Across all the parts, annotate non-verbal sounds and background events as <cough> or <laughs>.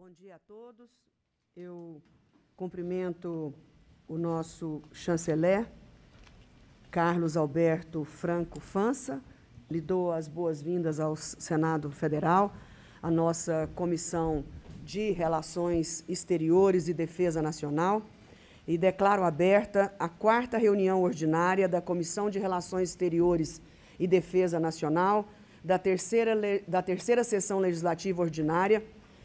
Bom dia a todos. Eu cumprimento o nosso chanceler, Carlos Alberto Franco Fança. Lhe dou as boas-vindas ao Senado Federal, à nossa Comissão de Relações Exteriores e Defesa Nacional. E declaro aberta a quarta reunião ordinária da Comissão de Relações Exteriores e Defesa Nacional, da terceira, da terceira sessão legislativa ordinária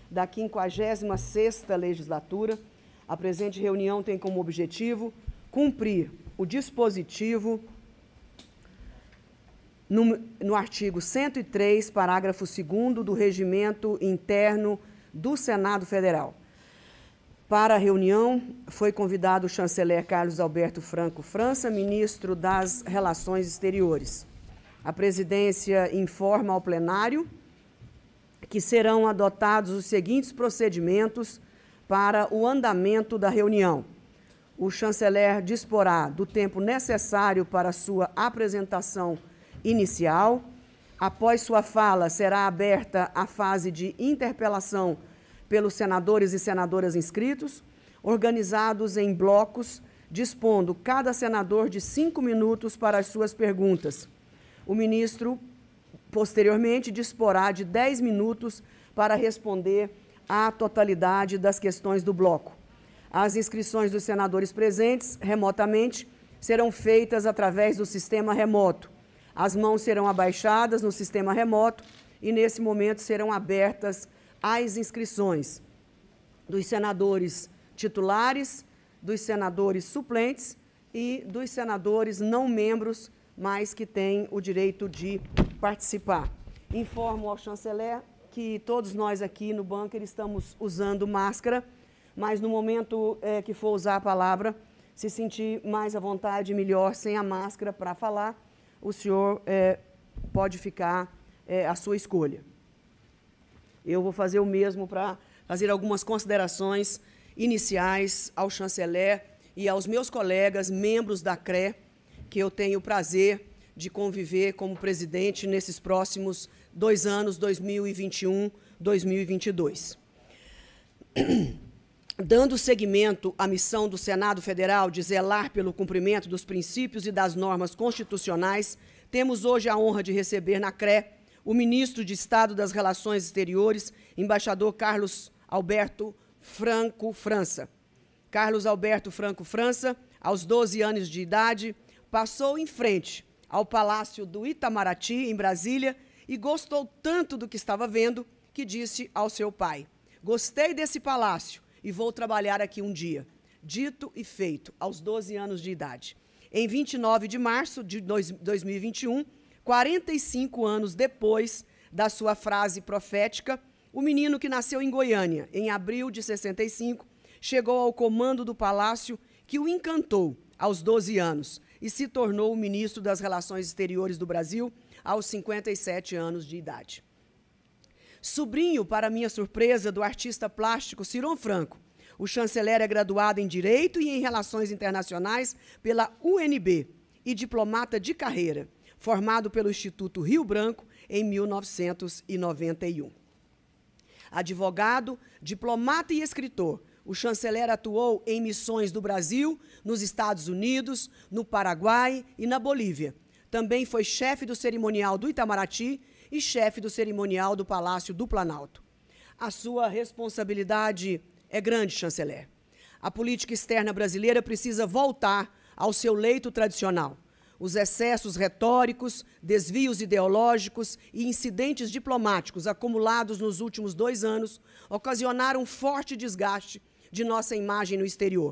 da 56ª legislatura. A presente reunião tem como objetivo cumprir o dispositivo no, no artigo 103, parágrafo 2 do regimento interno do Senado Federal. Para a reunião, foi convidado o chanceler Carlos Alberto Franco França, ministro das Relações Exteriores. A presidência informa ao plenário que serão adotados os seguintes procedimentos para o andamento da reunião. O chanceler disporá do tempo necessário para sua apresentação inicial. Após sua fala, será aberta a fase de interpelação pelos senadores e senadoras inscritos, organizados em blocos, dispondo cada senador de cinco minutos para as suas perguntas. O ministro Posteriormente, disporá de 10 minutos para responder à totalidade das questões do bloco. As inscrições dos senadores presentes remotamente serão feitas através do sistema remoto. As mãos serão abaixadas no sistema remoto e, nesse momento, serão abertas as inscrições dos senadores titulares, dos senadores suplentes e dos senadores não membros mas que têm o direito de participar. Informo ao chanceler que todos nós aqui no bunker estamos usando máscara, mas no momento é, que for usar a palavra, se sentir mais à vontade, e melhor, sem a máscara para falar, o senhor é, pode ficar é, à sua escolha. Eu vou fazer o mesmo para fazer algumas considerações iniciais ao chanceler e aos meus colegas, membros da CRE, que eu tenho o prazer de conviver como presidente nesses próximos dois anos, 2021, 2022. <clears throat> Dando seguimento à missão do Senado Federal de zelar pelo cumprimento dos princípios e das normas constitucionais, temos hoje a honra de receber na CRE o ministro de Estado das Relações Exteriores, embaixador Carlos Alberto Franco França. Carlos Alberto Franco França, aos 12 anos de idade, passou em frente ao Palácio do Itamaraty, em Brasília, e gostou tanto do que estava vendo que disse ao seu pai: Gostei desse palácio e vou trabalhar aqui um dia. Dito e feito, aos 12 anos de idade. Em 29 de março de 2021, 45 anos depois da sua frase profética, o menino que nasceu em Goiânia em abril de 65 chegou ao comando do palácio que o encantou aos 12 anos, e se tornou o ministro das Relações Exteriores do Brasil aos 57 anos de idade. Sobrinho, para minha surpresa, do artista plástico Ciron Franco. O chanceler é graduado em Direito e em Relações Internacionais pela UNB e diplomata de carreira, formado pelo Instituto Rio Branco em 1991. Advogado, diplomata e escritor, o chanceler atuou em missões do Brasil, nos Estados Unidos, no Paraguai e na Bolívia. Também foi chefe do cerimonial do Itamaraty e chefe do cerimonial do Palácio do Planalto. A sua responsabilidade é grande, chanceler. A política externa brasileira precisa voltar ao seu leito tradicional. Os excessos retóricos, desvios ideológicos e incidentes diplomáticos acumulados nos últimos dois anos ocasionaram forte desgaste de nossa imagem no exterior,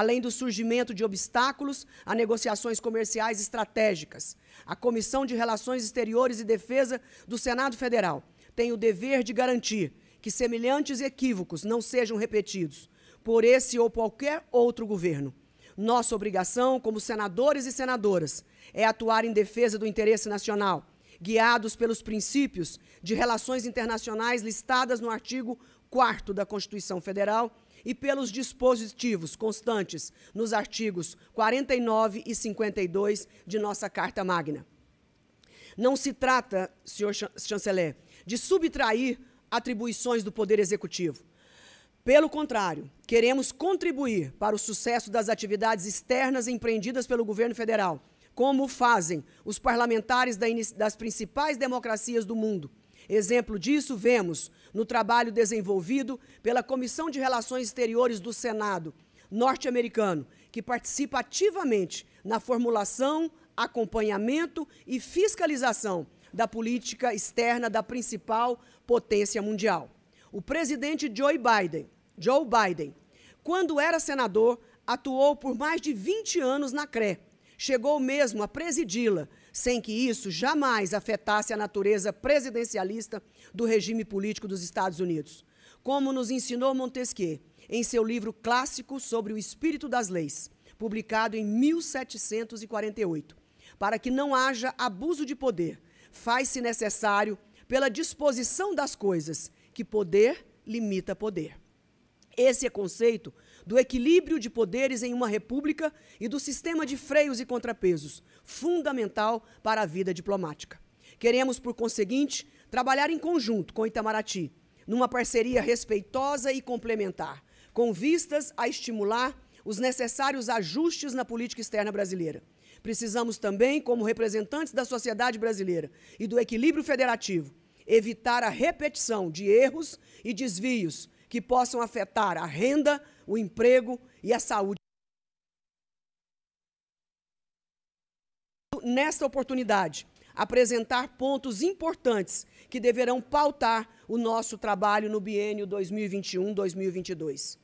além do surgimento de obstáculos a negociações comerciais estratégicas. A Comissão de Relações Exteriores e Defesa do Senado Federal tem o dever de garantir que semelhantes equívocos não sejam repetidos por esse ou qualquer outro governo. Nossa obrigação, como senadores e senadoras, é atuar em defesa do interesse nacional, guiados pelos princípios de relações internacionais listadas no artigo 4 da Constituição Federal e pelos dispositivos constantes nos artigos 49 e 52 de nossa Carta Magna. Não se trata, senhor chanceler, de subtrair atribuições do Poder Executivo. Pelo contrário, queremos contribuir para o sucesso das atividades externas empreendidas pelo governo federal, como fazem os parlamentares das principais democracias do mundo. Exemplo disso vemos no trabalho desenvolvido pela Comissão de Relações Exteriores do Senado norte-americano, que participa ativamente na formulação, acompanhamento e fiscalização da política externa da principal potência mundial. O presidente Joe Biden, Joe Biden, quando era senador, atuou por mais de 20 anos na CRE. Chegou mesmo a presidi-la, sem que isso jamais afetasse a natureza presidencialista do regime político dos Estados Unidos. Como nos ensinou Montesquieu em seu livro clássico sobre o espírito das leis, publicado em 1748. Para que não haja abuso de poder, faz-se necessário, pela disposição das coisas, que poder limita poder. Esse é conceito do equilíbrio de poderes em uma república e do sistema de freios e contrapesos, fundamental para a vida diplomática. Queremos, por conseguinte, trabalhar em conjunto com Itamaraty, numa parceria respeitosa e complementar, com vistas a estimular os necessários ajustes na política externa brasileira. Precisamos também, como representantes da sociedade brasileira e do equilíbrio federativo, evitar a repetição de erros e desvios que possam afetar a renda, o emprego e a saúde. Nesta oportunidade, apresentar pontos importantes que deverão pautar o nosso trabalho no biênio 2021-2022.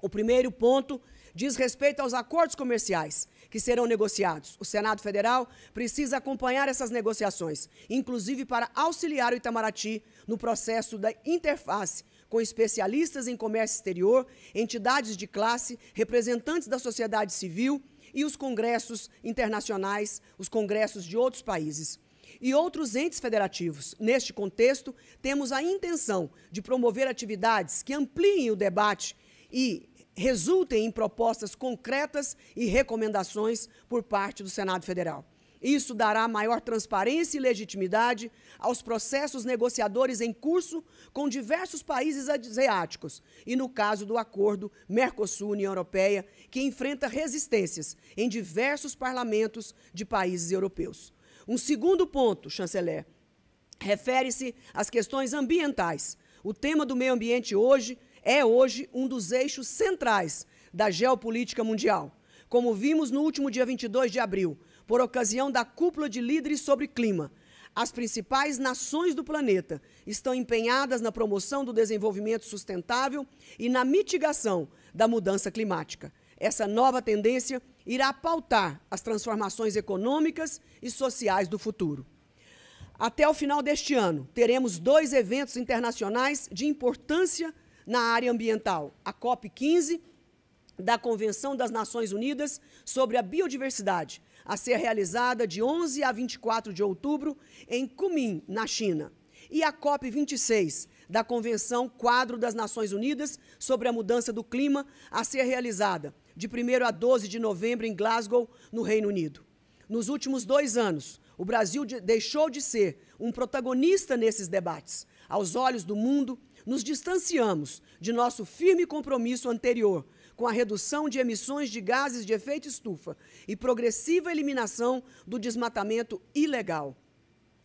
O primeiro ponto diz respeito aos acordos comerciais que serão negociados. O Senado Federal precisa acompanhar essas negociações, inclusive para auxiliar o Itamaraty no processo da interface com especialistas em comércio exterior, entidades de classe, representantes da sociedade civil e os congressos internacionais, os congressos de outros países e outros entes federativos. Neste contexto, temos a intenção de promover atividades que ampliem o debate e resultem em propostas concretas e recomendações por parte do Senado Federal. Isso dará maior transparência e legitimidade aos processos negociadores em curso com diversos países asiáticos e, no caso do acordo Mercosul-União Europeia, que enfrenta resistências em diversos parlamentos de países europeus. Um segundo ponto, chanceler, refere-se às questões ambientais. O tema do meio ambiente hoje é hoje um dos eixos centrais da geopolítica mundial. Como vimos no último dia 22 de abril, por ocasião da cúpula de líderes sobre clima. As principais nações do planeta estão empenhadas na promoção do desenvolvimento sustentável e na mitigação da mudança climática. Essa nova tendência irá pautar as transformações econômicas e sociais do futuro. Até o final deste ano, teremos dois eventos internacionais de importância na área ambiental: a COP15 da Convenção das Nações Unidas sobre a Biodiversidade, a ser realizada de 11 a 24 de outubro em Kunming, na China, e a COP26 da Convenção Quadro das Nações Unidas sobre a Mudança do Clima a ser realizada de 1 a 12 de novembro em Glasgow, no Reino Unido. Nos últimos dois anos, o Brasil deixou de ser um protagonista nesses debates. Aos olhos do mundo, nos distanciamos de nosso firme compromisso anterior com a redução de emissões de gases de efeito estufa e progressiva eliminação do desmatamento ilegal.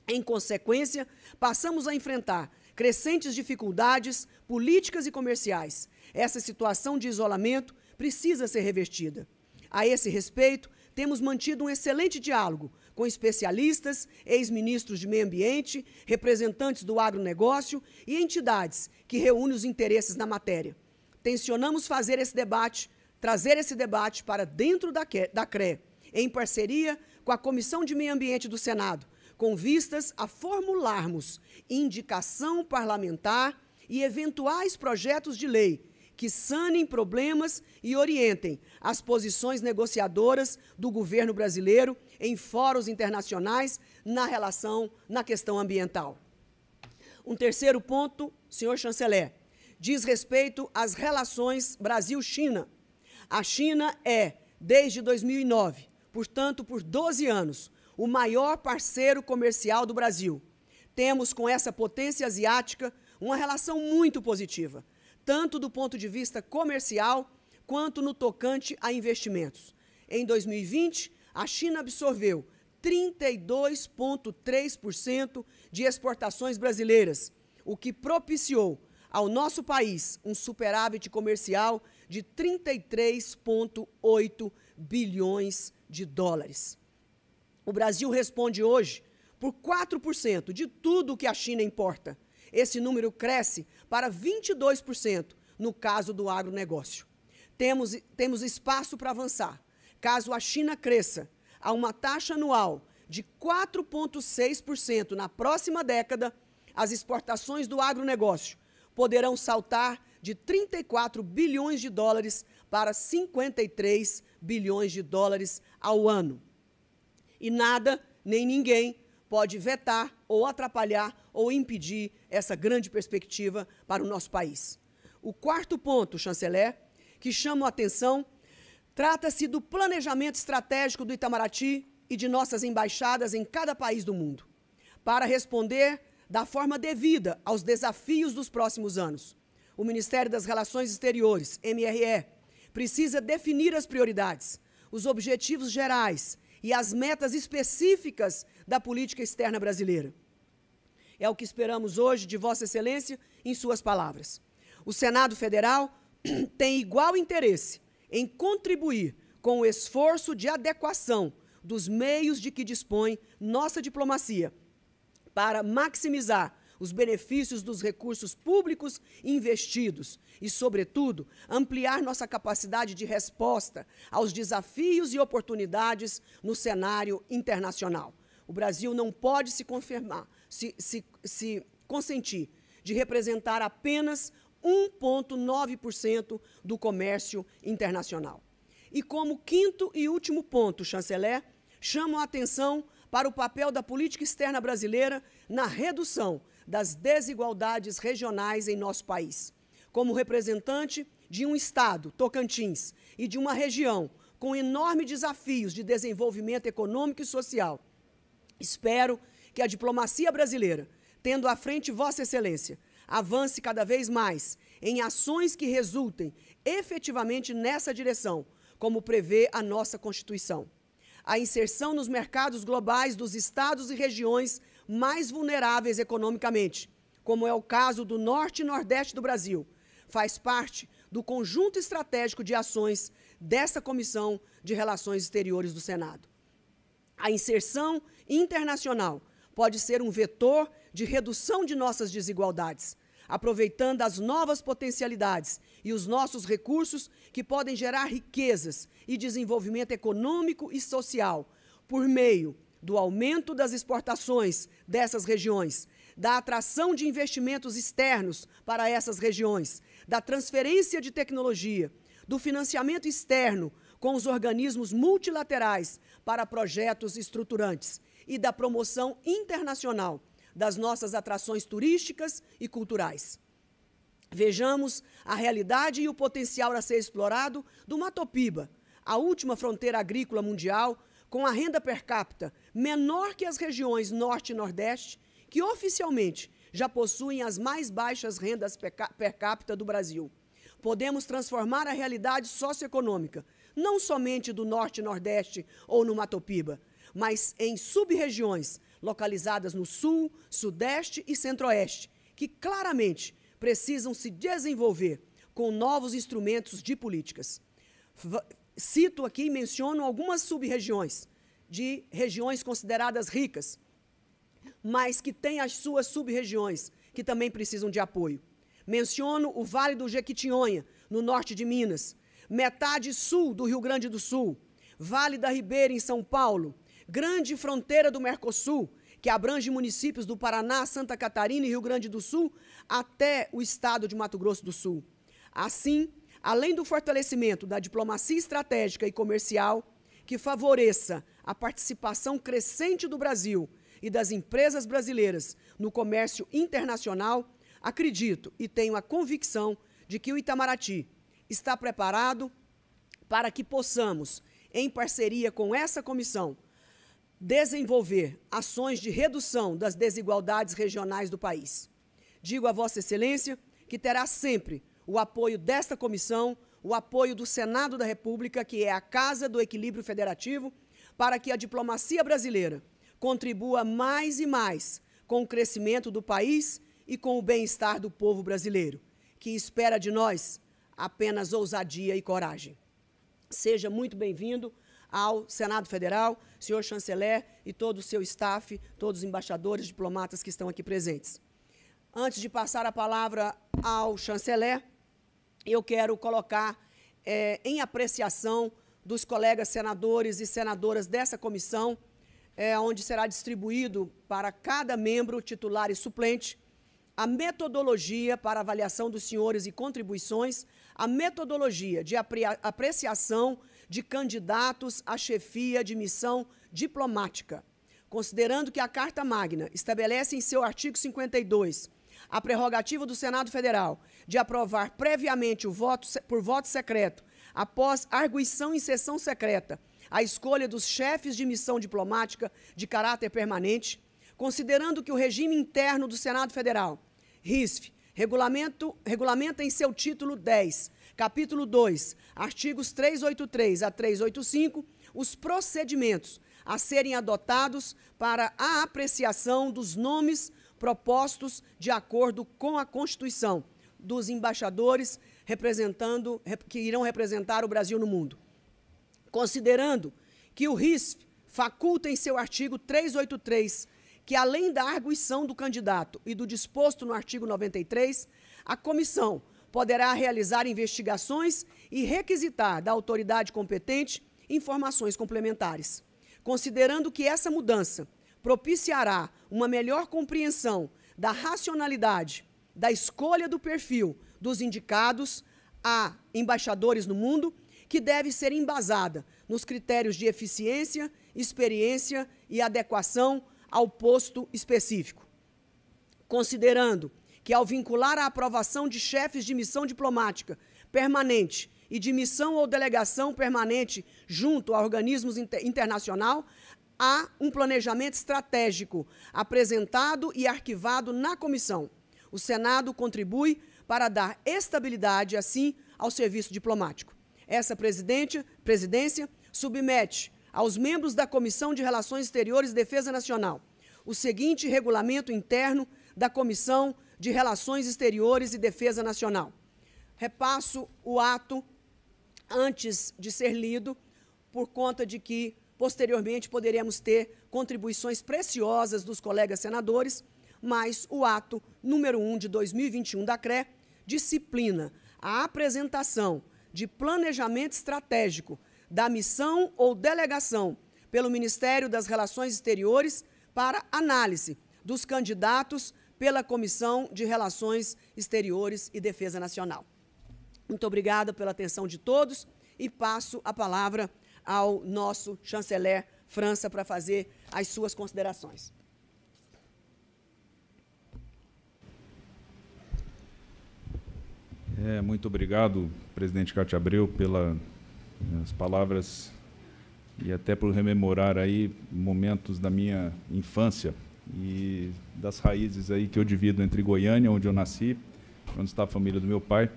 Em consequência, passamos a enfrentar crescentes dificuldades políticas e comerciais. Essa situação de isolamento precisa ser revertida. A esse respeito, temos mantido um excelente diálogo com especialistas, ex-ministros de meio ambiente, representantes do agronegócio e entidades que reúnem os interesses na matéria. Tensionamos fazer esse debate, trazer esse debate para dentro da, da CRE, em parceria com a Comissão de Meio Ambiente do Senado, com vistas a formularmos indicação parlamentar e eventuais projetos de lei que sanem problemas e orientem as posições negociadoras do governo brasileiro em fóruns internacionais na relação na questão ambiental. Um terceiro ponto, senhor chanceler, diz respeito às relações Brasil-China. A China é, desde 2009, portanto, por 12 anos, o maior parceiro comercial do Brasil. Temos com essa potência asiática uma relação muito positiva, tanto do ponto de vista comercial quanto no tocante a investimentos. Em 2020, a China absorveu 32,3% de exportações brasileiras, o que propiciou ao nosso país um superávit comercial de 33,8 bilhões de dólares. O Brasil responde hoje por 4% de tudo que a China importa. Esse número cresce para 22% no caso do agronegócio. Temos, temos espaço para avançar. Caso a China cresça a uma taxa anual de 4,6% na próxima década, as exportações do agronegócio poderão saltar de 34 bilhões de dólares para 53 bilhões de dólares ao ano. E nada, nem ninguém, pode vetar ou atrapalhar ou impedir essa grande perspectiva para o nosso país. O quarto ponto, chanceler, que chama a atenção, trata-se do planejamento estratégico do Itamaraty e de nossas embaixadas em cada país do mundo, para responder da forma devida aos desafios dos próximos anos. O Ministério das Relações Exteriores, MRE, precisa definir as prioridades, os objetivos gerais e as metas específicas da política externa brasileira. É o que esperamos hoje de Vossa Excelência em suas palavras. O Senado Federal <clears throat> tem igual interesse em contribuir com o esforço de adequação dos meios de que dispõe nossa diplomacia para maximizar os benefícios dos recursos públicos investidos e, sobretudo, ampliar nossa capacidade de resposta aos desafios e oportunidades no cenário internacional. O Brasil não pode se confirmar, se, se, se consentir de representar apenas 1,9% do comércio internacional. E como quinto e último ponto, chanceler, chamo a atenção para o papel da política externa brasileira na redução das desigualdades regionais em nosso país. Como representante de um Estado, Tocantins, e de uma região com enormes desafios de desenvolvimento econômico e social, espero que a diplomacia brasileira, tendo à frente Vossa Excelência, avance cada vez mais em ações que resultem efetivamente nessa direção, como prevê a nossa Constituição a inserção nos mercados globais dos estados e regiões mais vulneráveis economicamente, como é o caso do Norte e Nordeste do Brasil. Faz parte do conjunto estratégico de ações dessa Comissão de Relações Exteriores do Senado. A inserção internacional pode ser um vetor de redução de nossas desigualdades, aproveitando as novas potencialidades e os nossos recursos que podem gerar riquezas e desenvolvimento econômico e social por meio do aumento das exportações dessas regiões, da atração de investimentos externos para essas regiões, da transferência de tecnologia, do financiamento externo com os organismos multilaterais para projetos estruturantes e da promoção internacional das nossas atrações turísticas e culturais. Vejamos a realidade e o potencial a ser explorado do Matopiba, a última fronteira agrícola mundial, com a renda per capita menor que as regiões Norte e Nordeste, que oficialmente já possuem as mais baixas rendas per capita do Brasil. Podemos transformar a realidade socioeconômica, não somente do Norte e Nordeste ou no Matopiba, mas em sub-regiões localizadas no Sul, Sudeste e Centro-Oeste, que claramente precisam se desenvolver com novos instrumentos de políticas. Cito aqui e menciono algumas sub-regiões, de regiões consideradas ricas, mas que têm as suas sub-regiões que também precisam de apoio. Menciono o Vale do Jequitinhonha, no norte de Minas, metade sul do Rio Grande do Sul, Vale da Ribeira, em São Paulo, grande fronteira do Mercosul, que abrange municípios do Paraná, Santa Catarina e Rio Grande do Sul, até o estado de Mato Grosso do Sul. Assim, além do fortalecimento da diplomacia estratégica e comercial, que favoreça a participação crescente do Brasil e das empresas brasileiras no comércio internacional, acredito e tenho a convicção de que o Itamaraty está preparado para que possamos, em parceria com essa comissão, desenvolver ações de redução das desigualdades regionais do país. Digo a Vossa Excelência que terá sempre o apoio desta comissão, o apoio do Senado da República, que é a Casa do Equilíbrio Federativo, para que a diplomacia brasileira contribua mais e mais com o crescimento do país e com o bem-estar do povo brasileiro, que espera de nós apenas ousadia e coragem. Seja muito bem-vindo ao Senado Federal, senhor chanceler e todo o seu staff, todos os embaixadores, diplomatas que estão aqui presentes. Antes de passar a palavra ao chanceler, eu quero colocar é, em apreciação dos colegas senadores e senadoras dessa comissão, é, onde será distribuído para cada membro, titular e suplente, a metodologia para avaliação dos senhores e contribuições, a metodologia de apreciação de candidatos à chefia de missão diplomática, considerando que a Carta Magna estabelece em seu artigo 52 a prerrogativa do Senado Federal de aprovar previamente o voto por voto secreto, após arguição em sessão secreta, a escolha dos chefes de missão diplomática de caráter permanente, considerando que o regime interno do Senado Federal, RISF, regulamento, regulamenta em seu título 10 capítulo 2, artigos 383 a 385, os procedimentos a serem adotados para a apreciação dos nomes propostos de acordo com a Constituição dos embaixadores representando que irão representar o Brasil no mundo. Considerando que o RISF faculta em seu artigo 383 que além da arguição do candidato e do disposto no artigo 93, a comissão poderá realizar investigações e requisitar da autoridade competente informações complementares. Considerando que essa mudança propiciará uma melhor compreensão da racionalidade da escolha do perfil dos indicados a embaixadores no mundo, que deve ser embasada nos critérios de eficiência, experiência e adequação ao posto específico. Considerando que, ao vincular a aprovação de chefes de missão diplomática permanente e de missão ou delegação permanente junto a organismos inter internacional, há um planejamento estratégico apresentado e arquivado na comissão. O Senado contribui para dar estabilidade, assim, ao serviço diplomático. Essa presidência submete aos membros da Comissão de Relações Exteriores e Defesa Nacional o seguinte regulamento interno da comissão de Relações Exteriores e Defesa Nacional. Repasso o ato antes de ser lido, por conta de que, posteriormente, poderemos ter contribuições preciosas dos colegas senadores, mas o ato número 1 de 2021 da CRE disciplina a apresentação de planejamento estratégico da missão ou delegação pelo Ministério das Relações Exteriores para análise dos candidatos pela Comissão de Relações Exteriores e Defesa Nacional. Muito obrigada pela atenção de todos e passo a palavra ao nosso chanceler França para fazer as suas considerações. É, muito obrigado, presidente Cátia Abreu, pelas palavras e até por rememorar aí momentos da minha infância e das raízes aí que eu divido entre Goiânia, onde eu nasci, onde está a família do meu pai,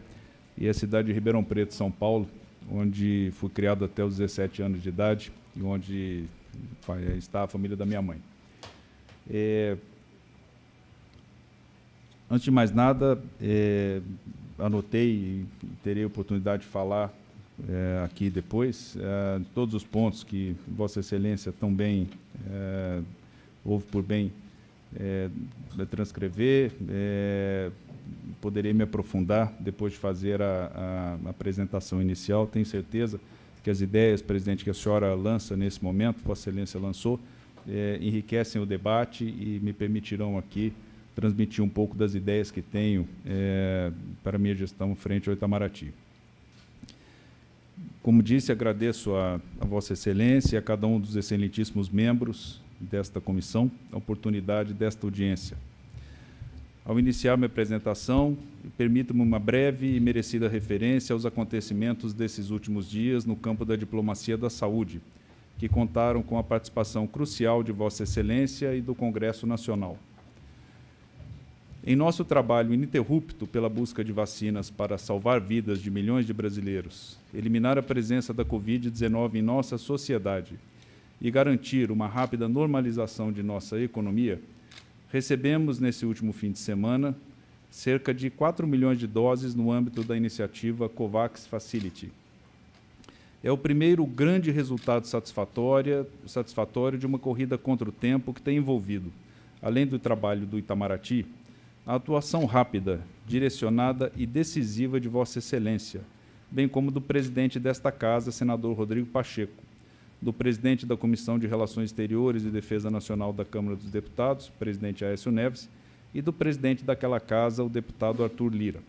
e a cidade de Ribeirão Preto, São Paulo, onde fui criado até os 17 anos de idade e onde está a família da minha mãe. É, antes de mais nada, é, anotei e terei oportunidade de falar é, aqui depois, é, todos os pontos que Vossa Excelência tão bem é, houve por bem é, transcrever. É, poderei me aprofundar depois de fazer a, a, apresentação inicial. Tenho certeza que as ideias, presidente, que a senhora lança nesse momento, Vossa Excelência lançou, é, enriquecem o debate e me permitirão aqui transmitir um pouco das ideias que tenho é, para a minha gestão frente ao Itamaraty. Como disse, agradeço a, a Vossa Excelência e a cada um dos excelentíssimos membros desta comissão a oportunidade desta audiência. Ao iniciar minha apresentação, permito-me uma breve e merecida referência aos acontecimentos desses últimos dias no campo da diplomacia da saúde, que contaram com a participação crucial de Vossa Excelência e do Congresso Nacional. Em nosso trabalho ininterrupto pela busca de vacinas para salvar vidas de milhões de brasileiros, eliminar a presença da Covid-19 em nossa sociedade e garantir uma rápida normalização de nossa economia, recebemos nesse último fim de semana cerca de 4 milhões de doses no âmbito da iniciativa COVAX Facility. É o primeiro grande resultado satisfatório, satisfatório de uma corrida contra o tempo que tem envolvido, além do trabalho do Itamaraty, a atuação rápida, direcionada e decisiva de Vossa Excelência, bem como do presidente desta Casa, senador Rodrigo Pacheco, do presidente da Comissão de Relações Exteriores e Defesa Nacional da Câmara dos Deputados, presidente Aécio Neves, e do presidente daquela casa, o deputado Arthur Lira.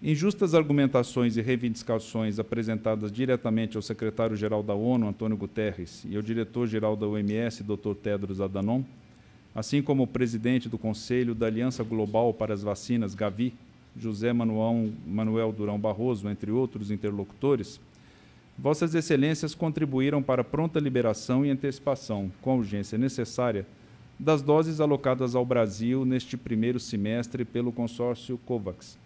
Injustas argumentações e reivindicações apresentadas diretamente ao secretário-geral da ONU, Antônio Guterres, e ao diretor-geral da OMS, Dr. Tedros Adhanom, assim como o presidente do Conselho da Aliança Global para as Vacinas, Gavi, José Manuel, Manuel Durão Barroso, entre outros interlocutores, Vossas Excelências contribuíram para pronta liberação e antecipação, com a urgência necessária, das doses alocadas ao Brasil neste primeiro semestre pelo consórcio COVAX,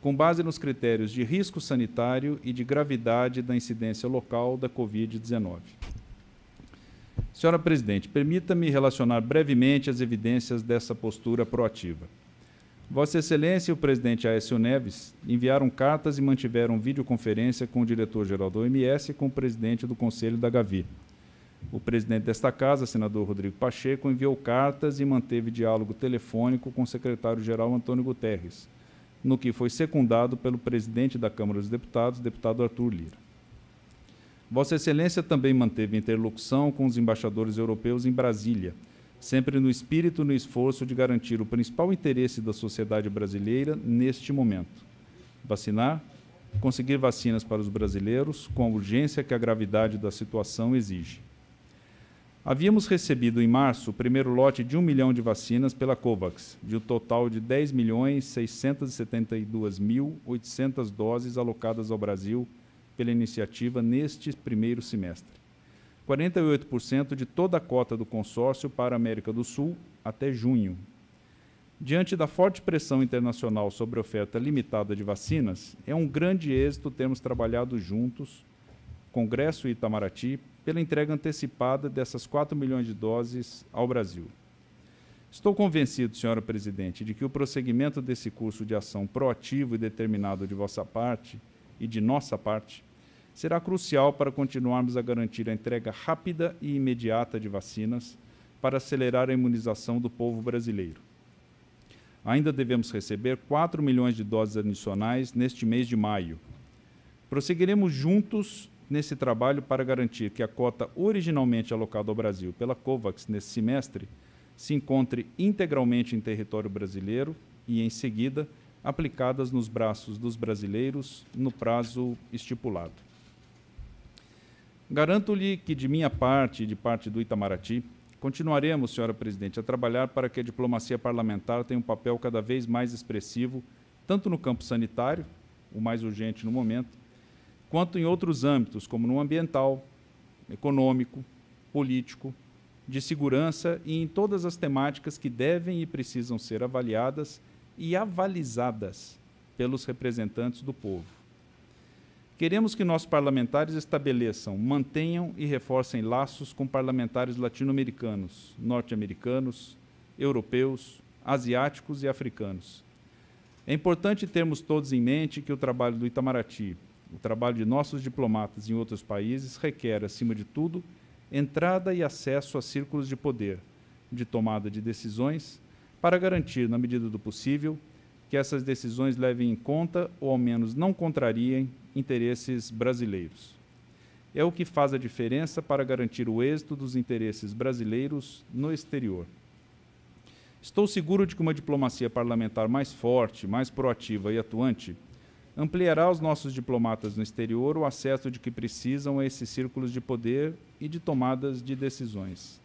com base nos critérios de risco sanitário e de gravidade da incidência local da Covid-19. Senhora Presidente, permita-me relacionar brevemente as evidências dessa postura proativa. Vossa Excelência e o presidente Aécio Neves enviaram cartas e mantiveram videoconferência com o diretor-geral da OMS e com o presidente do Conselho da Gavi. O presidente desta casa, senador Rodrigo Pacheco, enviou cartas e manteve diálogo telefônico com o secretário-geral Antônio Guterres, no que foi secundado pelo presidente da Câmara dos Deputados, deputado Arthur Lira. Vossa Excelência também manteve interlocução com os embaixadores europeus em Brasília sempre no espírito e no esforço de garantir o principal interesse da sociedade brasileira neste momento: vacinar, conseguir vacinas para os brasileiros com a urgência que a gravidade da situação exige. Havíamos recebido em março o primeiro lote de 1 milhão de vacinas pela COVAX, de um total de 10.672.800 milhões doses alocadas ao Brasil pela iniciativa neste primeiro semestre. 48% de toda a cota do consórcio para a América do Sul até junho. Diante da forte pressão internacional sobre a oferta limitada de vacinas, é um grande êxito termos trabalhado juntos, Congresso e Itamaraty, pela entrega antecipada dessas 4 milhões de doses ao Brasil. Estou convencido, senhora presidente, de que o prosseguimento desse curso de ação proativo e determinado de vossa parte e de nossa parte será crucial para continuarmos a garantir a entrega rápida e imediata de vacinas para acelerar a imunização do povo brasileiro. Ainda devemos receber 4 milhões de doses adicionais neste mês de maio. Prosseguiremos juntos nesse trabalho para garantir que a cota originalmente alocada ao Brasil pela COVAX nesse semestre se encontre integralmente em território brasileiro e, em seguida, aplicadas nos braços dos brasileiros no prazo estipulado. Garanto-lhe que, de minha parte e de parte do Itamaraty, continuaremos, senhora presidente, a trabalhar para que a diplomacia parlamentar tenha um papel cada vez mais expressivo, tanto no campo sanitário, o mais urgente no momento, quanto em outros âmbitos, como no ambiental, econômico, político, de segurança e em todas as temáticas que devem e precisam ser avaliadas e avalizadas pelos representantes do povo. Queremos que nossos parlamentares estabeleçam, mantenham e reforcem laços com parlamentares latino-americanos, norte-americanos, europeus, asiáticos e africanos. É importante termos todos em mente que o trabalho do Itamaraty, o trabalho de nossos diplomatas em outros países, requer, acima de tudo, entrada e acesso a círculos de poder, de tomada de decisões, para garantir, na medida do possível, que essas decisões levem em conta, ou ao menos não contrariem, interesses brasileiros. É o que faz a diferença para garantir o êxito dos interesses brasileiros no exterior. Estou seguro de que uma diplomacia parlamentar mais forte, mais proativa e atuante ampliará aos nossos diplomatas no exterior o acesso de que precisam a esses círculos de poder e de tomadas de decisões.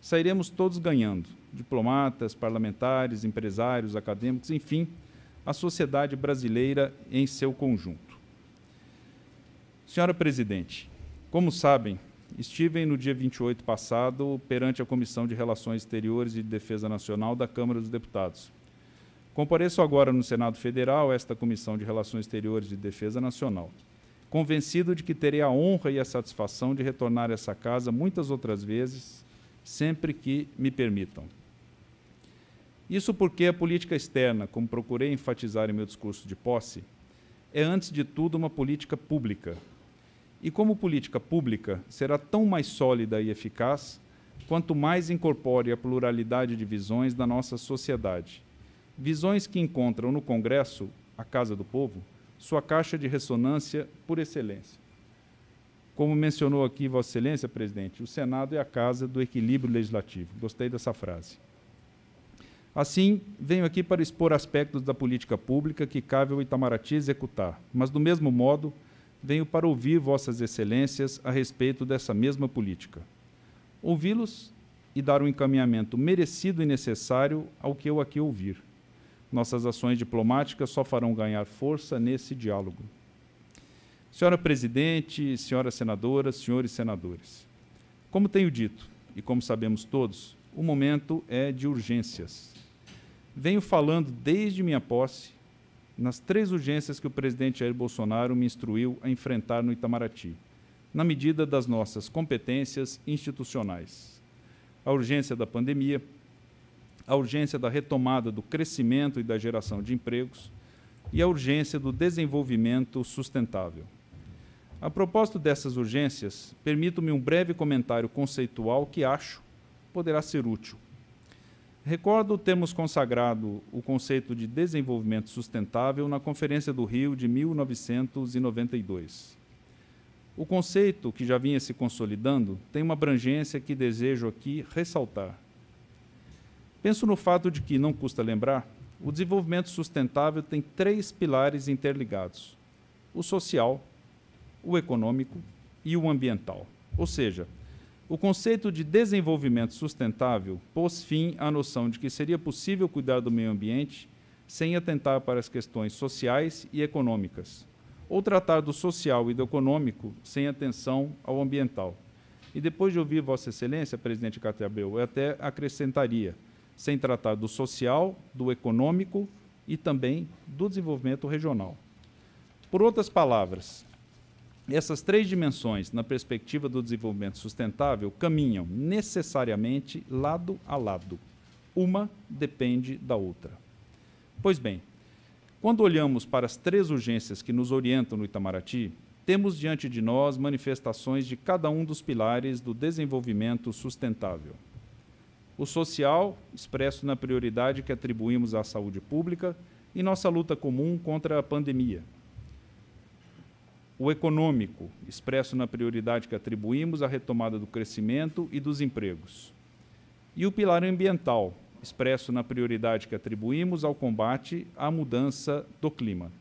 Sairemos todos ganhando: diplomatas, parlamentares, empresários, acadêmicos, enfim, a sociedade brasileira em seu conjunto. Senhora presidente, como sabem, estive no dia 28 passado perante a Comissão de Relações Exteriores e de Defesa Nacional da Câmara dos Deputados. Compareço agora no Senado Federal, esta Comissão de Relações Exteriores e Defesa Nacional. Convencido de que terei a honra e a satisfação de retornar a essa casa muitas outras vezes, sempre que me permitam. Isso porque a política externa, como procurei enfatizar em meu discurso de posse, é, antes de tudo, uma política pública, e como política pública será tão mais sólida e eficaz quanto mais incorpore a pluralidade de visões da nossa sociedade. Visões que encontram no Congresso, a Casa do Povo, sua caixa de ressonância por excelência. Como mencionou aqui Vossa Excelência, presidente, o Senado é a casa do equilíbrio legislativo. Gostei dessa frase. Assim, venho aqui para expor aspectos da política pública que cabe ao Itamaraty executar, mas do mesmo modo, venho para ouvir vossas excelências a respeito dessa mesma política. Ouvi-los e dar um encaminhamento merecido e necessário ao que eu aqui ouvir. Nossas ações diplomáticas só farão ganhar força nesse diálogo. Senhora Presidente, senhoras senadoras, senhores senadores, como tenho dito e como sabemos todos, o momento é de urgências. Venho falando desde minha posse nas três urgências que o presidente Jair Bolsonaro me instruiu a enfrentar no Itamaraty, na medida das nossas competências institucionais. A urgência da pandemia, a urgência da retomada do crescimento e da geração de empregos e a urgência do desenvolvimento sustentável. A propósito dessas urgências, permito-me um breve comentário conceitual que acho poderá ser útil Recordo termos consagrado o conceito de desenvolvimento sustentável na Conferência do Rio de 1992. O conceito, que já vinha se consolidando, tem uma abrangência que desejo aqui ressaltar. Penso no fato de que, não custa lembrar, o desenvolvimento sustentável tem três pilares interligados: o social, o econômico e o ambiental. Ou seja, o conceito de desenvolvimento sustentável pôs fim à noção de que seria possível cuidar do meio ambiente sem atentar para as questões sociais e econômicas, ou tratar do social e do econômico sem atenção ao ambiental. E depois de ouvir Vossa Excelência, presidente Catabel, eu até acrescentaria, sem tratar do social, do econômico e também do desenvolvimento regional. Por outras palavras, essas três dimensões, na perspectiva do desenvolvimento sustentável, caminham necessariamente lado a lado. Uma depende da outra. Pois bem, quando olhamos para as três urgências que nos orientam no Itamaraty, temos diante de nós manifestações de cada um dos pilares do desenvolvimento sustentável. O social, expresso na prioridade que atribuímos à saúde pública e nossa luta comum contra a pandemia, o econômico, expresso na prioridade que atribuímos à retomada do crescimento e dos empregos, e o pilar ambiental, expresso na prioridade que atribuímos ao combate à mudança do clima.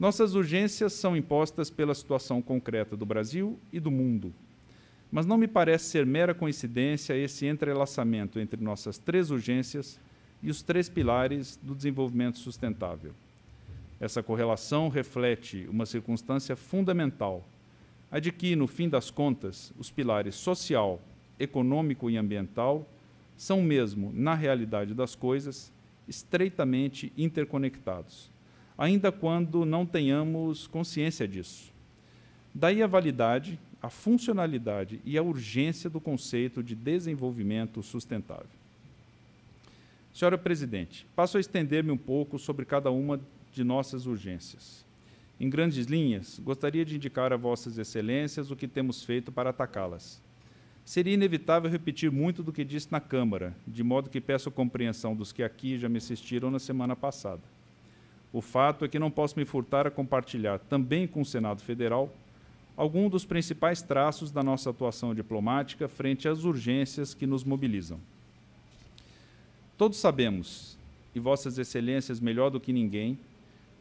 Nossas urgências são impostas pela situação concreta do Brasil e do mundo. Mas não me parece ser mera coincidência esse entrelaçamento entre nossas três urgências e os três pilares do desenvolvimento sustentável. Essa correlação reflete uma circunstância fundamental, a de que, no fim das contas, os pilares social, econômico e ambiental são mesmo, na realidade das coisas, estreitamente interconectados, ainda quando não tenhamos consciência disso. Daí a validade, a funcionalidade e a urgência do conceito de desenvolvimento sustentável. Senhora Presidente, passo a estender-me um pouco sobre cada uma de nossas urgências. Em grandes linhas, gostaria de indicar a Vossas Excelências o que temos feito para atacá-las. Seria inevitável repetir muito do que disse na Câmara, de modo que peço a compreensão dos que aqui já me assistiram na semana passada. O fato é que não posso me furtar a compartilhar, também com o Senado Federal, algum dos principais traços da nossa atuação diplomática frente às urgências que nos mobilizam. Todos sabemos, e Vossas Excelências melhor do que ninguém,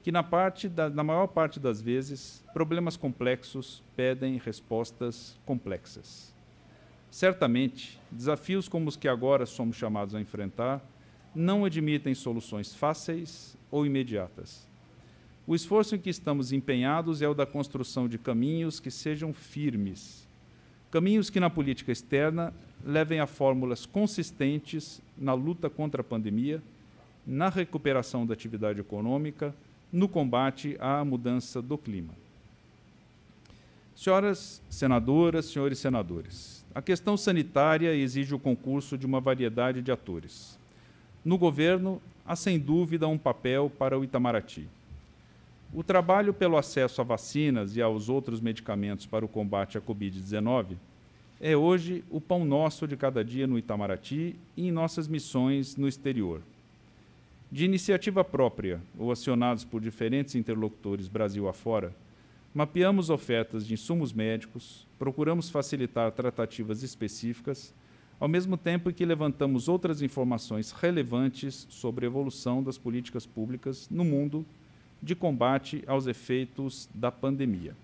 que na, parte da, na maior parte das vezes, problemas complexos pedem respostas complexas. Certamente, desafios como os que agora somos chamados a enfrentar não admitem soluções fáceis ou imediatas. O esforço em que estamos empenhados é o da construção de caminhos que sejam firmes, caminhos que na política externa levem a fórmulas consistentes na luta contra a pandemia, na recuperação da atividade econômica no combate à mudança do clima. Senhoras senadoras, senhores senadores, a questão sanitária exige o concurso de uma variedade de atores. No governo, há sem dúvida um papel para o Itamaraty. O trabalho pelo acesso a vacinas e aos outros medicamentos para o combate à Covid-19 é hoje o pão nosso de cada dia no Itamaraty e em nossas missões no exterior de iniciativa própria ou acionados por diferentes interlocutores Brasil afora, mapeamos ofertas de insumos médicos, procuramos facilitar tratativas específicas, ao mesmo tempo que levantamos outras informações relevantes sobre a evolução das políticas públicas no mundo de combate aos efeitos da pandemia.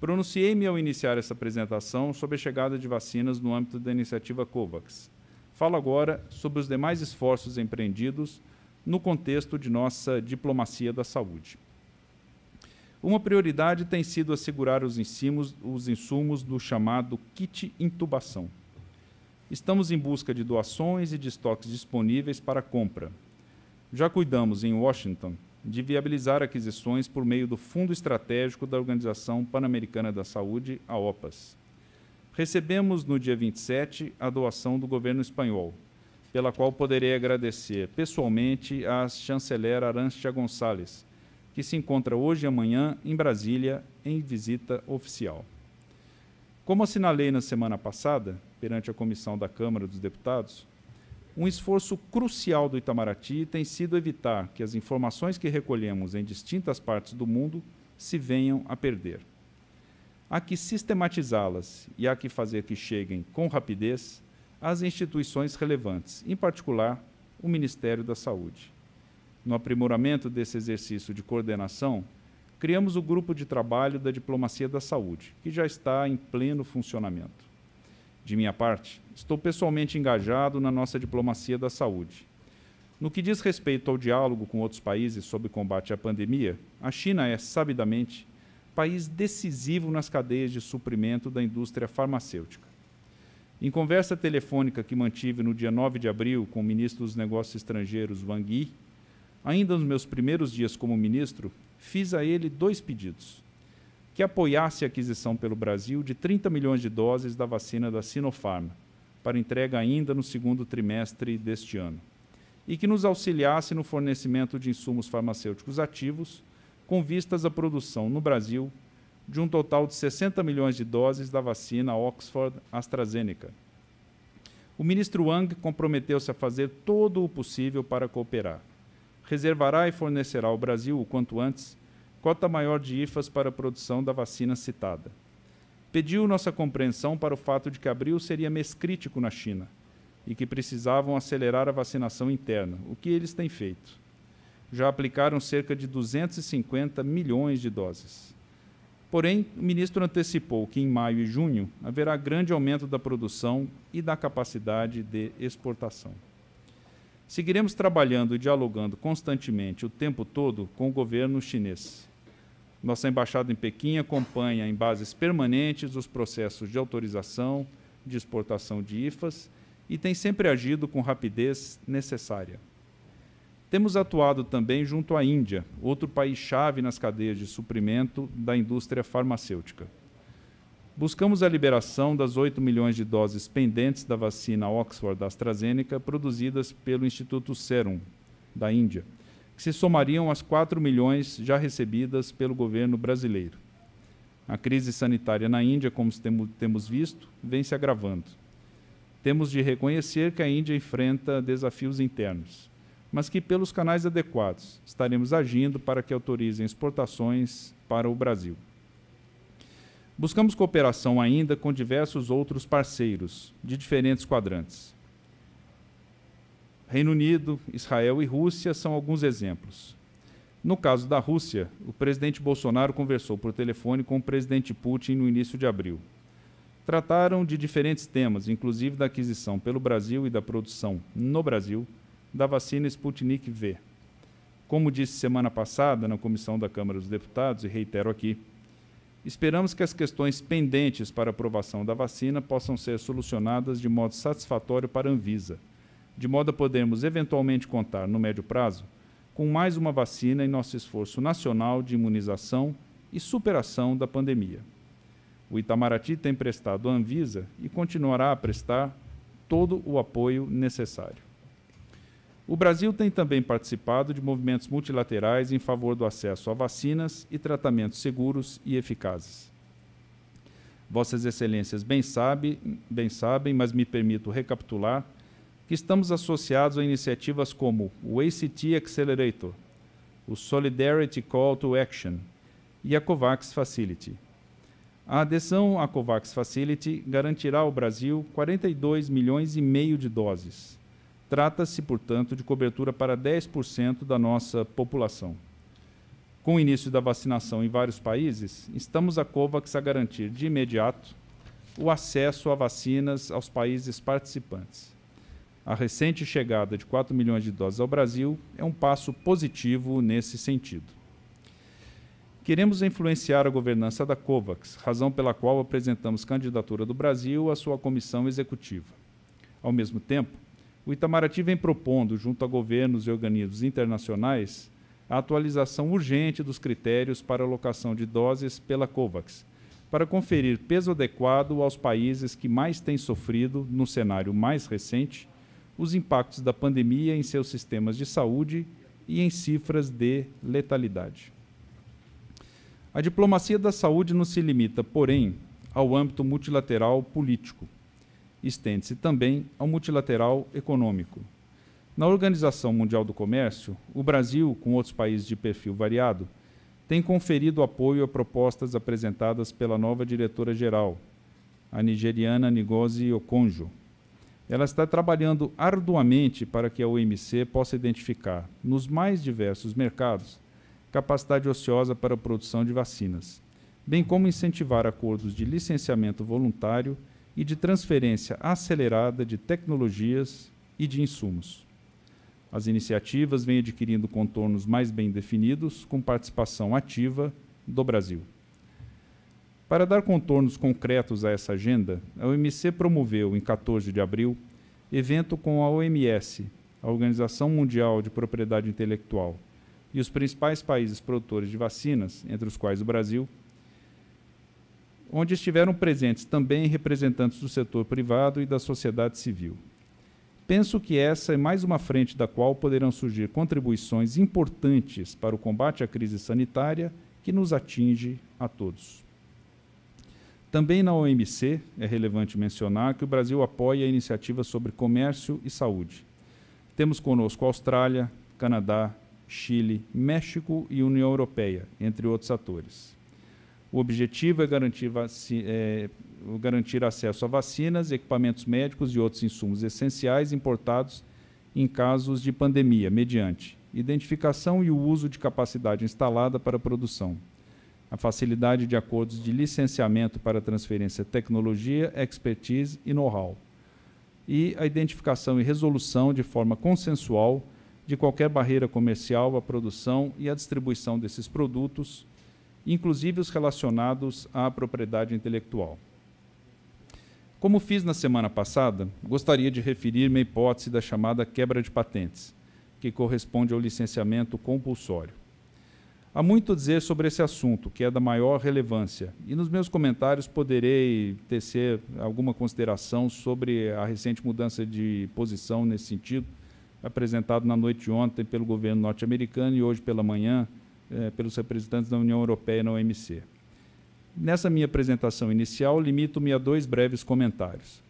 Pronunciei-me ao iniciar essa apresentação sobre a chegada de vacinas no âmbito da iniciativa COVAX. Falo agora sobre os demais esforços empreendidos no contexto de nossa diplomacia da saúde. Uma prioridade tem sido assegurar os insumos, os insumos do chamado kit intubação. Estamos em busca de doações e de estoques disponíveis para compra. Já cuidamos, em Washington, de viabilizar aquisições por meio do Fundo Estratégico da Organização Pan-Americana da Saúde, a OPAS. Recebemos, no dia 27, a doação do governo espanhol, pela qual poderei agradecer pessoalmente à chanceler Arantxa Gonçalves, que se encontra hoje e amanhã em Brasília em visita oficial. Como assinalei na semana passada, perante a comissão da Câmara dos Deputados, um esforço crucial do Itamaraty tem sido evitar que as informações que recolhemos em distintas partes do mundo se venham a perder. Há que sistematizá-las e há que fazer que cheguem com rapidez às instituições relevantes, em particular o Ministério da Saúde. No aprimoramento desse exercício de coordenação, criamos o Grupo de Trabalho da Diplomacia da Saúde, que já está em pleno funcionamento. De minha parte, estou pessoalmente engajado na nossa diplomacia da saúde. No que diz respeito ao diálogo com outros países sobre combate à pandemia, a China é, sabidamente, país decisivo nas cadeias de suprimento da indústria farmacêutica. Em conversa telefônica que mantive no dia 9 de abril com o ministro dos Negócios Estrangeiros, Wang Yi, ainda nos meus primeiros dias como ministro, fiz a ele dois pedidos: que apoiasse a aquisição pelo Brasil de 30 milhões de doses da vacina da Sinopharm, para entrega ainda no segundo trimestre deste ano, e que nos auxiliasse no fornecimento de insumos farmacêuticos ativos, com vistas à produção no Brasil de um total de 60 milhões de doses da vacina Oxford AstraZeneca. O ministro Wang comprometeu-se a fazer todo o possível para cooperar. Reservará e fornecerá ao Brasil, o quanto antes, cota maior de IFAs para a produção da vacina citada. Pediu nossa compreensão para o fato de que abril seria mês crítico na China e que precisavam acelerar a vacinação interna, o que eles têm feito. Já aplicaram cerca de 250 milhões de doses. Porém, o ministro antecipou que em maio e junho haverá grande aumento da produção e da capacidade de exportação. Seguiremos trabalhando e dialogando constantemente o tempo todo com o governo chinês. Nossa embaixada em Pequim acompanha em bases permanentes os processos de autorização de exportação de IFAs e tem sempre agido com rapidez necessária. Temos atuado também junto à Índia, outro país-chave nas cadeias de suprimento da indústria farmacêutica. Buscamos a liberação das 8 milhões de doses pendentes da vacina Oxford da AstraZeneca produzidas pelo Instituto Serum, da Índia, que se somariam às 4 milhões já recebidas pelo governo brasileiro. A crise sanitária na Índia, como temos visto, vem se agravando. Temos de reconhecer que a Índia enfrenta desafios internos mas que, pelos canais adequados, estaremos agindo para que autorizem exportações para o Brasil. Buscamos cooperação ainda com diversos outros parceiros de diferentes quadrantes. Reino Unido, Israel e Rússia são alguns exemplos. No caso da Rússia, o presidente Bolsonaro conversou por telefone com o presidente Putin no início de abril. Trataram de diferentes temas, inclusive da aquisição pelo Brasil e da produção no Brasil da vacina Sputnik V. Como disse semana passada na comissão da Câmara dos Deputados, e reitero aqui, esperamos que as questões pendentes para aprovação da vacina possam ser solucionadas de modo satisfatório para a Anvisa, de modo a podermos eventualmente contar, no médio prazo, com mais uma vacina em nosso esforço nacional de imunização e superação da pandemia. O Itamaraty tem prestado à Anvisa e continuará a prestar todo o apoio necessário. O Brasil tem também participado de movimentos multilaterais em favor do acesso a vacinas e tratamentos seguros e eficazes. Vossas Excelências bem, sabe, bem sabem, mas me permito recapitular, que estamos associados a iniciativas como o ACT Accelerator, o Solidarity Call to Action e a COVAX Facility. A adesão à COVAX Facility garantirá ao Brasil 42 milhões e meio de doses Trata-se, portanto, de cobertura para 10% da nossa população. Com o início da vacinação em vários países, estamos a COVAX a garantir de imediato o acesso a vacinas aos países participantes. A recente chegada de 4 milhões de doses ao Brasil é um passo positivo nesse sentido. Queremos influenciar a governança da COVAX, razão pela qual apresentamos candidatura do Brasil à sua comissão executiva. Ao mesmo tempo, o Itamaraty vem propondo, junto a governos e organismos internacionais, a atualização urgente dos critérios para alocação de doses pela COVAX, para conferir peso adequado aos países que mais têm sofrido, no cenário mais recente, os impactos da pandemia em seus sistemas de saúde e em cifras de letalidade. A diplomacia da saúde não se limita, porém, ao âmbito multilateral político estende-se também ao multilateral econômico. Na Organização Mundial do Comércio, o Brasil, com outros países de perfil variado, tem conferido apoio a propostas apresentadas pela nova diretora-geral, a nigeriana Ngozi Okonjo. Ela está trabalhando arduamente para que a OMC possa identificar, nos mais diversos mercados, capacidade ociosa para a produção de vacinas, bem como incentivar acordos de licenciamento voluntário e de transferência acelerada de tecnologias e de insumos. As iniciativas vêm adquirindo contornos mais bem definidos, com participação ativa do Brasil. Para dar contornos concretos a essa agenda, a OMC promoveu, em 14 de abril, evento com a OMS, a Organização Mundial de Propriedade Intelectual, e os principais países produtores de vacinas, entre os quais o Brasil, onde estiveram presentes também representantes do setor privado e da sociedade civil. Penso que essa é mais uma frente da qual poderão surgir contribuições importantes para o combate à crise sanitária que nos atinge a todos. Também na OMC, é relevante mencionar que o Brasil apoia a iniciativa sobre comércio e saúde. Temos conosco Austrália, Canadá, Chile, México e União Europeia, entre outros atores. O objetivo é garantir, é, garantir acesso a vacinas, equipamentos médicos e outros insumos essenciais importados em casos de pandemia, mediante identificação e o uso de capacidade instalada para produção, a facilidade de acordos de licenciamento para transferência de tecnologia, expertise e know-how, e a identificação e resolução de forma consensual de qualquer barreira comercial à produção e à distribuição desses produtos inclusive os relacionados à propriedade intelectual. Como fiz na semana passada, gostaria de referir-me à hipótese da chamada quebra de patentes, que corresponde ao licenciamento compulsório. Há muito a dizer sobre esse assunto, que é da maior relevância, e nos meus comentários poderei tecer alguma consideração sobre a recente mudança de posição nesse sentido, apresentado na noite de ontem pelo governo norte-americano e hoje pela manhã é, pelos representantes da União Europeia na OMC. Nessa minha apresentação inicial, limito-me a dois breves comentários.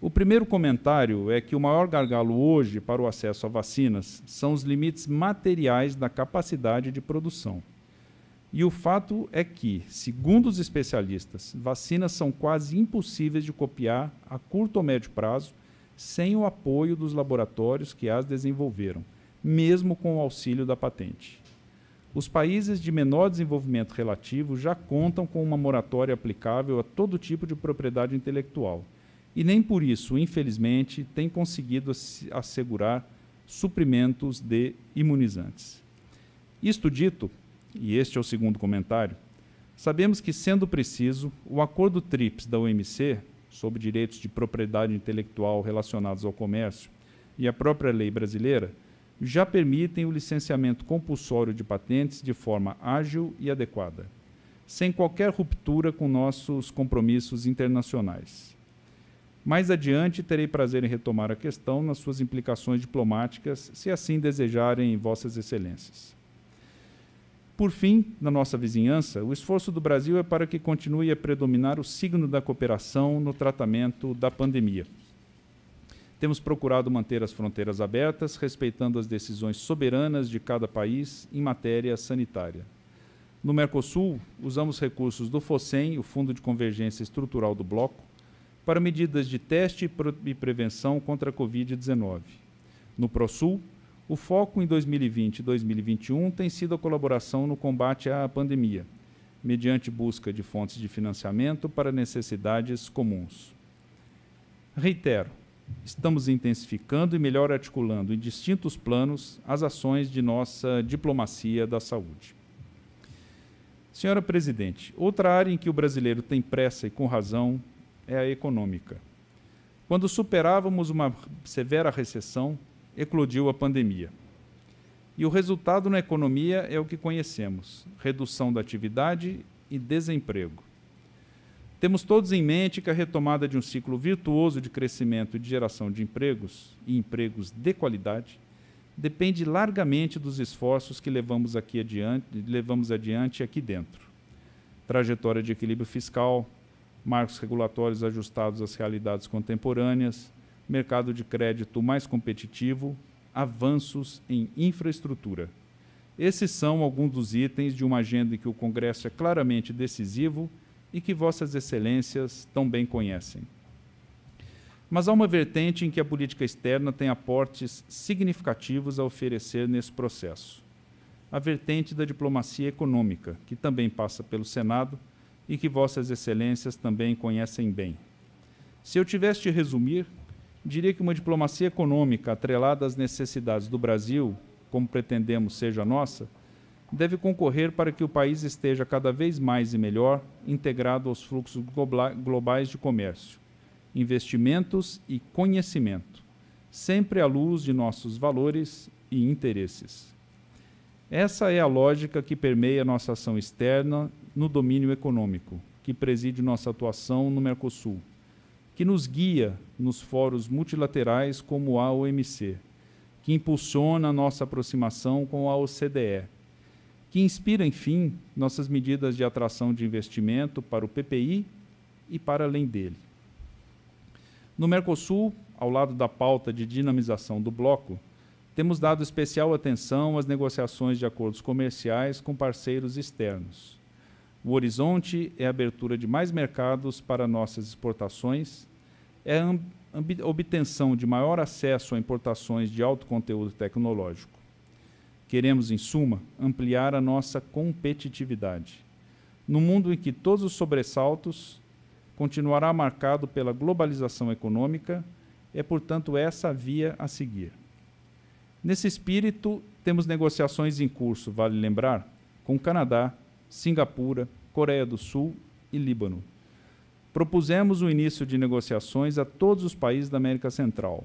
O primeiro comentário é que o maior gargalo hoje para o acesso a vacinas são os limites materiais da capacidade de produção. E o fato é que, segundo os especialistas, vacinas são quase impossíveis de copiar a curto ou médio prazo sem o apoio dos laboratórios que as desenvolveram, mesmo com o auxílio da patente. Os países de menor desenvolvimento relativo já contam com uma moratória aplicável a todo tipo de propriedade intelectual e nem por isso, infelizmente, tem conseguido assegurar suprimentos de imunizantes. Isto dito, e este é o segundo comentário, sabemos que, sendo preciso, o acordo TRIPS da OMC, sobre direitos de propriedade intelectual relacionados ao comércio, e a própria lei brasileira já permitem o licenciamento compulsório de patentes de forma ágil e adequada, sem qualquer ruptura com nossos compromissos internacionais. Mais adiante, terei prazer em retomar a questão nas suas implicações diplomáticas, se assim desejarem Vossas Excelências. Por fim, na nossa vizinhança, o esforço do Brasil é para que continue a predominar o signo da cooperação no tratamento da pandemia. Temos procurado manter as fronteiras abertas, respeitando as decisões soberanas de cada país em matéria sanitária. No Mercosul, usamos recursos do FOSEM, o Fundo de Convergência Estrutural do Bloco, para medidas de teste e prevenção contra a Covid-19. No PROSUL, o foco em 2020 e 2021 tem sido a colaboração no combate à pandemia, mediante busca de fontes de financiamento para necessidades comuns. Reitero, estamos intensificando e melhor articulando em distintos planos as ações de nossa diplomacia da saúde. Senhora Presidente, outra área em que o brasileiro tem pressa e com razão é a econômica. Quando superávamos uma severa recessão, eclodiu a pandemia. E o resultado na economia é o que conhecemos: redução da atividade e desemprego. Temos todos em mente que a retomada de um ciclo virtuoso de crescimento e de geração de empregos e empregos de qualidade depende largamente dos esforços que levamos aqui adiante, levamos adiante aqui dentro. Trajetória de equilíbrio fiscal, marcos regulatórios ajustados às realidades contemporâneas, mercado de crédito mais competitivo, avanços em infraestrutura. Esses são alguns dos itens de uma agenda em que o Congresso é claramente decisivo e que Vossas Excelências tão bem conhecem. Mas há uma vertente em que a política externa tem aportes significativos a oferecer nesse processo. A vertente da diplomacia econômica, que também passa pelo Senado e que Vossas Excelências também conhecem bem. Se eu tivesse de resumir, diria que uma diplomacia econômica atrelada às necessidades do Brasil, como pretendemos seja a nossa, deve concorrer para que o país esteja cada vez mais e melhor integrado aos fluxos globais de comércio, investimentos e conhecimento, sempre à luz de nossos valores e interesses. Essa é a lógica que permeia nossa ação externa no domínio econômico, que preside nossa atuação no Mercosul, que nos guia nos fóruns multilaterais como a OMC, que impulsiona nossa aproximação com a OCDE que inspira, enfim, nossas medidas de atração de investimento para o PPI e para além dele. No Mercosul, ao lado da pauta de dinamização do bloco, temos dado especial atenção às negociações de acordos comerciais com parceiros externos. O horizonte é a abertura de mais mercados para nossas exportações, é a obtenção de maior acesso a importações de alto conteúdo tecnológico. Queremos, em suma, ampliar a nossa competitividade. No mundo em que todos os sobressaltos continuará marcado pela globalização econômica, é, portanto, essa a via a seguir. Nesse espírito, temos negociações em curso, vale lembrar, com Canadá, Singapura, Coreia do Sul e Líbano. Propusemos o início de negociações a todos os países da América Central,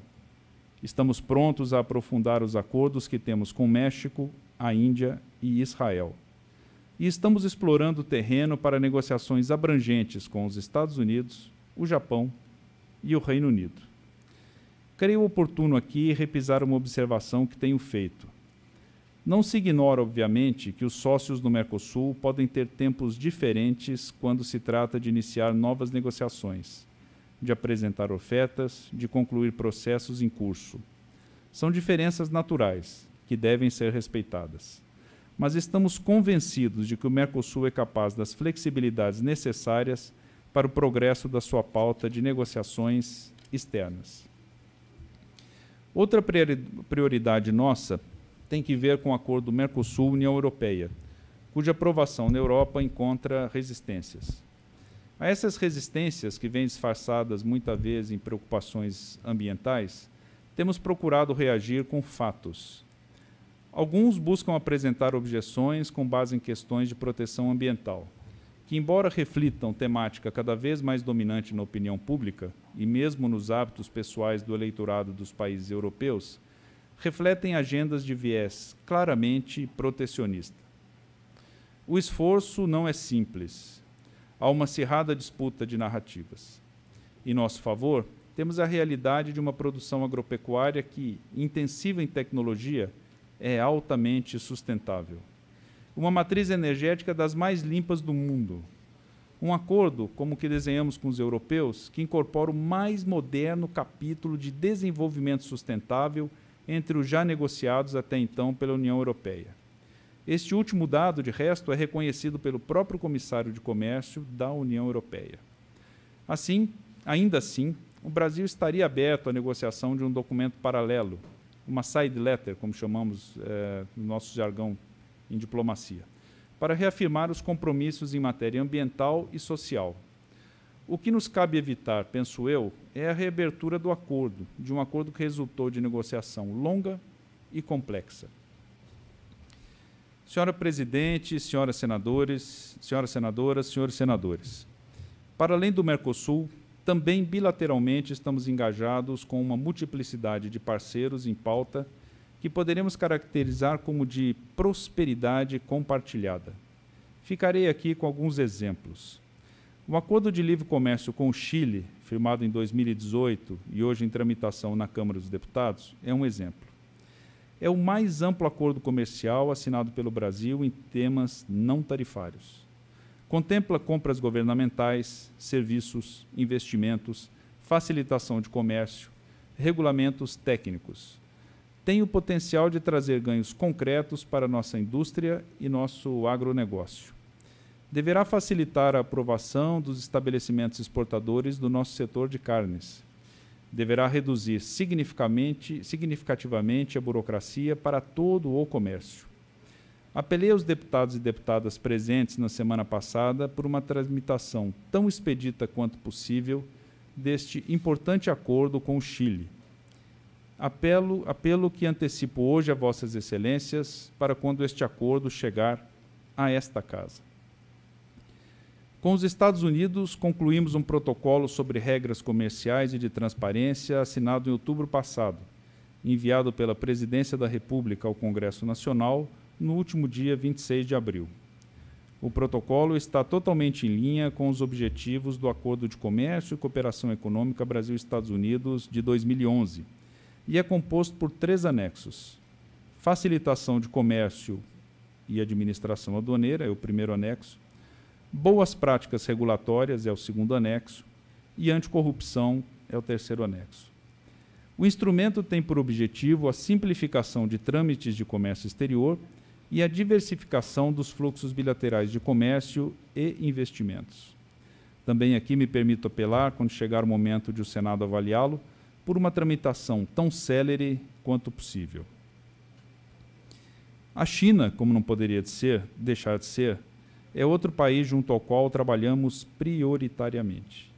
Estamos prontos a aprofundar os acordos que temos com México, a Índia e Israel. E estamos explorando o terreno para negociações abrangentes com os Estados Unidos, o Japão e o Reino Unido. Creio oportuno aqui repisar uma observação que tenho feito. Não se ignora, obviamente, que os sócios do Mercosul podem ter tempos diferentes quando se trata de iniciar novas negociações de apresentar ofertas, de concluir processos em curso. São diferenças naturais que devem ser respeitadas. Mas estamos convencidos de que o Mercosul é capaz das flexibilidades necessárias para o progresso da sua pauta de negociações externas. Outra prioridade nossa tem que ver com o acordo Mercosul-União Europeia, cuja aprovação na Europa encontra resistências a Essas resistências, que vêm disfarçadas muitas vezes em preocupações ambientais, temos procurado reagir com fatos. Alguns buscam apresentar objeções com base em questões de proteção ambiental, que, embora reflitam temática cada vez mais dominante na opinião pública e mesmo nos hábitos pessoais do eleitorado dos países europeus, refletem agendas de viés claramente protecionista. O esforço não é simples a uma acirrada disputa de narrativas. Em nosso favor, temos a realidade de uma produção agropecuária que, intensiva em tecnologia, é altamente sustentável. Uma matriz energética das mais limpas do mundo. Um acordo, como o que desenhamos com os europeus, que incorpora o mais moderno capítulo de desenvolvimento sustentável entre os já negociados até então pela União Europeia. Este último dado, de resto, é reconhecido pelo próprio comissário de comércio da União Europeia. Assim, ainda assim, o Brasil estaria aberto à negociação de um documento paralelo, uma side letter, como chamamos eh, no nosso jargão em diplomacia, para reafirmar os compromissos em matéria ambiental e social. O que nos cabe evitar, penso eu, é a reabertura do acordo, de um acordo que resultou de negociação longa e complexa. Senhora presidente, senhoras senadores, senhoras senadoras, senhores senadores. Para além do Mercosul, também bilateralmente estamos engajados com uma multiplicidade de parceiros em pauta que poderemos caracterizar como de prosperidade compartilhada. Ficarei aqui com alguns exemplos. O acordo de livre comércio com o Chile, firmado em 2018 e hoje em tramitação na Câmara dos Deputados, é um exemplo é o mais amplo acordo comercial assinado pelo Brasil em temas não tarifários. Contempla compras governamentais, serviços, investimentos, facilitação de comércio, regulamentos técnicos. Tem o potencial de trazer ganhos concretos para nossa indústria e nosso agronegócio. Deverá facilitar a aprovação dos estabelecimentos exportadores do nosso setor de carnes, deverá reduzir significativamente a burocracia para todo o comércio. Apelei aos deputados e deputadas presentes na semana passada por uma transmitação tão expedita quanto possível deste importante acordo com o Chile. Apelo, apelo que antecipo hoje a Vossas Excelências para quando este acordo chegar a esta casa. Com os Estados Unidos, concluímos um protocolo sobre regras comerciais e de transparência assinado em outubro passado, enviado pela Presidência da República ao Congresso Nacional no último dia 26 de abril. O protocolo está totalmente em linha com os objetivos do Acordo de Comércio e Cooperação Econômica Brasil-Estados Unidos de 2011 e é composto por três anexos: facilitação de comércio e administração aduaneira, é o primeiro anexo, Boas práticas regulatórias é o segundo anexo e anticorrupção é o terceiro anexo. O instrumento tem por objetivo a simplificação de trâmites de comércio exterior e a diversificação dos fluxos bilaterais de comércio e investimentos. Também aqui me permito apelar, quando chegar o momento de o Senado avaliá-lo, por uma tramitação tão célere quanto possível. A China, como não poderia de ser, deixar de ser, é outro país junto ao qual trabalhamos prioritariamente.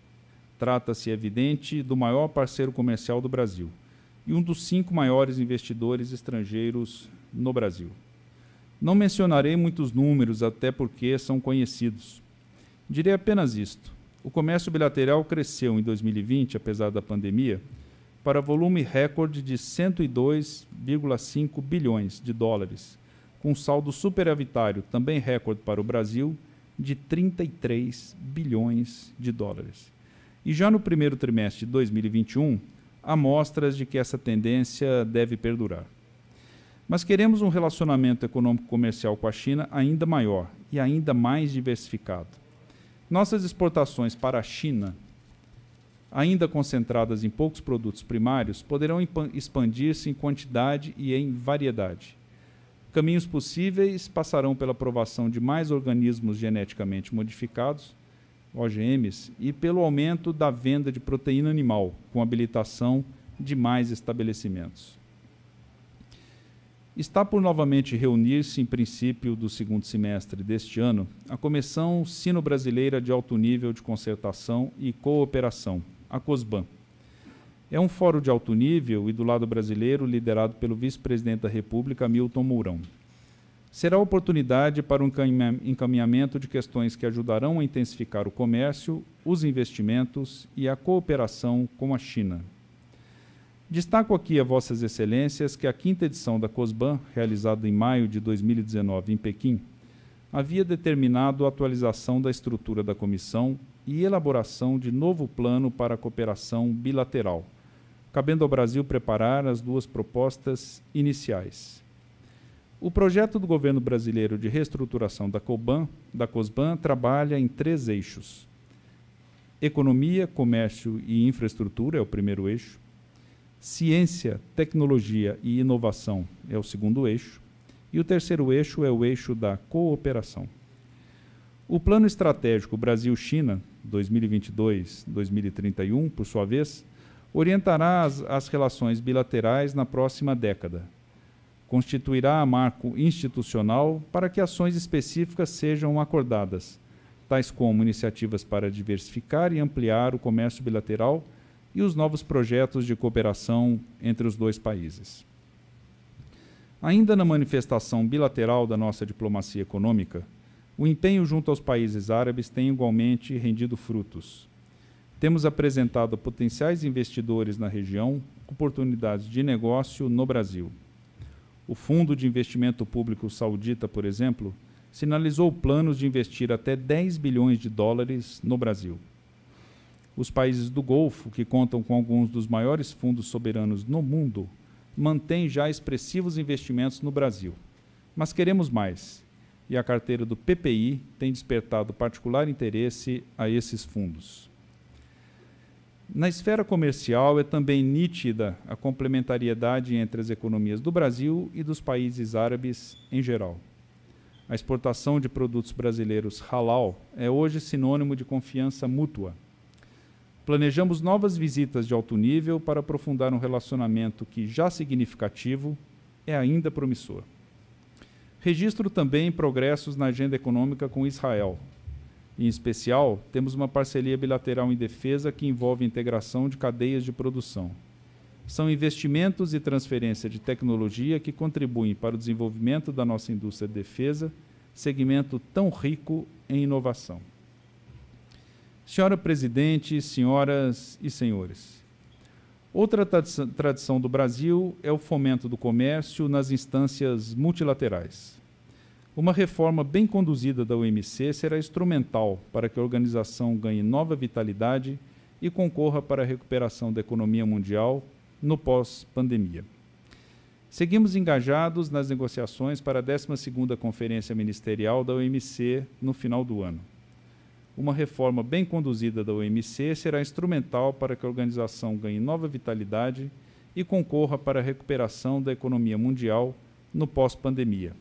Trata-se, é evidente, do maior parceiro comercial do Brasil e um dos cinco maiores investidores estrangeiros no Brasil. Não mencionarei muitos números, até porque são conhecidos. Direi apenas isto: o comércio bilateral cresceu em 2020, apesar da pandemia, para volume recorde de 102,5 bilhões de dólares, com saldo superavitário também recorde para o Brasil de 33 bilhões de dólares. E já no primeiro trimestre de 2021, há mostras de que essa tendência deve perdurar. Mas queremos um relacionamento econômico comercial com a China ainda maior e ainda mais diversificado. Nossas exportações para a China, ainda concentradas em poucos produtos primários, poderão expandir-se em quantidade e em variedade Caminhos possíveis passarão pela aprovação de mais organismos geneticamente modificados, OGMs, e pelo aumento da venda de proteína animal, com habilitação de mais estabelecimentos. Está por novamente reunir-se, em princípio do segundo semestre deste ano, a Comissão Sino-Brasileira de Alto Nível de Concertação e Cooperação, a COSBAN, é um fórum de alto nível e do lado brasileiro, liderado pelo vice-presidente da República, Milton Mourão. Será oportunidade para um encaminhamento de questões que ajudarão a intensificar o comércio, os investimentos e a cooperação com a China. Destaco aqui a Vossas Excelências que a quinta edição da COSBAN, realizada em maio de 2019 em Pequim, havia determinado a atualização da estrutura da comissão e elaboração de novo plano para a cooperação bilateral cabendo ao Brasil preparar as duas propostas iniciais. O projeto do governo brasileiro de reestruturação da Coban, da Cosban, trabalha em três eixos. Economia, comércio e infraestrutura é o primeiro eixo. Ciência, tecnologia e inovação é o segundo eixo. E o terceiro eixo é o eixo da cooperação. O Plano Estratégico Brasil-China 2022-2031, por sua vez, orientará as, as relações bilaterais na próxima década. Constituirá marco institucional para que ações específicas sejam acordadas, tais como iniciativas para diversificar e ampliar o comércio bilateral e os novos projetos de cooperação entre os dois países. Ainda na manifestação bilateral da nossa diplomacia econômica, o empenho junto aos países árabes tem igualmente rendido frutos. Temos apresentado a potenciais investidores na região oportunidades de negócio no Brasil. O Fundo de Investimento Público Saudita, por exemplo, sinalizou planos de investir até 10 bilhões de dólares no Brasil. Os países do Golfo, que contam com alguns dos maiores fundos soberanos no mundo, mantêm já expressivos investimentos no Brasil. Mas queremos mais, e a carteira do PPI tem despertado particular interesse a esses fundos. Na esfera comercial, é também nítida a complementariedade entre as economias do Brasil e dos países árabes em geral. A exportação de produtos brasileiros halal é hoje sinônimo de confiança mútua. Planejamos novas visitas de alto nível para aprofundar um relacionamento que, já significativo, é ainda promissor. Registro também progressos na agenda econômica com Israel, em especial, temos uma parceria bilateral em defesa que envolve integração de cadeias de produção. São investimentos e transferência de tecnologia que contribuem para o desenvolvimento da nossa indústria de defesa, segmento tão rico em inovação. Senhora Presidente, senhoras e senhores, outra tradição do Brasil é o fomento do comércio nas instâncias multilaterais. Uma reforma bem conduzida da OMC será instrumental para que a organização ganhe nova vitalidade e concorra para a recuperação da economia mundial no pós-pandemia. Seguimos engajados nas negociações para a 12ª Conferência Ministerial da OMC no final do ano. Uma reforma bem conduzida da OMC será instrumental para que a organização ganhe nova vitalidade e concorra para a recuperação da economia mundial no pós-pandemia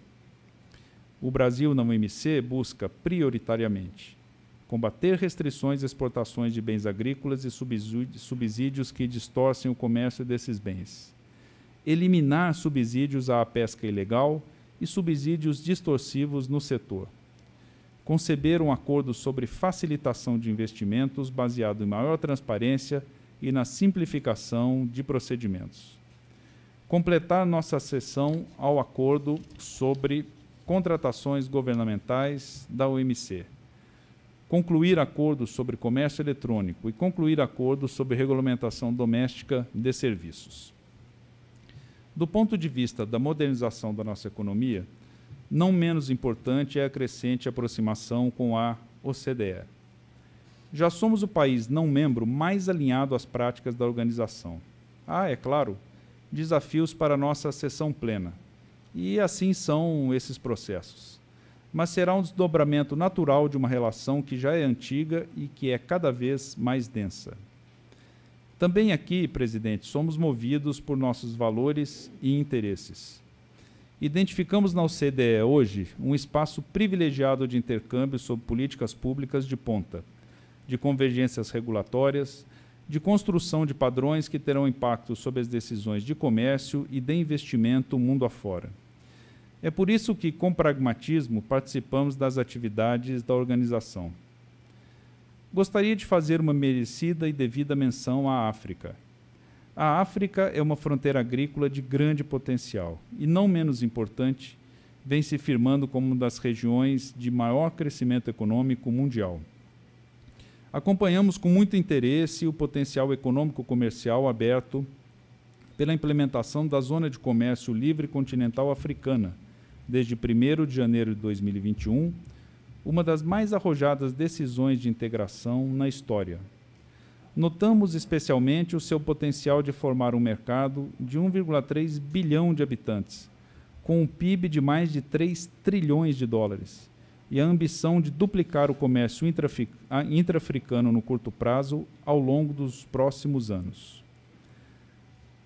o Brasil na OMC busca prioritariamente combater restrições e exportações de bens agrícolas e subsídios que distorcem o comércio desses bens, eliminar subsídios à pesca ilegal e subsídios distorsivos no setor, conceber um acordo sobre facilitação de investimentos baseado em maior transparência e na simplificação de procedimentos. Completar nossa sessão ao acordo sobre contratações governamentais da OMC, concluir acordos sobre comércio eletrônico e concluir acordos sobre regulamentação doméstica de serviços. Do ponto de vista da modernização da nossa economia, não menos importante é a crescente aproximação com a OCDE. Já somos o país não membro mais alinhado às práticas da organização. Há, ah, é claro, desafios para nossa sessão plena, e assim são esses processos. Mas será um desdobramento natural de uma relação que já é antiga e que é cada vez mais densa. Também aqui, presidente, somos movidos por nossos valores e interesses. Identificamos na OCDE hoje um espaço privilegiado de intercâmbio sobre políticas públicas de ponta, de convergências regulatórias, de construção de padrões que terão impacto sobre as decisões de comércio e de investimento mundo afora. É por isso que, com pragmatismo, participamos das atividades da organização. Gostaria de fazer uma merecida e devida menção à África. A África é uma fronteira agrícola de grande potencial e, não menos importante, vem se firmando como uma das regiões de maior crescimento econômico mundial. Acompanhamos com muito interesse o potencial econômico-comercial aberto pela implementação da Zona de Comércio Livre Continental Africana, desde 1 de janeiro de 2021, uma das mais arrojadas decisões de integração na história. Notamos especialmente o seu potencial de formar um mercado de 1,3 bilhão de habitantes, com um PIB de mais de 3 trilhões de dólares, e a ambição de duplicar o comércio intra-africano no curto prazo ao longo dos próximos anos.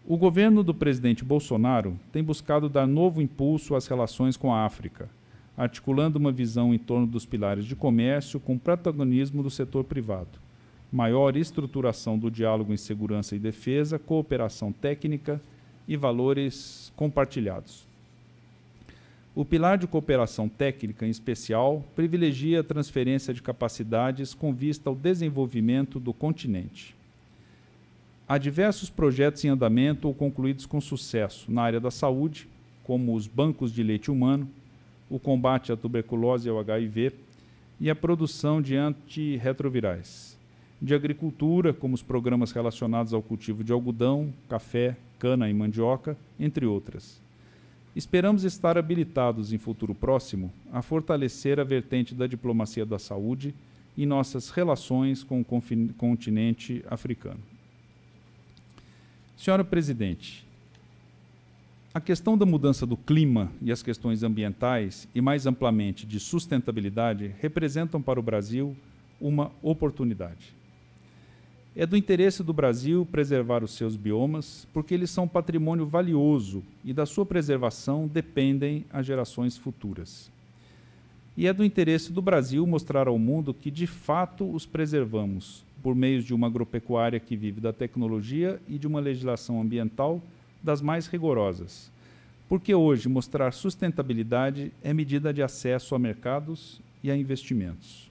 O governo do presidente Bolsonaro tem buscado dar novo impulso às relações com a África, articulando uma visão em torno dos pilares de comércio com protagonismo do setor privado, maior estruturação do diálogo em segurança e defesa, cooperação técnica e valores compartilhados. O pilar de cooperação técnica, em especial, privilegia a transferência de capacidades com vista ao desenvolvimento do continente. Há diversos projetos em andamento ou concluídos com sucesso na área da saúde, como os bancos de leite humano, o combate à tuberculose e ao HIV e a produção de antirretrovirais. De agricultura, como os programas relacionados ao cultivo de algodão, café, cana e mandioca, entre outras. Esperamos estar habilitados em futuro próximo a fortalecer a vertente da diplomacia da saúde e nossas relações com o continente africano. Senhora presidente, a questão da mudança do clima e as questões ambientais, e mais amplamente de sustentabilidade, representam para o Brasil uma oportunidade. É do interesse do Brasil preservar os seus biomas, porque eles são patrimônio valioso e da sua preservação dependem as gerações futuras. E é do interesse do Brasil mostrar ao mundo que, de fato, os preservamos, por meio de uma agropecuária que vive da tecnologia e de uma legislação ambiental das mais rigorosas. Porque hoje mostrar sustentabilidade é medida de acesso a mercados e a investimentos.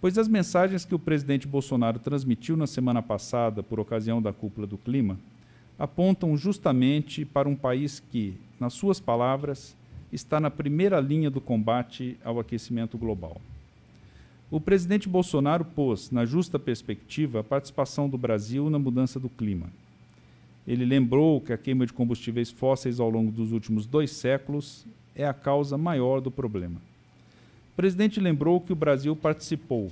Pois as mensagens que o presidente Bolsonaro transmitiu na semana passada por ocasião da cúpula do clima apontam justamente para um país que, nas suas palavras, está na primeira linha do combate ao aquecimento global. O presidente Bolsonaro pôs na justa perspectiva a participação do Brasil na mudança do clima. Ele lembrou que a queima de combustíveis fósseis ao longo dos últimos dois séculos é a causa maior do problema. O presidente lembrou que o Brasil participou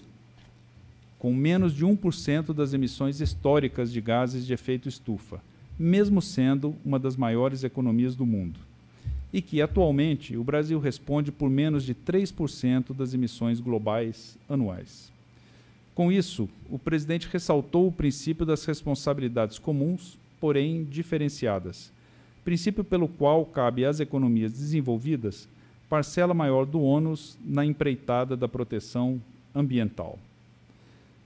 com menos de 1% das emissões históricas de gases de efeito estufa, mesmo sendo uma das maiores economias do mundo e que atualmente o Brasil responde por menos de 3% das emissões globais anuais. Com isso, o presidente ressaltou o princípio das responsabilidades comuns, porém diferenciadas, princípio pelo qual cabe às economias desenvolvidas parcela maior do ônus na empreitada da proteção ambiental.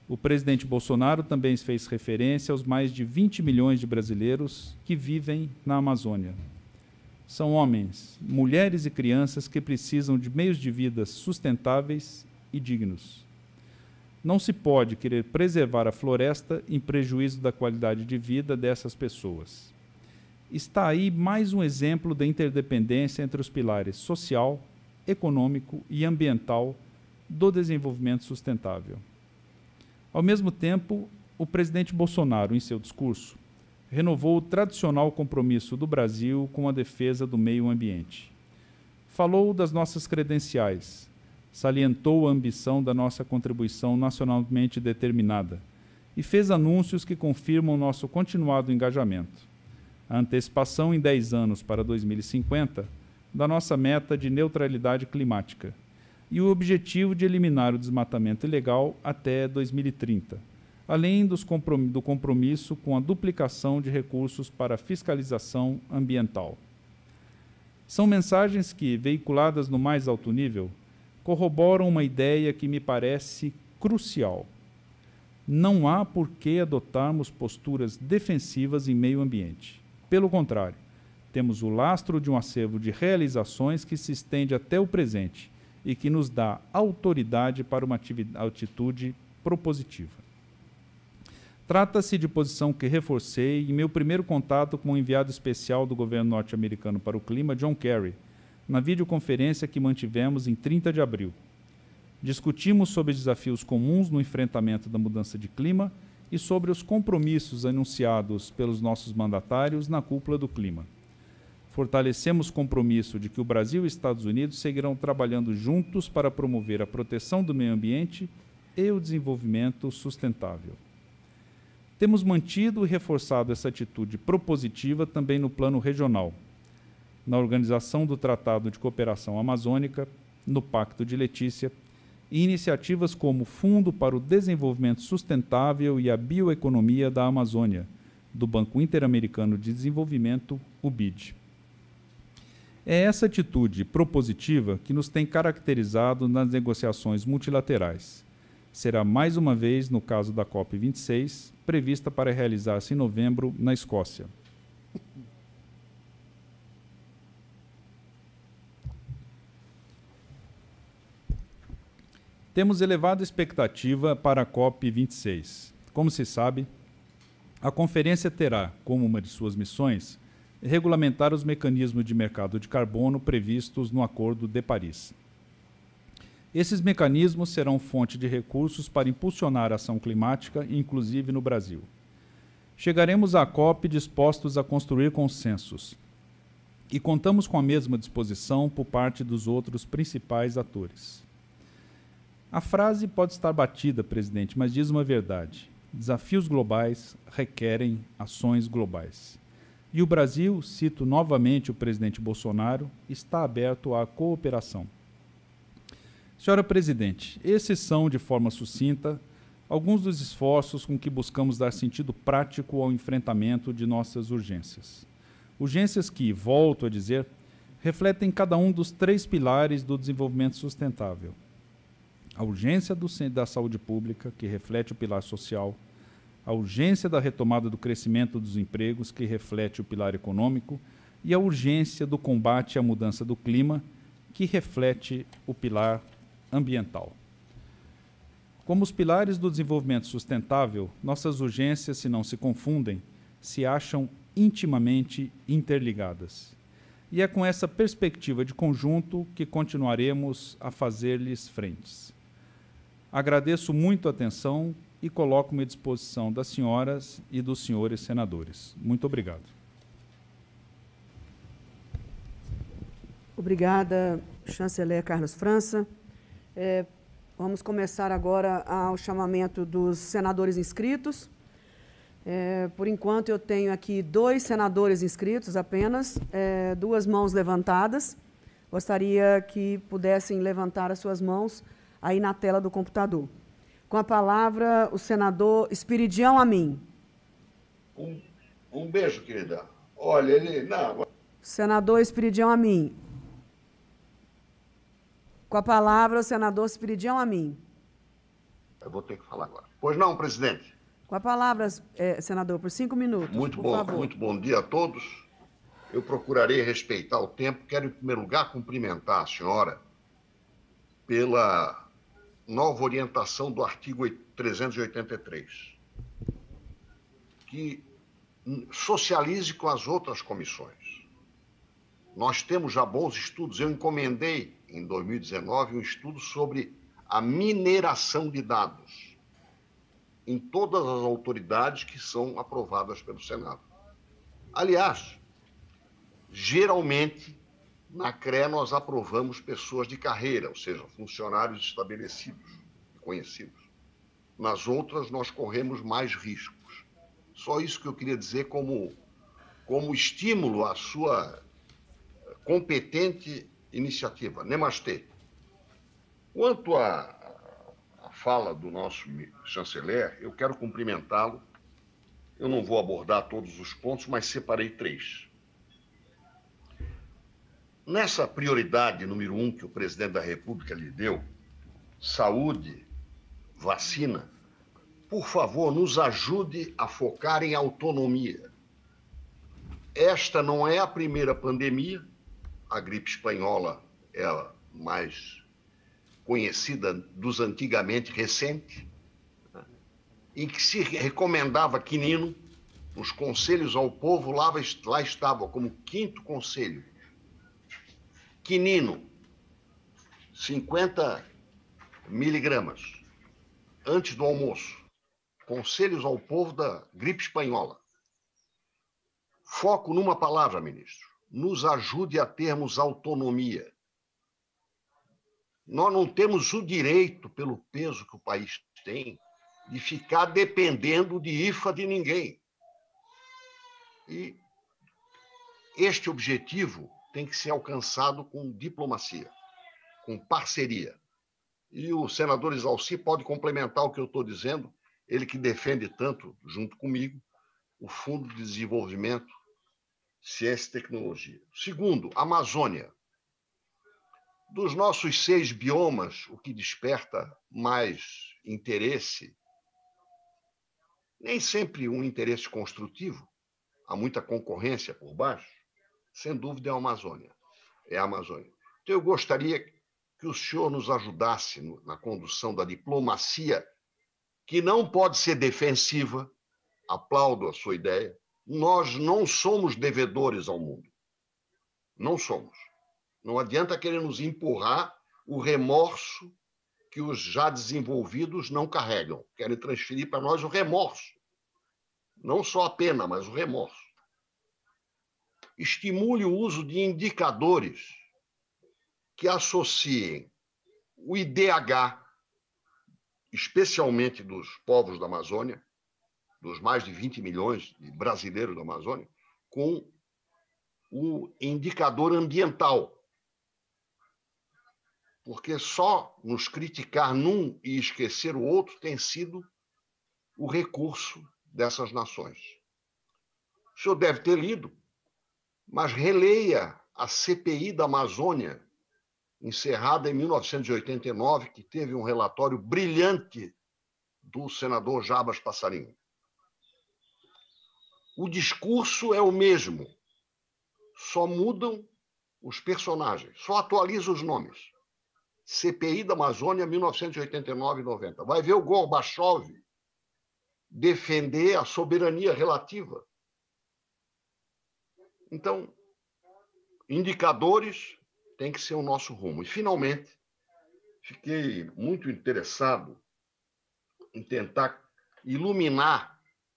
O presidente Bolsonaro também fez referência aos mais de 20 milhões de brasileiros que vivem na Amazônia, são homens, mulheres e crianças que precisam de meios de vida sustentáveis e dignos. Não se pode querer preservar a floresta em prejuízo da qualidade de vida dessas pessoas. Está aí mais um exemplo da interdependência entre os pilares social, econômico e ambiental do desenvolvimento sustentável. Ao mesmo tempo, o presidente Bolsonaro, em seu discurso, renovou o tradicional compromisso do Brasil com a defesa do meio ambiente. Falou das nossas credenciais, salientou a ambição da nossa contribuição nacionalmente determinada e fez anúncios que confirmam nosso continuado engajamento. A antecipação em 10 anos para 2050 da nossa meta de neutralidade climática e o objetivo de eliminar o desmatamento ilegal até 2030 além do compromisso com a duplicação de recursos para fiscalização ambiental. São mensagens que, veiculadas no mais alto nível, corroboram uma ideia que me parece crucial. Não há por que adotarmos posturas defensivas em meio ambiente. Pelo contrário, temos o lastro de um acervo de realizações que se estende até o presente e que nos dá autoridade para uma atitude propositiva. Trata-se de posição que reforcei em meu primeiro contato com o enviado especial do governo norte-americano para o clima, John Kerry, na videoconferência que mantivemos em 30 de abril. Discutimos sobre desafios comuns no enfrentamento da mudança de clima e sobre os compromissos anunciados pelos nossos mandatários na cúpula do clima. Fortalecemos o compromisso de que o Brasil e Estados Unidos seguirão trabalhando juntos para promover a proteção do meio ambiente e o desenvolvimento sustentável. Temos mantido e reforçado essa atitude propositiva também no plano regional, na organização do Tratado de Cooperação Amazônica, no Pacto de Letícia, e iniciativas como Fundo para o Desenvolvimento Sustentável e a Bioeconomia da Amazônia, do Banco Interamericano de Desenvolvimento, o BID. É essa atitude propositiva que nos tem caracterizado nas negociações multilaterais será mais uma vez, no caso da COP26, prevista para realizar-se em novembro na Escócia. Temos elevada expectativa para a COP26. Como se sabe, a conferência terá, como uma de suas missões, regulamentar os mecanismos de mercado de carbono previstos no Acordo de Paris. Esses mecanismos serão fonte de recursos para impulsionar a ação climática, inclusive no Brasil. Chegaremos à COP dispostos a construir consensos. E contamos com a mesma disposição por parte dos outros principais atores. A frase pode estar batida, presidente, mas diz uma verdade. Desafios globais requerem ações globais. E o Brasil, cito novamente o presidente Bolsonaro, está aberto à cooperação. Senhora Presidente, esses são, de forma sucinta, alguns dos esforços com que buscamos dar sentido prático ao enfrentamento de nossas urgências. Urgências que, volto a dizer, refletem cada um dos três pilares do desenvolvimento sustentável: a urgência do, da saúde pública, que reflete o pilar social, a urgência da retomada do crescimento dos empregos, que reflete o pilar econômico, e a urgência do combate à mudança do clima, que reflete o pilar ambiental. Como os pilares do desenvolvimento sustentável, nossas urgências, se não se confundem, se acham intimamente interligadas. E é com essa perspectiva de conjunto que continuaremos a fazer-lhes frentes. Agradeço muito a atenção e coloco-me à disposição das senhoras e dos senhores senadores. Muito obrigado. Obrigada, chanceler Carlos França. É, vamos começar agora ao chamamento dos senadores inscritos. É, por enquanto, eu tenho aqui dois senadores inscritos apenas, é, duas mãos levantadas. Gostaria que pudessem levantar as suas mãos aí na tela do computador. Com a palavra, o senador Espiridião Amin. Um, um beijo, querida. Olha, ele. Não. Senador Espiridião Amin, com a palavra, o senador Espiridião Amin. Eu vou ter que falar agora. Pois não, presidente. Com a palavra, é, senador, por cinco minutos. Muito bom, favor. muito bom dia a todos. Eu procurarei respeitar o tempo. Quero, em primeiro lugar, cumprimentar a senhora pela nova orientação do artigo 383, que socialize com as outras comissões. Nós temos já bons estudos. Eu encomendei em 2019, um estudo sobre a mineração de dados em todas as autoridades que são aprovadas pelo Senado. Aliás, geralmente, na CRE nós aprovamos pessoas de carreira, ou seja, funcionários estabelecidos e conhecidos. Nas outras, nós corremos mais riscos. Só isso que eu queria dizer como, como estímulo à sua eh, competente iniciativa. Nemastê. Quanto à, à fala do nosso chanceler, eu quero cumprimentá-lo. Eu não vou abordar todos os pontos, mas separei três. Nessa prioridade número um que o presidente da República lhe deu, saúde, vacina, por favor, nos ajude a focar em autonomia. Esta não é a primeira pandemia a gripe espanhola é a mais conhecida dos antigamente recente, né, em que se recomendava quinino, os conselhos ao povo lá, lá estava como quinto conselho. Quinino, 50 miligramas, antes do almoço. Conselhos ao povo da gripe espanhola. Foco numa palavra, ministro nos ajude a termos autonomia. Nós não temos o direito, pelo peso que o país tem, de ficar dependendo de IFA de ninguém. E este objetivo tem que ser alcançado com diplomacia, com parceria. E o senador Isalci pode complementar o que eu estou dizendo, ele que defende tanto, junto comigo, o Fundo de Desenvolvimento ciência e tecnologia. Segundo, Amazônia. Dos nossos seis biomas, o que desperta mais interesse, nem sempre um interesse construtivo, há muita concorrência por baixo, sem dúvida é a Amazônia. É a Amazônia. Então, eu gostaria que o senhor nos ajudasse na condução da diplomacia, que não pode ser defensiva, aplaudo a sua ideia, nós não somos devedores ao mundo. Não somos. Não adianta querer nos empurrar o remorso que os já desenvolvidos não carregam. Querem transferir para nós o remorso. Não só a pena, mas o remorso. Estimule o uso de indicadores que associem o IDH, especialmente dos povos da Amazônia, dos mais de 20 milhões de brasileiros da Amazônia, com o indicador ambiental. Porque só nos criticar num e esquecer o outro tem sido o recurso dessas nações. O senhor deve ter lido, mas releia a CPI da Amazônia, encerrada em 1989, que teve um relatório brilhante do senador Jabas Passarinho. O discurso é o mesmo, só mudam os personagens, só atualiza os nomes. CPI da Amazônia 1989-90. Vai ver o Gorbachev defender a soberania relativa. Então, indicadores tem que ser o nosso rumo. E, finalmente, fiquei muito interessado em tentar iluminar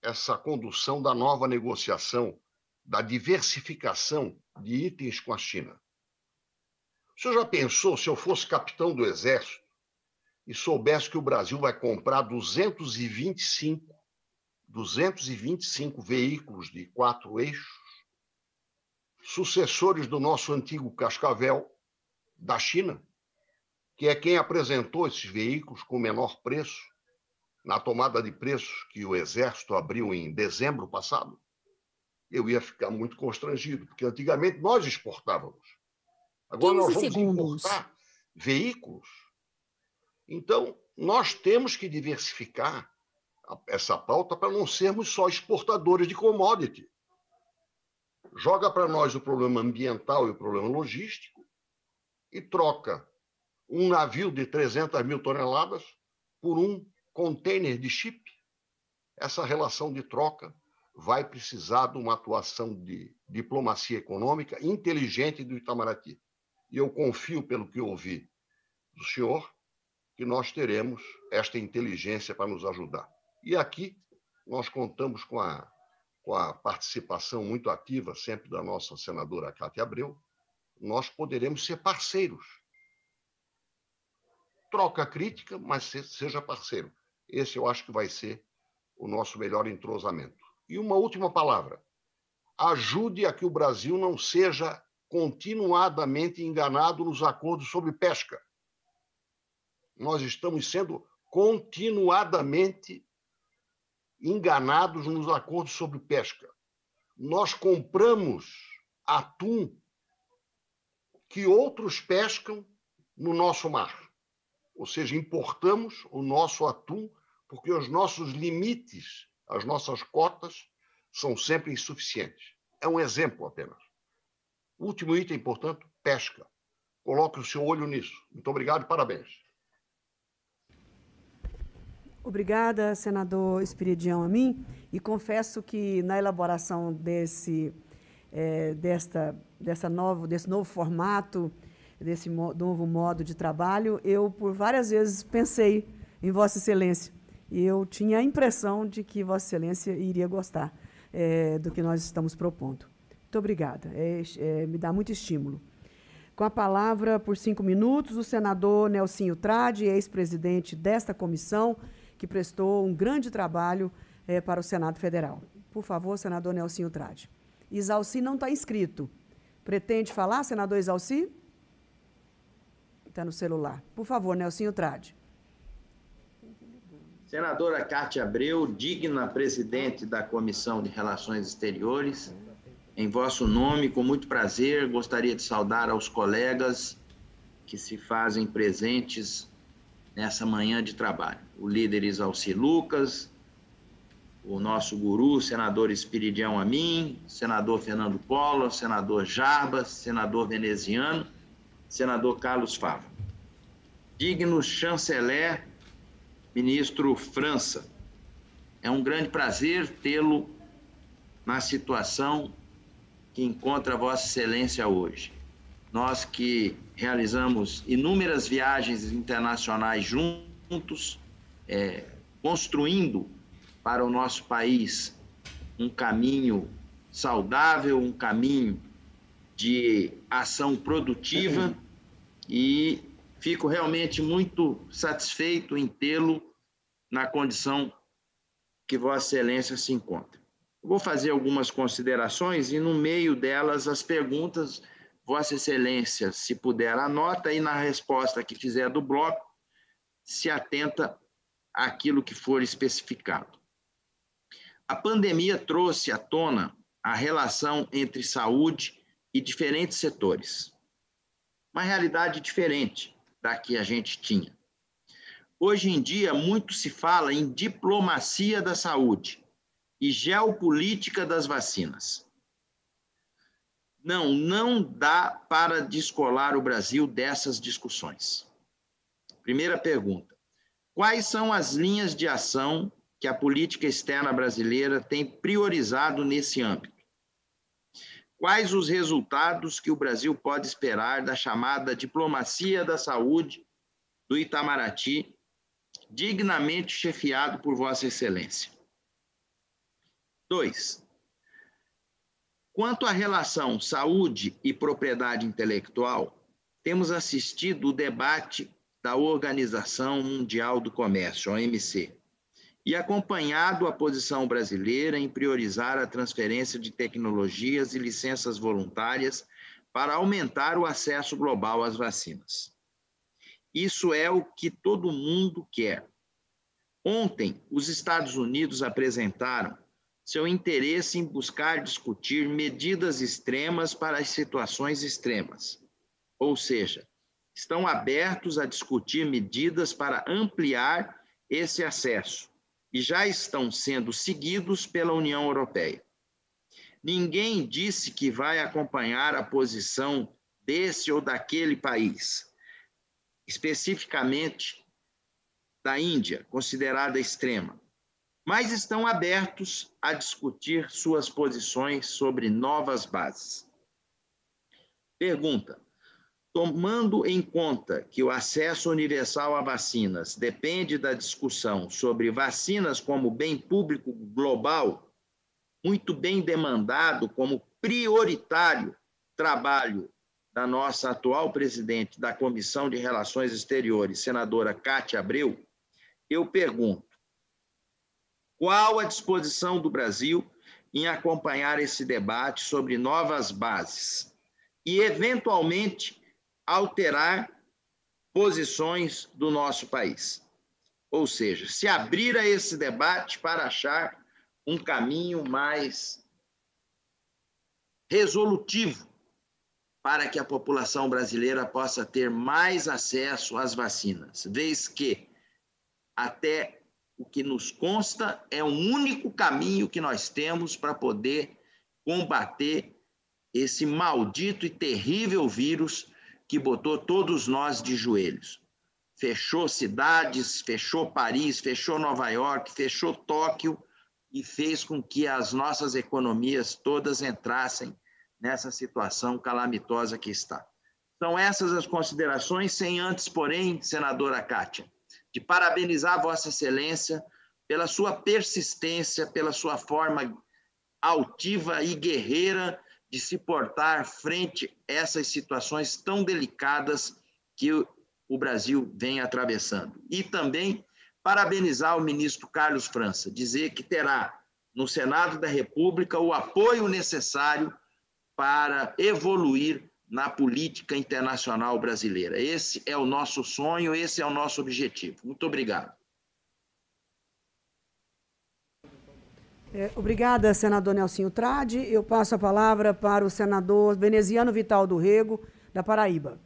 essa condução da nova negociação, da diversificação de itens com a China? O senhor já pensou se eu fosse capitão do Exército e soubesse que o Brasil vai comprar 225, 225 veículos de quatro eixos, sucessores do nosso antigo Cascavel, da China, que é quem apresentou esses veículos com menor preço, na tomada de preços que o Exército abriu em dezembro passado, eu ia ficar muito constrangido, porque antigamente nós exportávamos. Agora nós vamos segundos. importar veículos. Então, nós temos que diversificar essa pauta para não sermos só exportadores de commodity. Joga para nós o problema ambiental e o problema logístico e troca um navio de 300 mil toneladas por um container de chip, essa relação de troca vai precisar de uma atuação de diplomacia econômica inteligente do Itamaraty. E eu confio, pelo que ouvi do senhor, que nós teremos esta inteligência para nos ajudar. E aqui nós contamos com a, com a participação muito ativa sempre da nossa senadora Cátia Abreu, nós poderemos ser parceiros. Troca crítica, mas seja parceiro. Esse eu acho que vai ser o nosso melhor entrosamento. E uma última palavra: ajude a que o Brasil não seja continuadamente enganado nos acordos sobre pesca. Nós estamos sendo continuadamente enganados nos acordos sobre pesca. Nós compramos atum que outros pescam no nosso mar. Ou seja, importamos o nosso atum porque os nossos limites, as nossas cotas, são sempre insuficientes. É um exemplo apenas. Último item, portanto, pesca. Coloque o seu olho nisso. Muito obrigado e parabéns. Obrigada, senador Espiridião mim. E confesso que na elaboração desse, é, desta, dessa novo, desse novo formato, desse novo modo de trabalho, eu por várias vezes pensei em Vossa Excelência e eu tinha a impressão de que Vossa Excelência iria gostar é, do que nós estamos propondo. Muito obrigada. É, é, me dá muito estímulo. Com a palavra, por cinco minutos, o senador Nelsinho Trade, ex-presidente desta comissão, que prestou um grande trabalho é, para o Senado Federal. Por favor, senador Nelsinho Trade. Isalci não está inscrito. Pretende falar, senador Isalci? Está no celular. Por favor, Nelsinho Trade. Senadora Cátia Abreu, digna presidente da Comissão de Relações Exteriores, em vosso nome, com muito prazer, gostaria de saudar aos colegas que se fazem presentes nessa manhã de trabalho. O líder Isalci Lucas, o nosso guru, senador Espiridião Amin, senador Fernando Collor, senador Jarbas, senador veneziano, senador Carlos Fava. Digno chanceler ministro França. É um grande prazer tê-lo na situação que encontra Vossa Excelência hoje. Nós que realizamos inúmeras viagens internacionais juntos, é, construindo para o nosso país um caminho saudável, um caminho de ação produtiva <clears throat> e Fico realmente muito satisfeito em tê-lo na condição que Vossa Excelência se encontra. Vou fazer algumas considerações e, no meio delas, as perguntas. Vossa Excelência, se puder, anota e na resposta que fizer do bloco, se atenta àquilo que for especificado. A pandemia trouxe à tona a relação entre saúde e diferentes setores. Uma realidade diferente, Tá, que a gente tinha. Hoje em dia, muito se fala em diplomacia da saúde e geopolítica das vacinas. Não, não dá para descolar o Brasil dessas discussões. Primeira pergunta: quais são as linhas de ação que a política externa brasileira tem priorizado nesse âmbito? quais os resultados que o Brasil pode esperar da chamada diplomacia da saúde do Itamaraty, dignamente chefiado por Vossa Excelência. Dois, quanto à relação saúde e propriedade intelectual, temos assistido o debate da Organização Mundial do Comércio, OMC, e acompanhado a posição brasileira em priorizar a transferência de tecnologias e licenças voluntárias para aumentar o acesso global às vacinas. Isso é o que todo mundo quer. Ontem, os Estados Unidos apresentaram seu interesse em buscar discutir medidas extremas para as situações extremas, ou seja, estão abertos a discutir medidas para ampliar esse acesso e já estão sendo seguidos pela União Europeia. Ninguém disse que vai acompanhar a posição desse ou daquele país, especificamente da Índia, considerada extrema, mas estão abertos a discutir suas posições sobre novas bases. Pergunta: Tomando em conta que o acesso universal a vacinas depende da discussão sobre vacinas como bem público global, muito bem demandado como prioritário trabalho da nossa atual presidente da Comissão de Relações Exteriores, senadora Cátia Abreu, eu pergunto: qual a disposição do Brasil em acompanhar esse debate sobre novas bases e, eventualmente, alterar posições do nosso país. Ou seja, se abrir a esse debate para achar um caminho mais resolutivo para que a população brasileira possa ter mais acesso às vacinas, vez que até o que nos consta é o único caminho que nós temos para poder combater esse maldito e terrível vírus que botou todos nós de joelhos. Fechou cidades, fechou Paris, fechou Nova York, fechou Tóquio e fez com que as nossas economias todas entrassem nessa situação calamitosa que está. São essas as considerações, sem antes, porém, senadora Kátia, de parabenizar Vossa Excelência pela sua persistência, pela sua forma altiva e guerreira de se portar frente a essas situações tão delicadas que o Brasil vem atravessando. E também parabenizar o ministro Carlos França, dizer que terá no Senado da República o apoio necessário para evoluir na política internacional brasileira. Esse é o nosso sonho, esse é o nosso objetivo. Muito obrigado. É, obrigada, senador Nelsinho Trade. Eu passo a palavra para o senador Veneziano Vital do Rego, da Paraíba.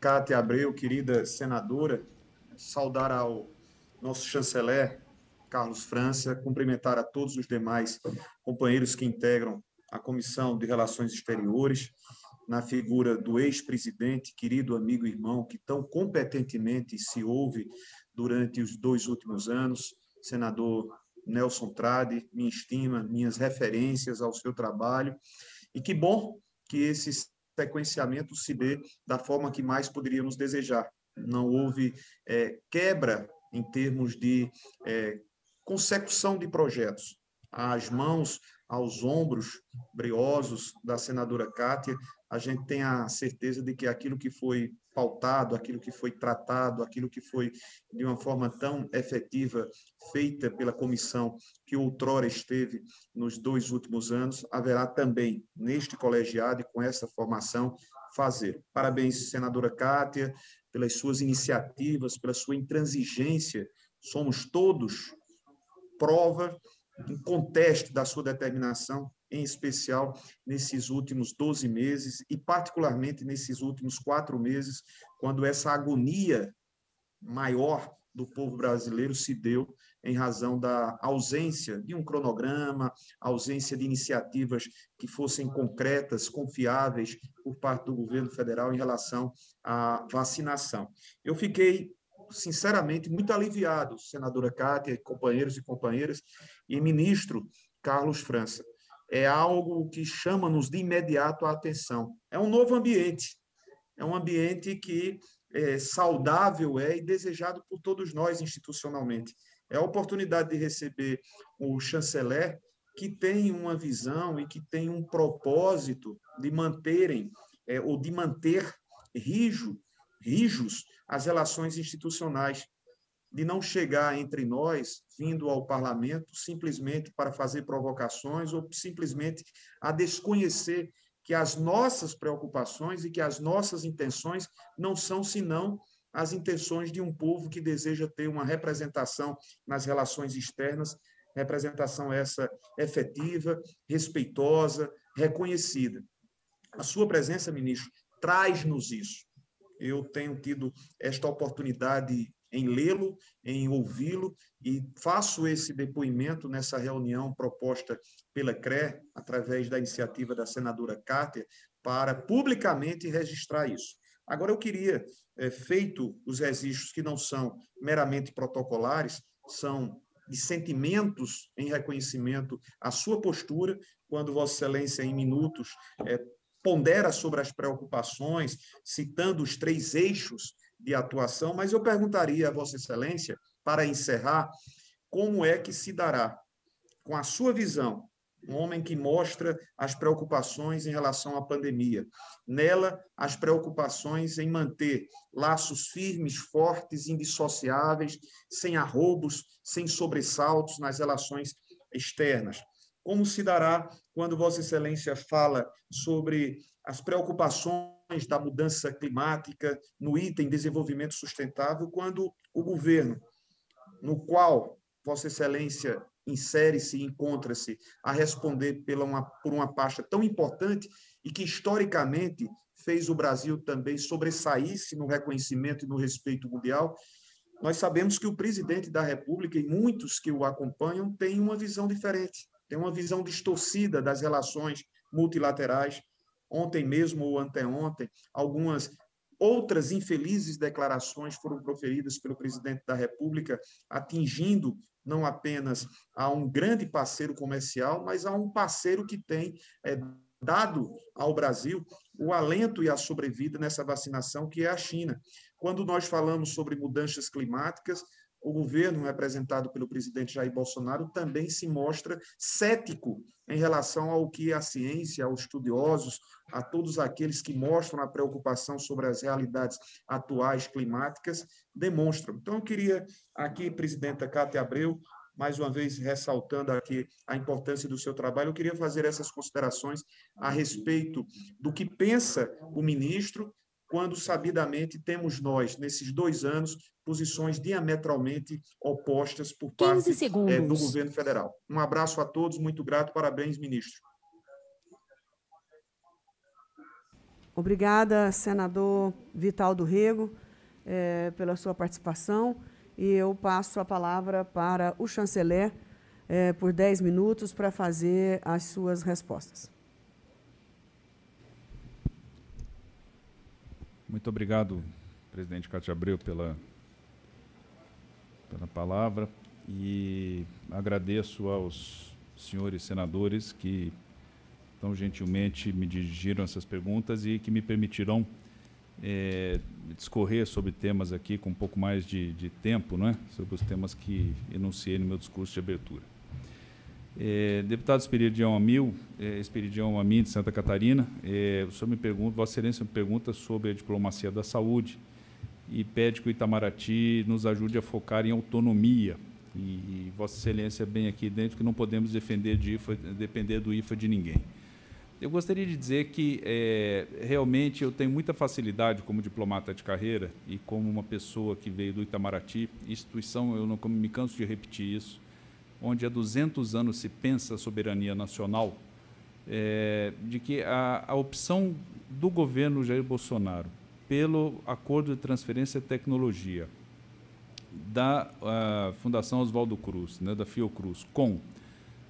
Cátia Abreu, querida senadora, saudar ao nosso chanceler, Carlos França, cumprimentar a todos os demais companheiros que integram a Comissão de Relações Exteriores, na figura do ex-presidente, querido amigo e irmão, que tão competentemente se ouve durante os dois últimos anos, senador Nelson Trade, minha estima, minhas referências ao seu trabalho. E que bom que esse sequenciamento se dê da forma que mais poderíamos desejar. Não houve é, quebra em termos de é, consecução de projetos. As mãos aos ombros briosos da senadora Cátia a gente tem a certeza de que aquilo que foi pautado, aquilo que foi tratado, aquilo que foi de uma forma tão efetiva feita pela comissão que outrora esteve nos dois últimos anos, haverá também neste colegiado e com essa formação fazer. Parabéns, senadora Cátia, pelas suas iniciativas, pela sua intransigência. Somos todos prova, um contexto da sua determinação em especial nesses últimos 12 meses e, particularmente, nesses últimos quatro meses, quando essa agonia maior do povo brasileiro se deu em razão da ausência de um cronograma, ausência de iniciativas que fossem concretas, confiáveis por parte do governo federal em relação à vacinação. Eu fiquei sinceramente muito aliviado, senadora Cátia, companheiros e companheiras e ministro Carlos França, é algo que chama-nos de imediato a atenção. É um novo ambiente, é um ambiente que é, saudável é e desejado por todos nós institucionalmente. É a oportunidade de receber o chanceler que tem uma visão e que tem um propósito de manterem é, ou de manter rijo, rijos as relações institucionais de não chegar entre nós, vindo ao parlamento, simplesmente para fazer provocações ou simplesmente a desconhecer que as nossas preocupações e que as nossas intenções não são senão as intenções de um povo que deseja ter uma representação nas relações externas, representação essa efetiva, respeitosa, reconhecida. A sua presença, ministro, traz-nos isso. Eu tenho tido esta oportunidade em lê-lo, em ouvi-lo, e faço esse depoimento nessa reunião proposta pela CRE, através da iniciativa da senadora Cátia, para publicamente registrar isso. Agora, eu queria, é, feito os registros que não são meramente protocolares, são de sentimentos em reconhecimento à sua postura, quando Vossa Excelência, em minutos, é, pondera sobre as preocupações, citando os três eixos de atuação, mas eu perguntaria a Vossa Excelência, para encerrar, como é que se dará, com a sua visão, um homem que mostra as preocupações em relação à pandemia. Nela, as preocupações em manter laços firmes, fortes, indissociáveis, sem arroubos, sem sobressaltos nas relações externas. Como se dará quando Vossa Excelência fala sobre as preocupações da mudança climática, no item desenvolvimento sustentável, quando o governo, no qual Vossa Excelência insere-se e encontra-se a responder pela uma, por uma pasta tão importante e que, historicamente, fez o Brasil também sobressair-se no reconhecimento e no respeito mundial. Nós sabemos que o presidente da República e muitos que o acompanham têm uma visão diferente, têm uma visão distorcida das relações multilaterais Ontem mesmo ou anteontem, algumas outras infelizes declarações foram proferidas pelo presidente da República, atingindo não apenas a um grande parceiro comercial, mas a um parceiro que tem é, dado ao Brasil o alento e a sobrevida nessa vacinação, que é a China. Quando nós falamos sobre mudanças climáticas, o governo representado pelo presidente Jair Bolsonaro também se mostra cético em relação ao que a ciência, aos estudiosos, a todos aqueles que mostram a preocupação sobre as realidades atuais climáticas demonstram. Então, eu queria aqui, presidenta Cátia Abreu, mais uma vez ressaltando aqui a importância do seu trabalho, eu queria fazer essas considerações a respeito do que pensa o ministro quando sabidamente temos nós, nesses dois anos, posições diametralmente opostas por parte é, do governo federal. Um abraço a todos, muito grato, parabéns, ministro. Obrigada, senador Vital do Rego, é, pela sua participação. E eu passo a palavra para o chanceler é, por 10 minutos para fazer as suas respostas. Muito obrigado, presidente Cátia Abreu, pela, pela palavra e agradeço aos senhores senadores que tão gentilmente me dirigiram essas perguntas e que me permitirão é, discorrer sobre temas aqui com um pouco mais de, de tempo, não é? sobre os temas que enunciei no meu discurso de abertura. É, deputado Espiridião Amil, é, Espiridião Amin de Santa Catarina, é, o senhor me pergunta, Vossa Excelência me pergunta sobre a diplomacia da saúde e pede que o Itamaraty nos ajude a focar em autonomia. E, e Vossa Excelência é bem aqui dentro que não podemos defender de IFA, depender do IFA de ninguém. Eu gostaria de dizer que é, realmente eu tenho muita facilidade como diplomata de carreira e como uma pessoa que veio do Itamaraty, instituição, eu não me canso de repetir isso, onde há 200 anos se pensa a soberania nacional, é, de que a, a opção do governo Jair Bolsonaro pelo acordo de transferência de tecnologia da Fundação Oswaldo Cruz, né, da Fiocruz, com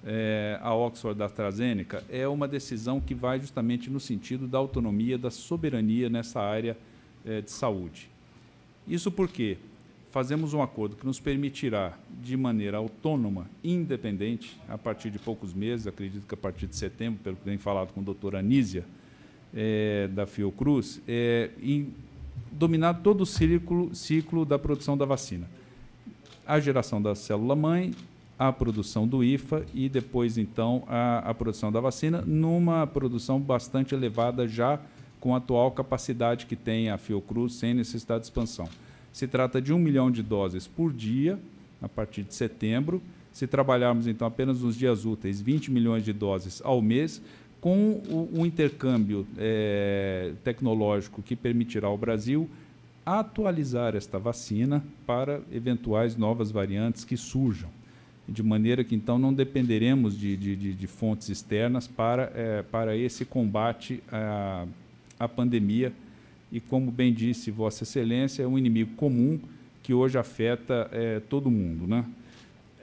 é, a Oxford da AstraZeneca, é uma decisão que vai justamente no sentido da autonomia, da soberania nessa área é, de saúde. Isso porque fazemos um acordo que nos permitirá, de maneira autônoma, independente, a partir de poucos meses, acredito que a partir de setembro, pelo que tem falado com a doutora Anísia, é, da Fiocruz, é, dominar todo o ciclo, ciclo da produção da vacina. A geração da célula-mãe, a produção do IFA e depois, então, a, a produção da vacina, numa produção bastante elevada já com a atual capacidade que tem a Fiocruz, sem necessidade de expansão. Se trata de um milhão de doses por dia, a partir de setembro. Se trabalharmos, então, apenas nos dias úteis, 20 milhões de doses ao mês, com o, o intercâmbio é, tecnológico que permitirá ao Brasil atualizar esta vacina para eventuais novas variantes que surjam de maneira que então não dependeremos de, de, de fontes externas para, é, para esse combate à, à pandemia e, como bem disse Vossa Excelência, é um inimigo comum que hoje afeta é, todo mundo. Né?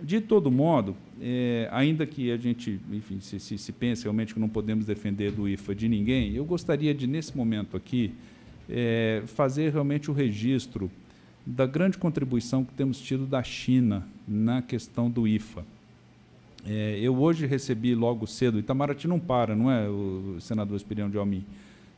De todo modo, é, ainda que a gente enfim, se, se, se, pense realmente que não podemos defender do IFA de ninguém, eu gostaria de, nesse momento aqui, é, fazer realmente o registro da grande contribuição que temos tido da China na questão do IFA. É, eu hoje recebi logo cedo, Itamaraty não para, não é, o senador Espirião de Almin?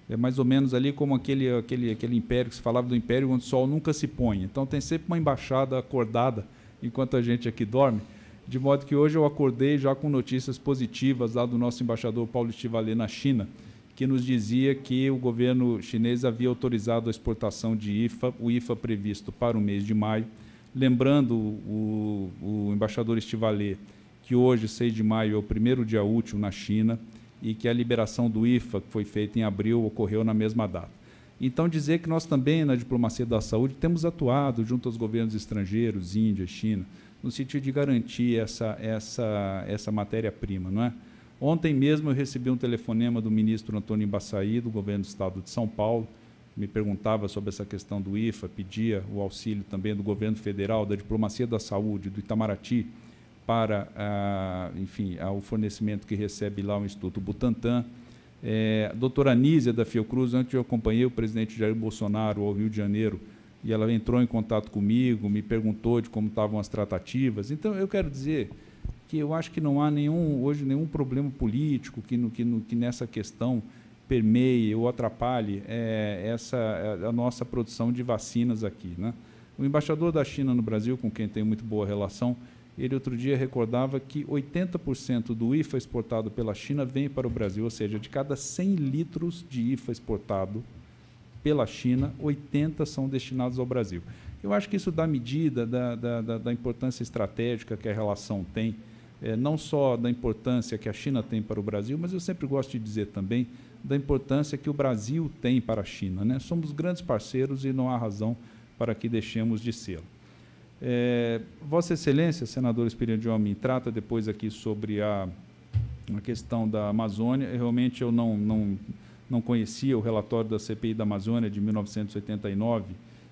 É mais ou menos ali como aquele, aquele, aquele império que se falava do império onde o sol nunca se põe. Então tem sempre uma embaixada acordada enquanto a gente aqui dorme. De modo que hoje eu acordei já com notícias positivas lá do nosso embaixador Paulo Estivalê na China, que nos dizia que o governo chinês havia autorizado a exportação de IFA, o IFA previsto para o mês de maio. Lembrando o, o embaixador Estivalê que hoje, 6 de maio, é o primeiro dia útil na China e que a liberação do IFA, que foi feita em abril, ocorreu na mesma data. Então, dizer que nós também, na diplomacia da saúde, temos atuado junto aos governos estrangeiros, Índia, China, no sentido de garantir essa, essa, essa matéria-prima. Não é? Ontem mesmo eu recebi um telefonema do ministro Antônio Embaçaí, do governo do estado de São Paulo, me perguntava sobre essa questão do IFA, pedia o auxílio também do governo federal, da diplomacia da saúde, do Itamaraty, para a, enfim, ao fornecimento que recebe lá o Instituto Butantan. É, a doutora Anísia da Fiocruz, antes eu acompanhei o presidente Jair Bolsonaro ao Rio de Janeiro e ela entrou em contato comigo, me perguntou de como estavam as tratativas. Então, eu quero dizer que eu acho que não há nenhum, hoje nenhum problema político que, no, que, no, que nessa questão permeie ou atrapalhe é, essa, a nossa produção de vacinas aqui. Né? O embaixador da China no Brasil, com quem tenho muito boa relação, ele outro dia recordava que 80% do IFA exportado pela China vem para o Brasil, ou seja, de cada 100 litros de IFA exportado pela China, 80 são destinados ao Brasil. Eu acho que isso dá medida da, da, da importância estratégica que a relação tem, é, não só da importância que a China tem para o Brasil, mas eu sempre gosto de dizer também da importância que o Brasil tem para a China. Né? Somos grandes parceiros e não há razão para que deixemos de ser. É, Vossa Excelência, senador Espírito de Homem, trata depois aqui sobre a, a questão da Amazônia. Realmente eu não, não, não conhecia o relatório da CPI da Amazônia de 1989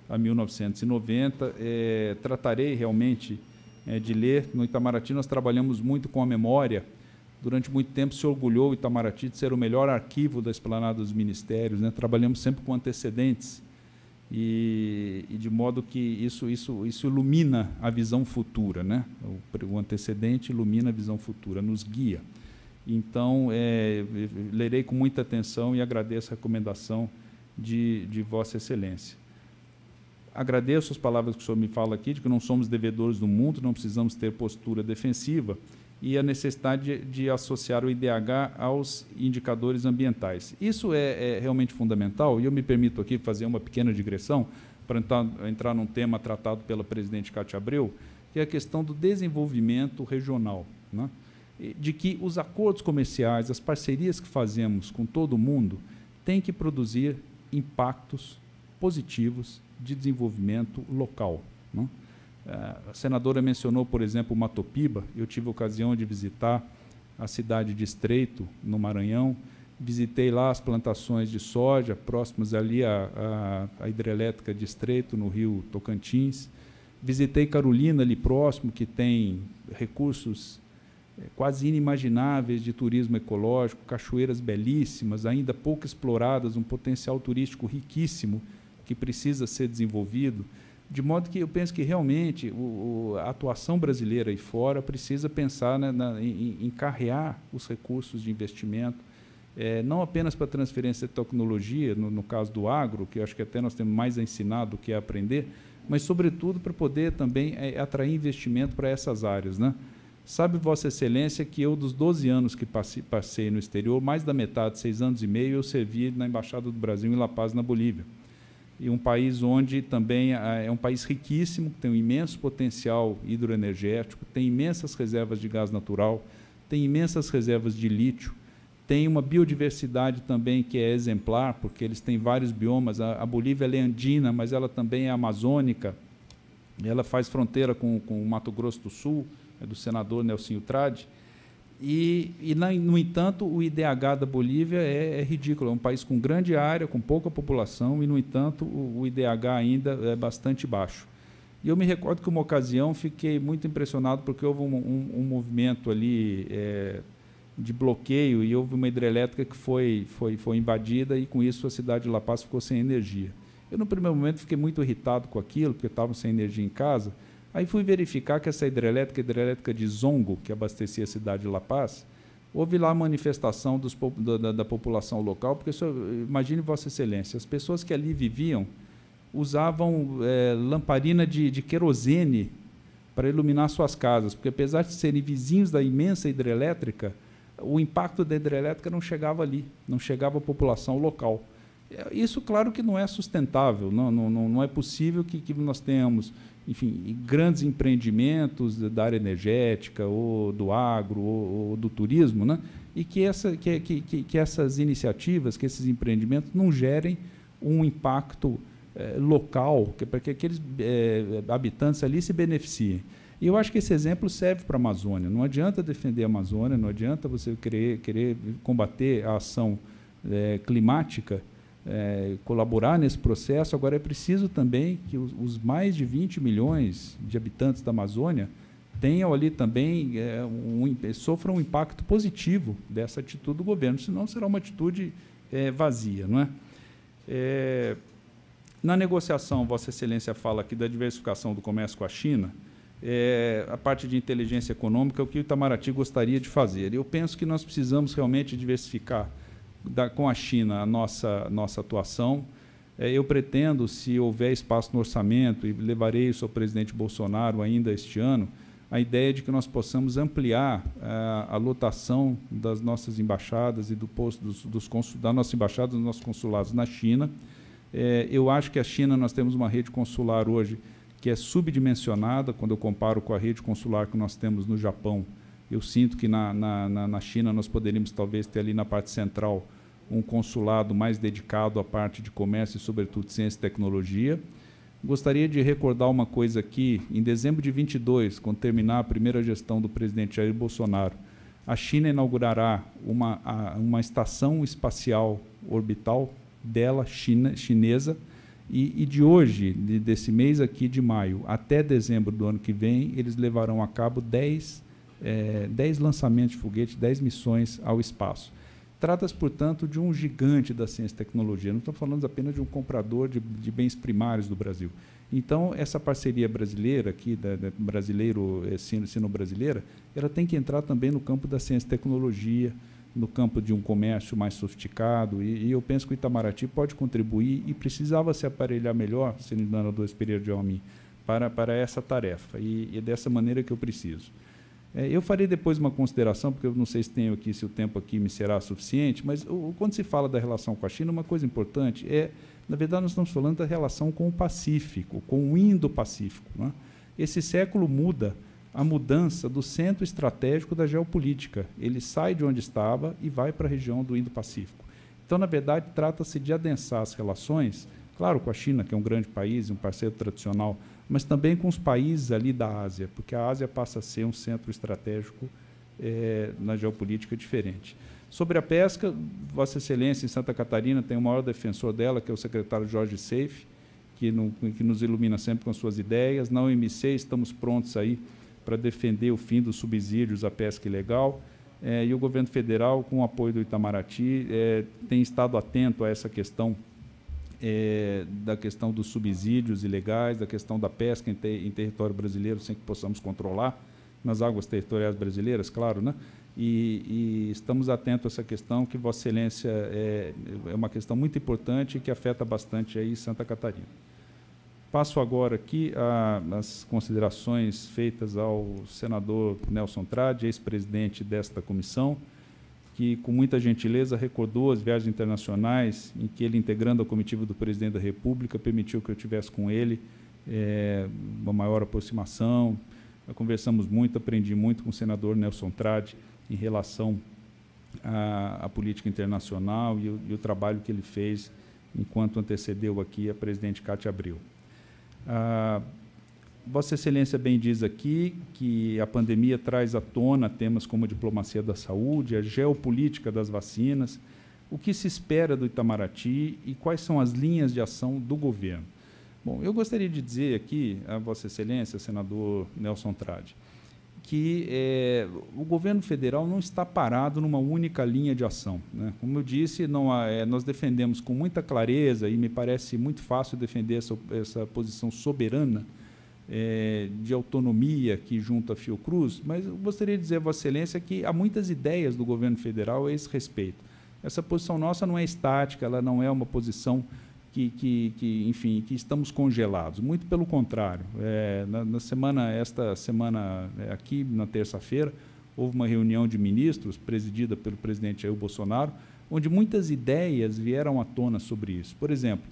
a 1990. É, tratarei realmente é, de ler. No Itamaraty nós trabalhamos muito com a memória. Durante muito tempo se orgulhou o Itamaraty de ser o melhor arquivo da Esplanada dos Ministérios. Né? Trabalhamos sempre com antecedentes e, e, de modo que isso, isso, isso ilumina a visão futura, né? O, o antecedente ilumina a visão futura, nos guia. Então, é, lerei com muita atenção e agradeço a recomendação de, de Vossa Excelência. Agradeço as palavras que o senhor me fala aqui, de que não somos devedores do mundo, não precisamos ter postura defensiva, e a necessidade de, de associar o IDH aos indicadores ambientais. Isso é, é, realmente fundamental e eu me permito aqui fazer uma pequena digressão para entrar, entrar num tema tratado pela presidente Cátia Abreu, que é a questão do desenvolvimento regional. Né? De que os acordos comerciais, as parcerias que fazemos com todo o mundo, têm que produzir impactos positivos de desenvolvimento local. Não? Né? É, a senadora mencionou, por exemplo, Matopiba. Eu tive a ocasião de visitar a cidade de Estreito, no Maranhão. Visitei lá as plantações de soja, próximas ali à, à, à hidrelétrica de Estreito, no rio Tocantins. Visitei Carolina, ali próximo, que tem recursos é, quase inimagináveis de turismo ecológico, cachoeiras belíssimas, ainda pouco exploradas, um potencial turístico riquíssimo que precisa ser desenvolvido. De modo que eu penso que realmente o, o, a atuação brasileira e fora precisa pensar né, na, em, em carrear os recursos de investimento, é, não apenas para transferência de tecnologia, no, no, caso do agro, que eu acho que até nós temos mais a ensinar do que a aprender, mas, sobretudo, para poder também é, atrair investimento para essas áreas. Né? Sabe, Vossa Excelência, que eu, dos 12 anos que passei, passei no exterior, mais da metade, seis anos e meio, eu servi na Embaixada do Brasil em La Paz, na Bolívia e um país onde também ah, é um país riquíssimo, que tem um imenso potencial hidroenergético, tem imensas reservas de gás natural, tem imensas reservas de lítio, tem uma biodiversidade também que é exemplar, porque eles têm vários biomas. A, Bolívia é andina, mas ela também é amazônica, ela faz fronteira com, com o Mato Grosso do Sul, é do senador Nelsinho Trade. E, e na, no entanto, o IDH da Bolívia é, é, ridículo. É um país com grande área, com pouca população, e, no entanto, o, o IDH ainda é bastante baixo. E eu me recordo que uma ocasião fiquei muito impressionado porque houve um, um, um movimento ali é, de bloqueio e houve uma hidrelétrica que foi, foi, foi invadida e com isso a cidade de La Paz ficou sem energia. Eu no primeiro momento fiquei muito irritado com aquilo porque estava sem energia em casa Aí fui verificar que essa hidrelétrica, hidrelétrica de Zongo, que abastecia a cidade de La Paz, houve lá manifestação dos, da, da, população local, porque imagine Vossa Excelência, as pessoas que ali viviam usavam é, lamparina de, de querosene para iluminar suas casas, porque apesar de serem vizinhos da imensa hidrelétrica, o impacto da hidrelétrica não chegava ali, não chegava à população local. É, isso, claro que não é sustentável, não, não, não é possível que, que nós tenhamos enfim, grandes empreendimentos da área energética, ou do agro, ou, ou do turismo, né? e que, essa, que, que, que, essas iniciativas, que esses empreendimentos não gerem um impacto eh, local, para que aqueles eh, habitantes ali se beneficiem. E eu acho que esse exemplo serve para a Amazônia. Não adianta defender a Amazônia, não adianta você querer, querer combater a ação eh, climática é, colaborar nesse processo. Agora, é preciso também que os, os, mais de 20 milhões de habitantes da Amazônia tenham ali também, é, um, sofram um impacto positivo dessa atitude do governo, senão será uma atitude é, vazia. Não é? é na negociação, Vossa Excelência fala aqui da diversificação do comércio com a China. É, a parte de inteligência econômica é o que o Itamaraty gostaria de fazer. Eu penso que nós precisamos realmente diversificar da, com a China a nossa, nossa atuação. É, eu pretendo, se houver espaço no orçamento, e levarei o seu presidente Bolsonaro ainda este ano, a ideia é de que nós possamos ampliar eh, a lotação das nossas embaixadas e do posto dos, dos consul, da nossa embaixada, dos nossos consulados na China. É, eu acho que a China nós temos uma rede consular hoje que é subdimensionada quando eu comparo com a rede consular que nós temos no Japão eu sinto que na, na, na China nós poderíamos talvez ter ali na parte central um consulado mais dedicado à parte de comércio e, sobretudo, ciência e tecnologia. Gostaria de recordar uma coisa aqui. Em dezembro de 22, quando terminar a primeira gestão do presidente Jair Bolsonaro, a China inaugurará uma, uma estação espacial orbital dela, China, chinesa, e, e, de hoje, de, desse mês aqui de maio, até dezembro do ano que vem, eles levarão a cabo 10 é, 10 lançamentos de foguete, 10 missões ao espaço. Trata-se, portanto, de um gigante da ciência e tecnologia. Não estamos falando apenas de um comprador de, de bens primários do Brasil. Então, essa parceria brasileira aqui, da, da brasileiro, é, sino-brasileira, ela tem que entrar também no campo da ciência e tecnologia, no campo de um comércio mais sofisticado. E, e eu penso que o Itamaraty pode contribuir e precisava se aparelhar melhor, sendo senador Pereira de Almin, para, para essa tarefa. E, e é dessa maneira que eu preciso. É, eu farei depois uma consideração, porque eu não sei se tenho aqui, se o tempo aqui me será suficiente, mas o, quando se fala da relação com a China, uma coisa importante é, na verdade, nós estamos falando da relação com o Pacífico, com o Indo-Pacífico. Né? Esse século muda a mudança do centro estratégico da geopolítica. Ele sai de onde estava e vai para a região do Indo-Pacífico. Então, na verdade, trata-se de adensar as relações, claro, com a China, que é um grande país, um parceiro tradicional mas também com os países ali da Ásia, porque a Ásia passa a ser um centro estratégico é, na geopolítica diferente. Sobre a pesca, Vossa Excelência em Santa Catarina tem o maior defensor dela, que é o secretário Jorge Seife, que, no, que nos ilumina sempre com suas ideias. Na OMC estamos prontos aí para defender o fim dos subsídios à pesca ilegal. É, e o governo federal, com o apoio do Itamaraty, é, tem estado atento a essa questão é, da questão dos subsídios ilegais, da questão da pesca em, ter, em, território brasileiro sem que possamos controlar, nas águas territoriais brasileiras, claro, né? E, e estamos atentos a essa questão que Vossa Excelência é, é uma questão muito importante e que afeta bastante aí Santa Catarina. Passo agora aqui às considerações feitas ao senador Nelson Trade, ex-presidente desta comissão, que, com muita gentileza, recordou as viagens internacionais em que ele, integrando a comitiva do presidente da República, permitiu que eu tivesse com ele é, uma maior aproximação. Nós conversamos muito, aprendi muito com o senador Nelson Trade em relação à, à política internacional e o, e o, trabalho que ele fez enquanto antecedeu aqui a presidente Cátia Abril. Ah, Vossa Excelência bem diz aqui que a pandemia traz à tona temas como a diplomacia da saúde, a geopolítica das vacinas. O que se espera do Itamaraty e quais são as linhas de ação do governo? Bom, eu gostaria de dizer aqui a Vossa Excelência, senador Nelson Trade, que é, o governo federal não está parado numa única linha de ação. Né? Como eu disse, não há, é, nós defendemos com muita clareza, e me parece muito fácil defender essa, essa posição soberana é, de autonomia que junta a Fiocruz, mas eu gostaria de dizer a Vossa Excelência que há muitas ideias do governo federal a esse respeito. Essa posição nossa não é estática, ela não é uma posição que, que, que enfim, que estamos congelados. Muito pelo contrário. É, na, na, semana, esta semana é, aqui, na terça-feira, houve uma reunião de ministros presidida pelo presidente Jair Bolsonaro, onde muitas ideias vieram à tona sobre isso. Por exemplo,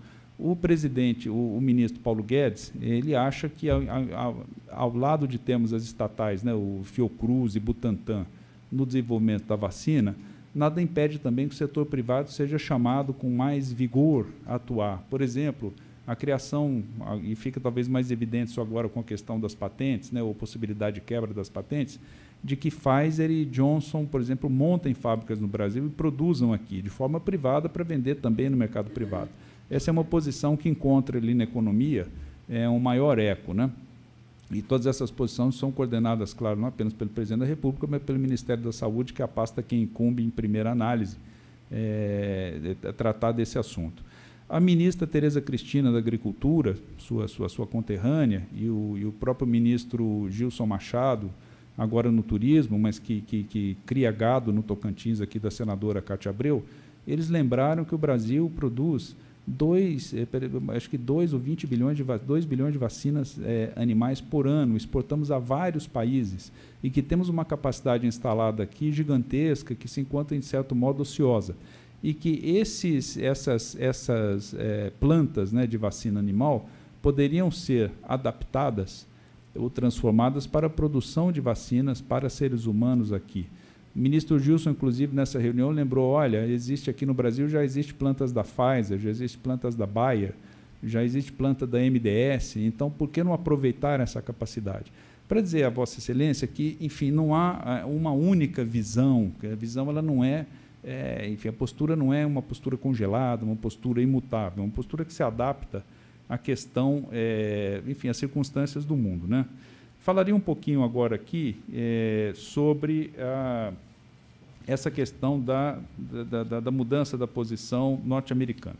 o presidente, o, o ministro Paulo Guedes, ele acha que ao, ao, ao lado de termos as estatais, né, o Fiocruz e Butantan, no desenvolvimento da vacina, nada impede também que o setor privado seja chamado com mais vigor a atuar. Por exemplo, a criação, e fica talvez mais evidente isso agora com a questão das patentes, né, ou possibilidade de quebra das patentes, de que Pfizer e Johnson, por exemplo, montem fábricas no Brasil e produzam aqui de forma privada para vender também no mercado privado. Essa é uma posição que encontra ali na economia é, um maior eco. Né? E todas essas posições são coordenadas, claro, não apenas pelo presidente da República, mas pelo Ministério da Saúde, que é a pasta que incumbe, em primeira análise, é, tratar desse assunto. A ministra Tereza Cristina da Agricultura, sua, sua, sua conterrânea, e o, e o próprio ministro Gilson Machado, agora no turismo, mas que, que, que cria gado no Tocantins, aqui da senadora Cátia Abreu, eles lembraram que o Brasil produz 2, eh, acho que 2 ou 20 bilhões de, 2 bilhões de vacinas é, animais por ano, exportamos a vários países e que temos uma capacidade instalada aqui gigantesca que se encontra, em certo modo, ociosa. E que esses, essas, essas é, plantas né, de vacina animal poderiam ser adaptadas ou transformadas para a produção de vacinas para seres humanos aqui ministro Gilson, inclusive, nessa reunião, lembrou: olha, existe aqui no Brasil, já existe plantas da Pfizer, já existe plantas da Bayer, já existe planta da MDS, então por que não aproveitar essa capacidade? Para dizer a Vossa Excelência que, enfim, não há eh, uma única visão, a visão ela não é, é enfim, a postura não é uma postura congelada, uma postura imutável, é uma postura que se adapta à questão, é, enfim, às circunstâncias do mundo, né? Falaria um pouquinho agora aqui é, sobre a, ah, essa questão da, da, da, da mudança da posição norte-americana.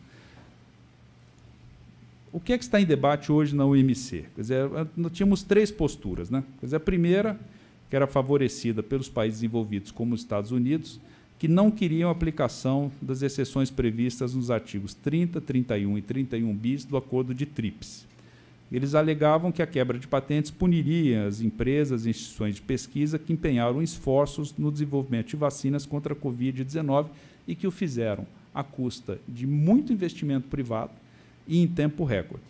O que é que está em debate hoje na OMC? Quer dizer, eh, nós tínhamos três posturas. Né? Quer dizer, a primeira, que era favorecida pelos países envolvidos, como os Estados Unidos, que não queriam a aplicação das exceções previstas nos artigos 30, 31 e 31 bis do acordo de TRIPS. Eles alegavam que a quebra de patentes puniria as empresas e instituições de pesquisa que empenharam esforços no desenvolvimento de vacinas contra a Covid-19 e que o fizeram à custa de muito investimento privado e em tempo recorde.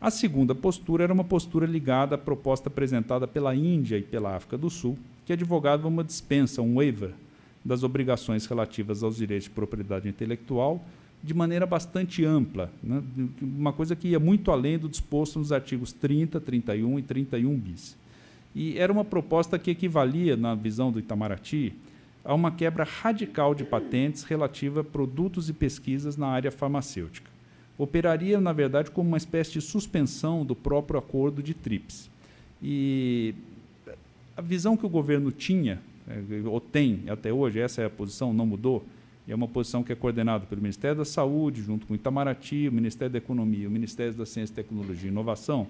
A segunda postura era uma postura ligada à proposta apresentada pela Índia e pela África do Sul, que advogava uma dispensa, um waiver, das obrigações relativas aos direitos de propriedade intelectual de maneira bastante ampla, né? uma coisa que ia muito além do disposto nos artigos 30, 31 e 31 bis. E era uma proposta que equivalia, na visão do Itamaraty, a uma quebra radical de patentes relativa a produtos e pesquisas na área farmacêutica. Operaria, na verdade, como uma espécie de suspensão do próprio acordo de TRIPS. E a visão que o governo tinha, é, ou tem até hoje, essa é a posição, não mudou, e é uma posição que é coordenada pelo Ministério da Saúde, junto com o Itamaraty, o Ministério da Economia, o Ministério da Ciência, Tecnologia e Inovação,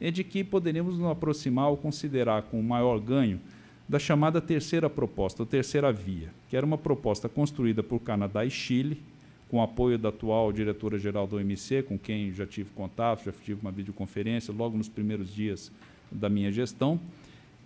é de que poderíamos nos aproximar ou considerar com maior ganho da chamada terceira proposta, ou terceira via, que era uma proposta construída por Canadá e Chile, com apoio da atual diretora-geral do OMC, com quem já tive contato, já tive uma videoconferência logo nos primeiros dias da minha gestão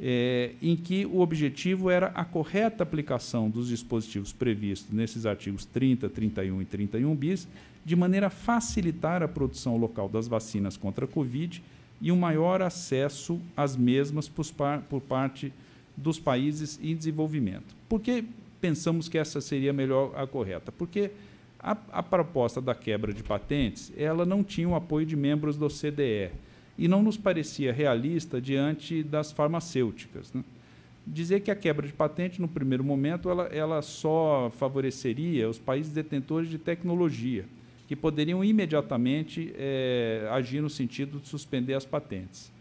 é, em que o objetivo era a correta aplicação dos dispositivos previstos nesses artigos 30, 31 e 31 bis, de maneira a facilitar a produção local das vacinas contra a Covid e um maior acesso às mesmas por, par, por parte dos países em desenvolvimento. Por que pensamos que essa seria melhor a correta? Porque a, a proposta da quebra de patentes ela não tinha o apoio de membros do CDE e não nos parecia realista diante das farmacêuticas. Né? Dizer que a quebra de patente, no primeiro momento, ela, ela só favoreceria os países detentores de tecnologia, que poderiam imediatamente é, agir no sentido de suspender as patentes.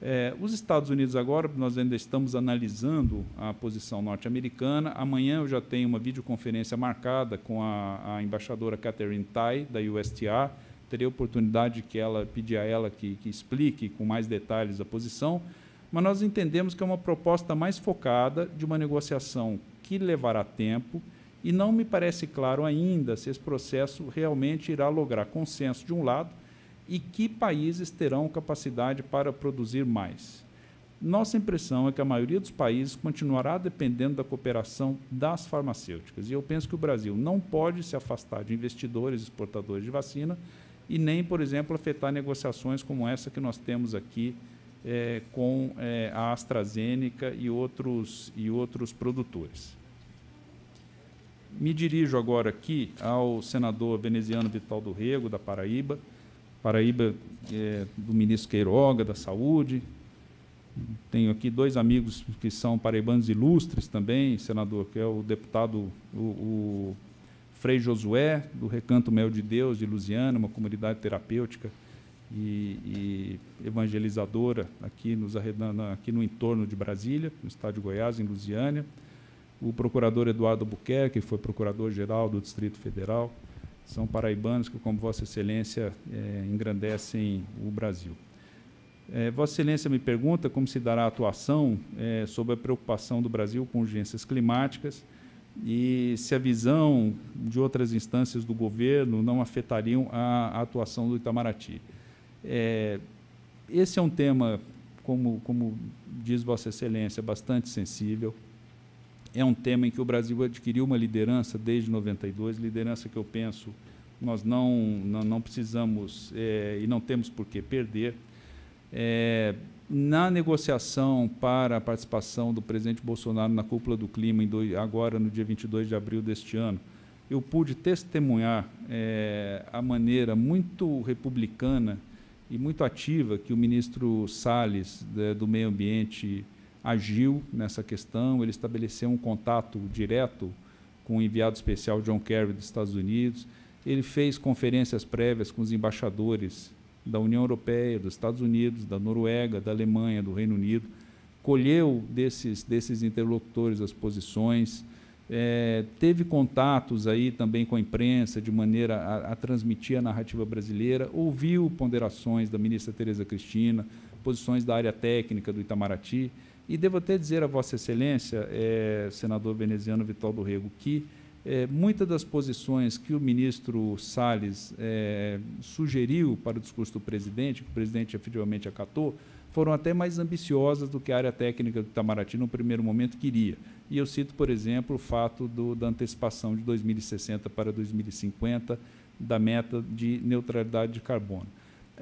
É, os Estados Unidos agora, nós ainda estamos analisando a posição norte-americana. Amanhã eu já tenho uma videoconferência marcada com a, a embaixadora Catherine Tai, da USTA, teria oportunidade que ela pedir a ela que, que explique com mais detalhes a posição, mas nós entendemos que é uma proposta mais focada de uma negociação que levará tempo e não me parece claro ainda se esse processo realmente irá lograr consenso de um lado e que países terão capacidade para produzir mais. Nossa impressão é que a maioria dos países continuará dependendo da cooperação das farmacêuticas. E eu penso que o Brasil não pode se afastar de investidores exportadores de vacina e nem, por exemplo, afetar negociações como essa que nós temos aqui é, com é, a AstraZeneca e outros, e outros produtores. Me dirijo agora aqui ao senador veneziano Vital do Rego, da Paraíba, Paraíba é, do ministro Queiroga, da Saúde. Tenho aqui dois amigos que são paraibanos ilustres também, senador, que é o deputado, o, o Frei Josué, do Recanto Mel de Deus, de Lusiana, uma comunidade terapêutica e, e evangelizadora aqui, nos aqui no entorno de Brasília, no estado de Goiás, em Lusiana. O procurador Eduardo Buquerque, que foi procurador-geral do Distrito Federal. São paraibanos que, como Vossa Excelência, é, engrandecem o Brasil. É, Vossa Excelência me pergunta como se dará a atuação é, sobre a preocupação do Brasil com urgências climáticas e se a visão de outras instâncias do governo não afetariam a, a atuação do Itamaraty. É, esse é um tema, como, como diz Vossa Excelência, bastante sensível. É um tema em que o Brasil adquiriu uma liderança desde 92, liderança que eu penso nós não, não, não precisamos é, e não temos por que perder. É, na negociação para a participação do presidente Bolsonaro na cúpula do clima, agora no dia 22 de abril deste ano, eu pude testemunhar é, a maneira muito republicana e muito ativa que o ministro Salles de, né, do Meio Ambiente agiu nessa questão. Ele estabeleceu um contato direto com o enviado especial John Kerry dos Estados Unidos. Ele fez conferências prévias com os embaixadores da União Europeia, dos Estados Unidos, da Noruega, da Alemanha, do Reino Unido, colheu desses, desses interlocutores as posições, é, teve contatos aí também com a imprensa de maneira a, a transmitir a narrativa brasileira, ouviu ponderações da ministra Tereza Cristina, posições da área técnica do Itamaraty, e devo até dizer a Vossa Excelência, é, senador veneziano Vital do Rego, que é, muitas das posições que o ministro Salles é, sugeriu para o discurso do presidente, que o presidente efetivamente acatou, foram até mais ambiciosas do que a área técnica do Itamaraty no primeiro momento queria. E eu cito, por exemplo, o fato do, da antecipação de 2060 para 2050 da meta de neutralidade de carbono.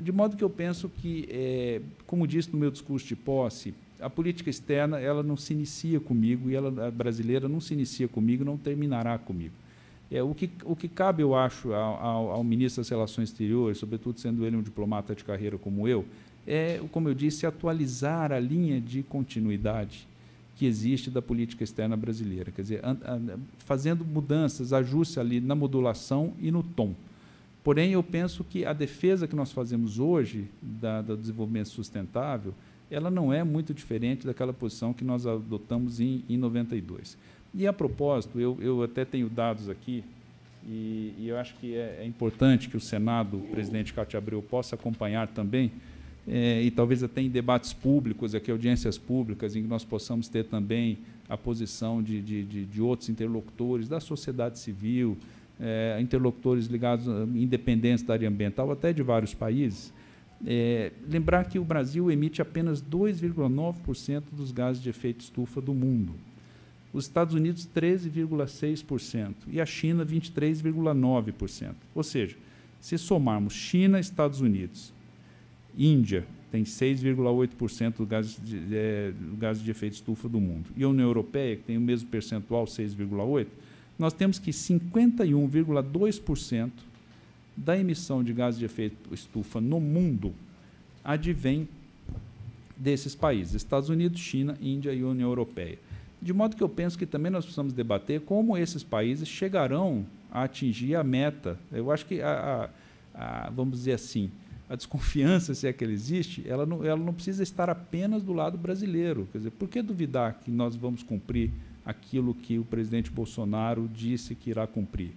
De modo que eu penso que, é, como disse no meu discurso de posse, a política externa ela não se inicia comigo e ela a brasileira não se inicia comigo, não terminará comigo. É, o, que, o que cabe, eu acho, ao, ao ministro das Relações Exteriores, sobretudo sendo ele um diplomata de carreira como eu, é, como eu disse, atualizar a linha de continuidade que existe da política externa brasileira. Quer dizer, fazendo mudanças, ajustes ali na modulação e no tom. Porém, eu penso que a defesa que nós fazemos hoje da, do desenvolvimento sustentável ela não é muito diferente daquela posição que nós adotamos em, em 92. E a propósito, eu, eu até tenho dados aqui, e, e eu acho que é, é, importante que o Senado, o presidente Cátia Abreu, possa acompanhar também, é, e talvez até em debates públicos, aqui audiências públicas, em que nós possamos ter também a posição de, de, de, de outros interlocutores, da sociedade civil, é, interlocutores ligados, independentes da área ambiental, até de vários países, é, lembrar que o Brasil emite apenas 2,9% dos gases de efeito estufa do mundo. Os Estados Unidos, 13,6%. E a China, 23,9%. Ou seja, se somarmos China, Estados Unidos, Índia, tem 6,8% do gás de, é, do gás de efeito estufa do mundo, e a União Europeia, que tem o mesmo percentual, 6,8%, nós temos que 51,2% da emissão de gases de efeito estufa no mundo advém desses países, Estados Unidos, China, Índia e União Europeia. De modo que eu penso que também nós precisamos debater como esses países chegarão a atingir a meta. Eu acho que, a, a, a, vamos dizer assim, a desconfiança, <laughs> se é que ela existe, ela não, ela não precisa estar apenas do lado brasileiro. Quer dizer, por que duvidar que nós vamos cumprir aquilo que o presidente Bolsonaro disse que irá cumprir?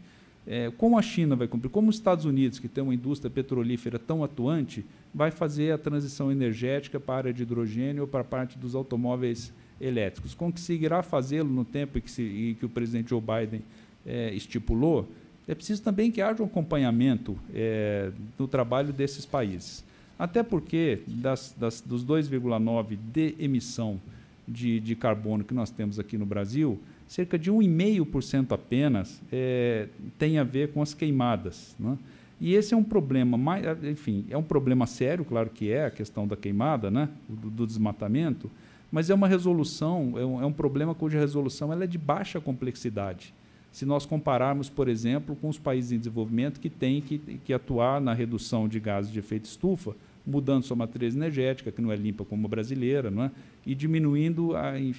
É, como a China vai cumprir, como os Estados Unidos, que tem uma indústria petrolífera tão atuante, vai fazer a transição energética para a área de hidrogênio ou para a parte dos automóveis elétricos. Conseguirá fazê-lo no tempo em que, se, em que, o presidente Joe Biden é, estipulou? É preciso também que haja um acompanhamento é, do trabalho desses países. Até porque das, das, dos 2,9 de emissão de, de carbono que nós temos aqui no Brasil, cerca de 1,5% apenas é, tem a ver com as queimadas. Né? E esse é um problema, mais, enfim, é um problema sério, claro que é a questão da queimada, né? do, do desmatamento, mas é uma resolução, é um, é um problema cuja resolução ela é de baixa complexidade. Se nós compararmos, por exemplo, com os países em desenvolvimento que têm que, que atuar na redução de gases de efeito estufa, mudando sua matriz energética, que não é limpa como a brasileira, não é? e, diminuindo a, e,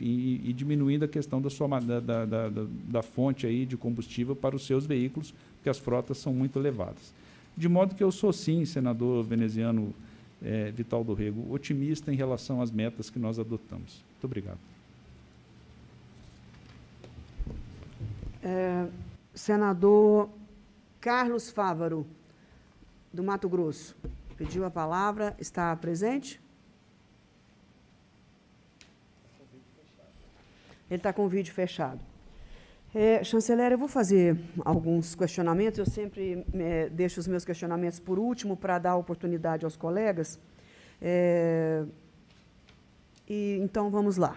e diminuindo a questão da, sua, da, da, da, da fonte aí de combustível para os seus veículos, porque as frotas são muito elevadas. De modo que eu sou, sim, senador veneziano é, Vital do Rego, otimista em relação às metas que nós adotamos. Muito obrigado. É, senador Carlos Fávaro, do Mato Grosso. Pediu a palavra, está presente? Ele está com o vídeo fechado. É, chanceler, eu vou fazer alguns questionamentos. Eu sempre é, deixo os meus questionamentos por último para dar oportunidade aos colegas. É, e então vamos lá.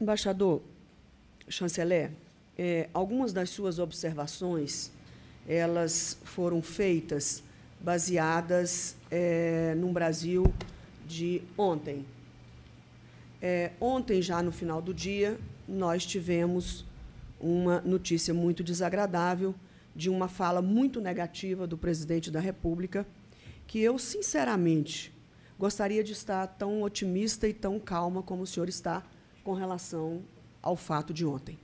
Embaixador, chanceler, é, algumas das suas observações elas foram feitas baseadas é, Brasil de ontem. É, ontem, já no final do dia, nós tivemos uma notícia muito desagradável de uma fala muito negativa do presidente da República, que eu, sinceramente, gostaria de estar tão otimista e tão calma como o senhor está com relação ao fato de ontem.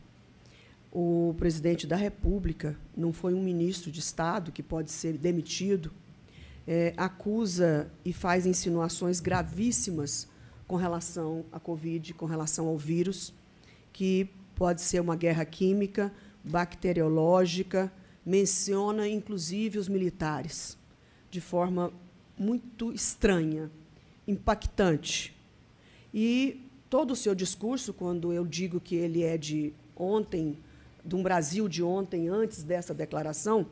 O presidente da República não foi um ministro de Estado que pode ser demitido é, acusa e faz insinuações gravíssimas com relação à Covid, com relação ao vírus, que pode ser uma guerra química, bacteriológica, menciona inclusive os militares, de forma muito estranha, impactante. E todo o seu discurso, quando eu digo que ele é de ontem, de um Brasil de ontem, antes dessa declaração,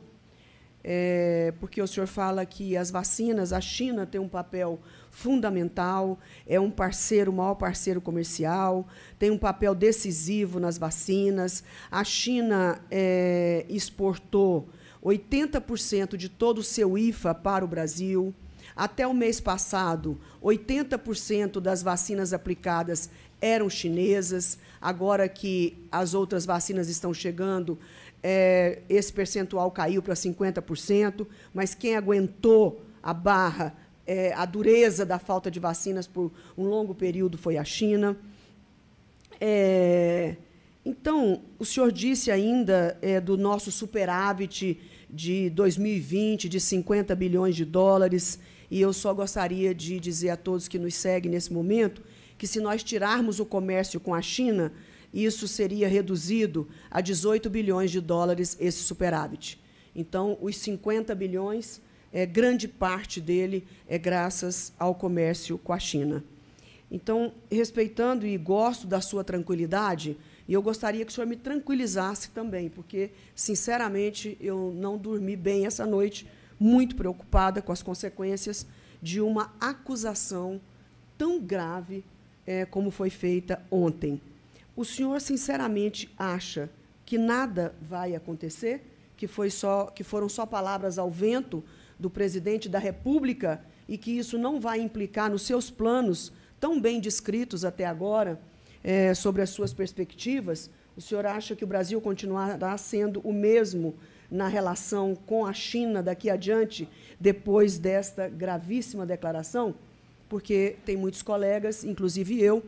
é, porque o senhor fala que as vacinas, a China tem um papel fundamental, é um parceiro, o maior parceiro comercial, tem um papel decisivo nas vacinas. A China é, exportou 80% de todo o seu IFA para o Brasil. Até o mês passado, 80% das vacinas aplicadas eram chinesas. Agora que as outras vacinas estão chegando, é, esse percentual caiu para 50%, mas quem aguentou a barra, é, a dureza da falta de vacinas por um longo período foi a China. É, então, o senhor disse ainda é, do nosso superávit de 2020 de 50 bilhões de dólares, e eu só gostaria de dizer a todos que nos seguem nesse momento que se nós tirarmos o comércio com a China, isso seria reduzido a 18 bilhões de dólares esse superávit. Então, os 50 bilhões, é, grande parte dele é graças ao comércio com a China. Então, respeitando e gosto da sua tranquilidade, e eu gostaria que o senhor me tranquilizasse também, porque, sinceramente, eu não dormi bem essa noite, muito preocupada com as consequências de uma acusação tão grave é, como foi feita ontem. O senhor sinceramente acha que nada vai acontecer? Que, foi só, que foram só palavras ao vento do presidente da República e que isso não vai implicar nos seus planos, tão bem descritos até agora, é, sobre as suas perspectivas? O senhor acha que o Brasil continuará sendo o mesmo na relação com a China daqui adiante, depois desta gravíssima declaração? Porque tem muitos colegas, inclusive eu,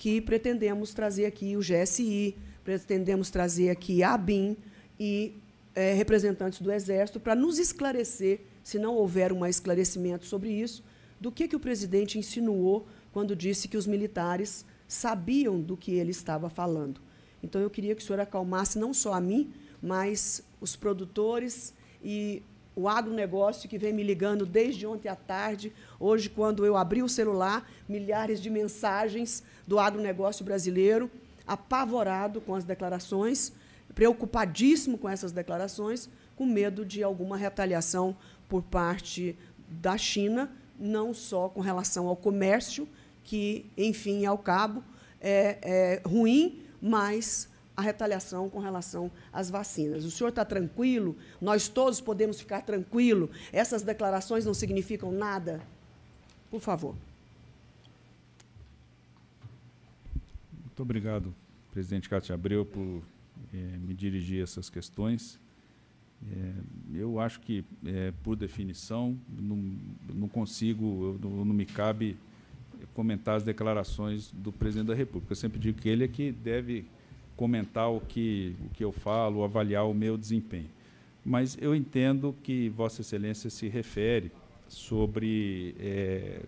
que pretendemos trazer aqui o GSI, pretendemos trazer aqui a ABIN e é, representantes do Exército para nos esclarecer, se não houver um esclarecimento sobre isso, do que, que o presidente insinuou quando disse que os militares sabiam do que ele estava falando. Então, eu queria que o senhor acalmasse não só a mim, mas os produtores e o agronegócio que vem me ligando desde ontem à tarde. Hoje, quando eu abri o celular, milhares de mensagens do agronegócio brasileiro, apavorado com as declarações, preocupadíssimo com essas declarações, com medo de alguma retaliação por parte da China, não só com relação ao comércio, que, enfim, ao cabo, é, é ruim, mas a retaliação com relação às vacinas. O senhor está tranquilo? Nós todos podemos ficar tranquilo. Essas declarações não significam nada? Por favor. Muito obrigado, presidente Cátia Abreu, por é, me dirigir a essas questões. É, eu acho que, é, por definição, não, não consigo, eu, não, não me cabe comentar as declarações do presidente da República. Eu sempre digo que ele é que deve comentar o que, o que eu falo, avaliar o meu desempenho. Mas eu entendo que Vossa Excelência se refere sobre é,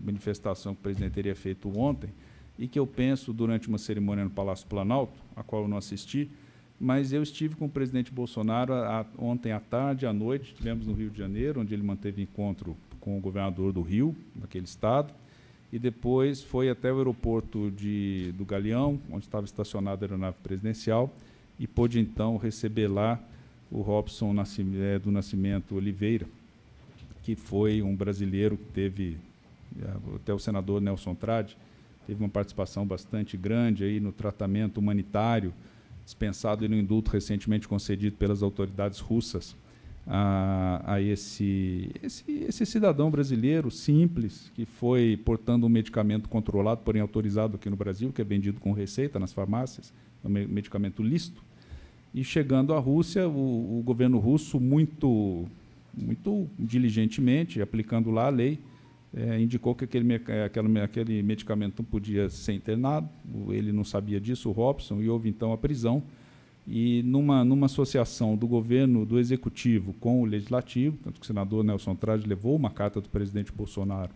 manifestação que o presidente teria feito ontem e que eu penso durante uma cerimônia no Palácio Planalto, a qual eu não assisti, mas eu estive com o presidente Bolsonaro a, a, ontem à tarde, à noite, estivemos no Rio de Janeiro, onde ele manteve encontro com o governador do Rio, daquele estado, e depois foi até o aeroporto de, do Galeão, onde estava estacionada a aeronave presidencial, e pôde então receber lá o Robson é, do Nascimento Oliveira, que foi um brasileiro que teve, é, até o senador Nelson Trade, teve uma participação bastante grande aí no tratamento humanitário dispensado e no indulto recentemente concedido pelas autoridades russas a, a esse, esse, esse, cidadão brasileiro simples que foi portando um medicamento controlado, porém autorizado aqui no Brasil, que é vendido com receita nas farmácias, é um medicamento lícito. E chegando à Rússia, o, o governo russo, muito, muito diligentemente, aplicando lá a lei, é, indicou que aquele, aquele, aquele medicamento não podia ser internado, ele não sabia disso, o Robson, e houve então a prisão e numa, numa associação do governo, do executivo com o legislativo, tanto que o senador Nelson Trade levou uma carta do presidente Bolsonaro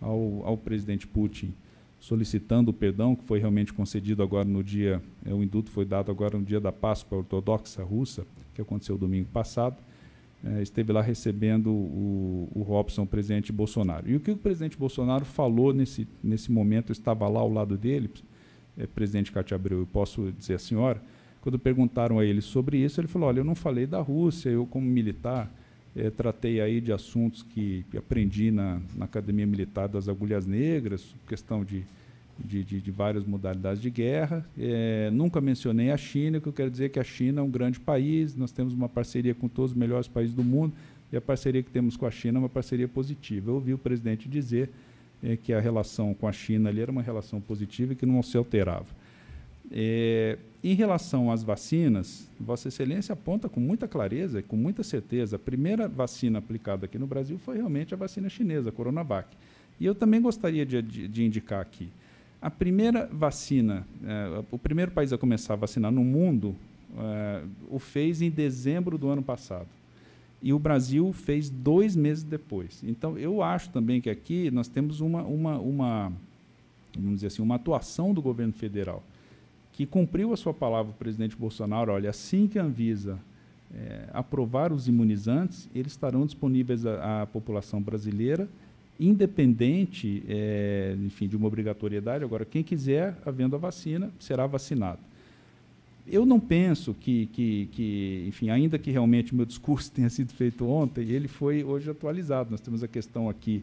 ao, ao presidente Putin solicitando o perdão, que foi realmente concedido agora no dia, é, o indulto foi dado agora no dia da Páscoa ortodoxa russa, que aconteceu domingo passado. É, esteve lá recebendo o, o Robson, o presidente Bolsonaro. E o que o presidente Bolsonaro falou nesse, nesse momento, eu estava lá ao lado dele, é, presidente Cátia Abreu, eu posso dizer à senhora quando perguntaram a ele sobre isso, ele falou: Olha, eu não falei da Rússia, eu, como militar, é, tratei aí de assuntos que, aprendi na, na, Academia Militar das Agulhas Negras, questão de, de, de, de várias modalidades de guerra. É, nunca mencionei a China, que eu quero dizer é que a China é um grande país, nós temos uma parceria com todos os melhores países do mundo, e a parceria que temos com a China é uma parceria positiva. Eu ouvi o presidente dizer é, que a relação com a China ali era uma relação positiva e que não se alterava. É, em relação às vacinas, Vossa Excelência aponta com muita clareza e com muita certeza: a primeira vacina aplicada aqui no Brasil foi realmente a vacina chinesa, a Coronavac. E eu também gostaria de, de, de indicar aqui: a primeira vacina, é, o primeiro país a começar a vacinar no mundo, é, o fez em dezembro do ano passado. E o Brasil fez dois meses depois. Então, eu acho também que aqui nós temos uma, uma, uma vamos dizer assim, uma atuação do governo federal que cumpriu a sua palavra o presidente Bolsonaro, olha, assim que a Anvisa é, aprovar os imunizantes, eles estarão disponíveis à, à população brasileira, independente, é, enfim, de uma obrigatoriedade. Agora, quem quiser, havendo a vacina, será vacinado. Eu não penso que, que, que, enfim, ainda que realmente o meu discurso <laughs> tenha sido feito ontem, ele foi hoje atualizado. Nós temos a questão aqui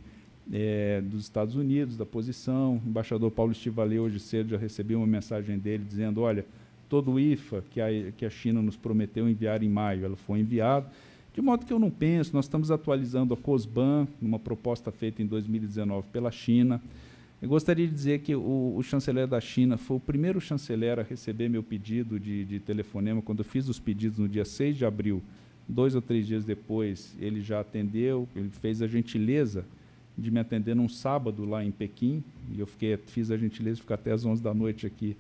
é, dos Estados Unidos, da posição. O embaixador Paulo Estivalet, hoje cedo, já recebi uma mensagem dele dizendo: olha, todo o IFA que a, que a China nos prometeu enviar em maio, ela foi enviada. De modo que eu não penso, nós estamos atualizando a COSBAN, numa proposta feita em 2019 pela China. Eu gostaria de dizer que o, o, chanceler da China foi o primeiro chanceler a receber meu pedido de, de, telefonema. Quando eu fiz os pedidos no dia 6 de abril, dois ou três dias depois, ele já atendeu, ele fez a gentileza de me atender num sábado lá em Pequim, e eu fiquei, fiz a gentileza de ficar até as 11 da noite aqui.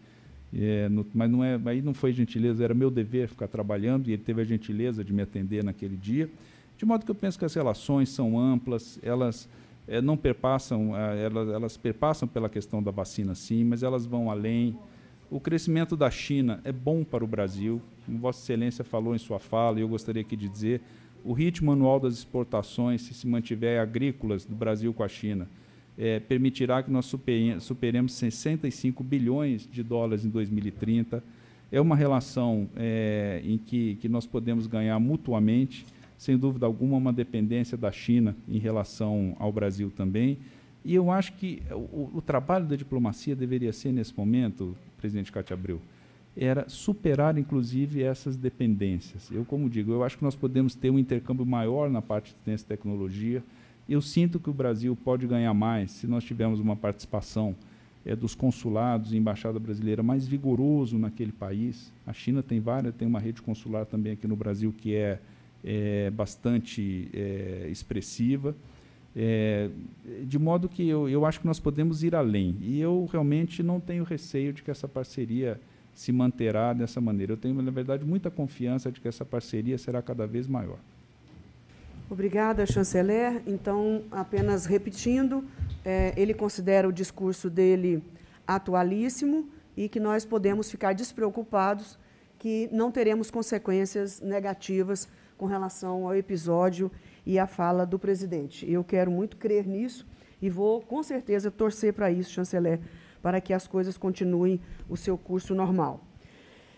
É, no, mas não é, aí não foi gentileza, era meu dever ficar trabalhando, e ele teve a gentileza de me atender naquele dia. De modo que eu penso que as relações são amplas, elas é, não perpassam, elas, elas perpassam pela questão da vacina, sim, mas elas vão além. O crescimento da China é bom para o Brasil. Vossa Excelência falou em sua fala, e eu gostaria aqui de dizer, o ritmo anual das exportações, se se mantiver agrícolas do Brasil com a China, é, permitirá que nós superemos 65 bilhões de dólares em 2030. É uma relação é, em que, que nós podemos ganhar mutuamente, sem dúvida alguma, uma dependência da China em relação ao Brasil também. E eu acho que o, o trabalho da diplomacia deveria ser, nesse momento, presidente Cátia Abreu, era superar, inclusive, essas dependências. Eu, como digo, eu acho que nós podemos ter um intercâmbio maior na parte de ciência e tecnologia. Eu sinto que o Brasil pode ganhar mais se nós tivermos uma participação é, dos consulados e embaixada brasileira mais vigoroso naquele país. A China tem várias, tem uma rede consular também aqui no Brasil que é, é bastante é, expressiva. É, de modo que eu, eu acho que nós podemos ir além. E eu realmente não tenho receio de que essa parceria se manterá dessa maneira. Eu tenho, na verdade, muita confiança de que essa parceria será cada vez maior. Obrigada, chanceler. Então, apenas repetindo, é, ele considera o discurso dele atualíssimo e que nós podemos ficar despreocupados que não teremos consequências negativas com relação ao episódio e à fala do presidente. Eu quero muito crer nisso e vou, com certeza, torcer para isso, chanceler para que as coisas continuem o seu curso normal.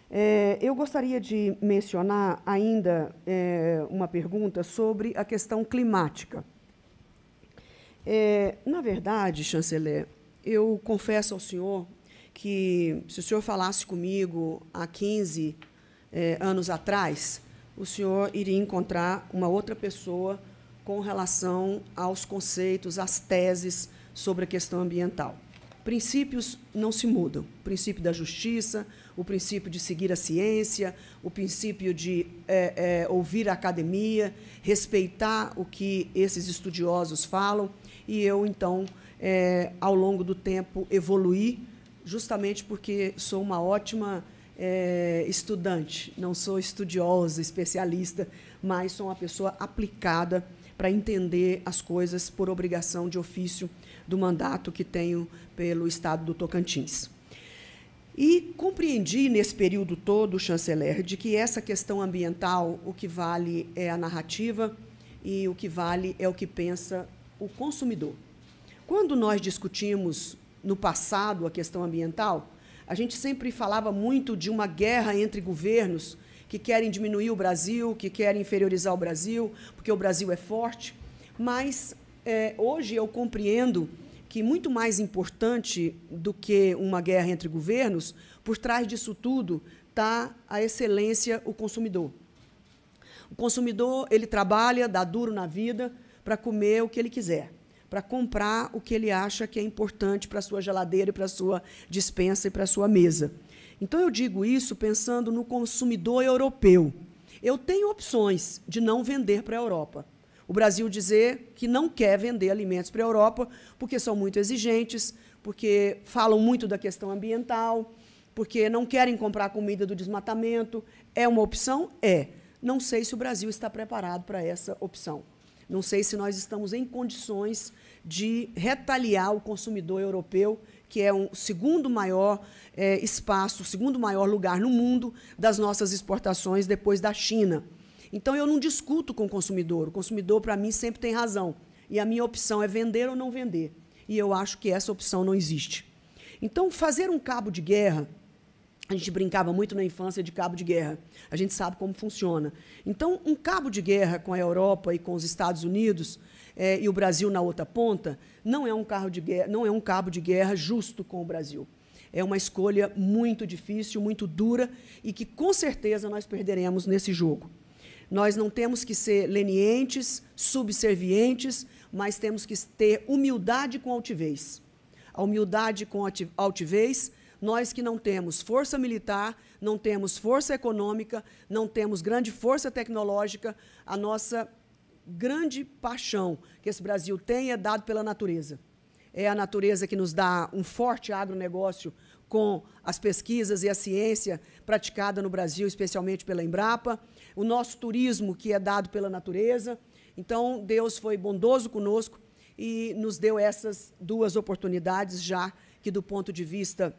É, eu gostaria de mencionar ainda é, uma pergunta sobre a questão climática. É, na verdade, chanceler, eu confesso ao senhor que, se o senhor falasse comigo há 15 é, anos atrás, o senhor iria encontrar uma outra pessoa com relação aos conceitos, às teses sobre a questão ambiental princípios não se mudam. O princípio da justiça, o princípio de seguir a ciência, o princípio de é, é, ouvir a academia, respeitar o que esses estudiosos falam. E eu, então, é, ao longo do tempo, evoluí, justamente porque sou uma ótima é, estudante, não sou estudiosa, especialista, mas sou uma pessoa aplicada para entender as coisas por obrigação de ofício do mandato que tenho pelo Estado do Tocantins. E compreendi nesse período todo, chanceler, de que essa questão ambiental, o que vale é a narrativa e o que vale é o que pensa o consumidor. Quando nós discutimos no passado a questão ambiental, a gente sempre falava muito de uma guerra entre governos que querem diminuir o Brasil, que querem inferiorizar o Brasil, porque o Brasil é forte, mas é, hoje eu compreendo que muito mais importante do que uma guerra entre governos, por trás disso tudo está a excelência, o consumidor. O consumidor ele trabalha, dá duro na vida para comer o que ele quiser, para comprar o que ele acha que é importante para a sua geladeira, e para a sua dispensa e para a sua mesa. Então eu digo isso pensando no consumidor europeu. Eu tenho opções de não vender para a Europa. O Brasil dizer que não quer vender alimentos para a Europa porque são muito exigentes, porque falam muito da questão ambiental, porque não querem comprar comida do desmatamento. É uma opção? É. Não sei se o Brasil está preparado para essa opção. Não sei se nós estamos em condições de retaliar o consumidor europeu, que é o um segundo maior é, espaço, o segundo maior lugar no mundo das nossas exportações depois da China. Então eu não discuto com o consumidor. O consumidor, para mim, sempre tem razão. E a minha opção é vender ou não vender. E eu acho que essa opção não existe. Então, fazer um cabo de guerra a gente brincava muito na infância de cabo de guerra. A gente sabe como funciona. Então, um cabo de guerra com a Europa e com os Estados Unidos é, e o Brasil na outra ponta não é um carro de guerra, não é um cabo de guerra justo com o Brasil. É uma escolha muito difícil, muito dura e que com certeza nós perderemos nesse jogo. Nós não temos que ser lenientes, subservientes, mas temos que ter humildade com altivez. A humildade com altivez, nós que não temos força militar, não temos força econômica, não temos grande força tecnológica, a nossa grande paixão que esse Brasil tem é dado pela natureza. É a natureza que nos dá um forte agronegócio com as pesquisas e a ciência praticada no Brasil, especialmente pela Embrapa o nosso turismo que é dado pela natureza. Então, Deus foi bondoso conosco e nos deu essas duas oportunidades, já que, do ponto de vista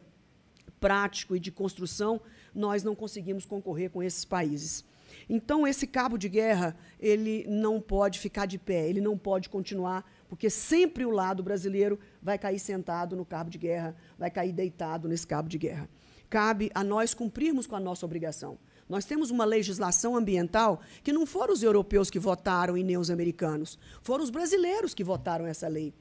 prático e de construção, nós não conseguimos concorrer com esses países. Então, esse cabo de guerra, ele não pode ficar de pé, ele não pode continuar, porque sempre o lado brasileiro vai cair sentado no cabo de guerra, vai cair deitado nesse cabo de guerra. Cabe a nós cumprirmos com a nossa obrigação. Nós temos uma legislação ambiental que não foram os europeus que votaram e nem os americanos, foram os brasileiros que votaram essa lei.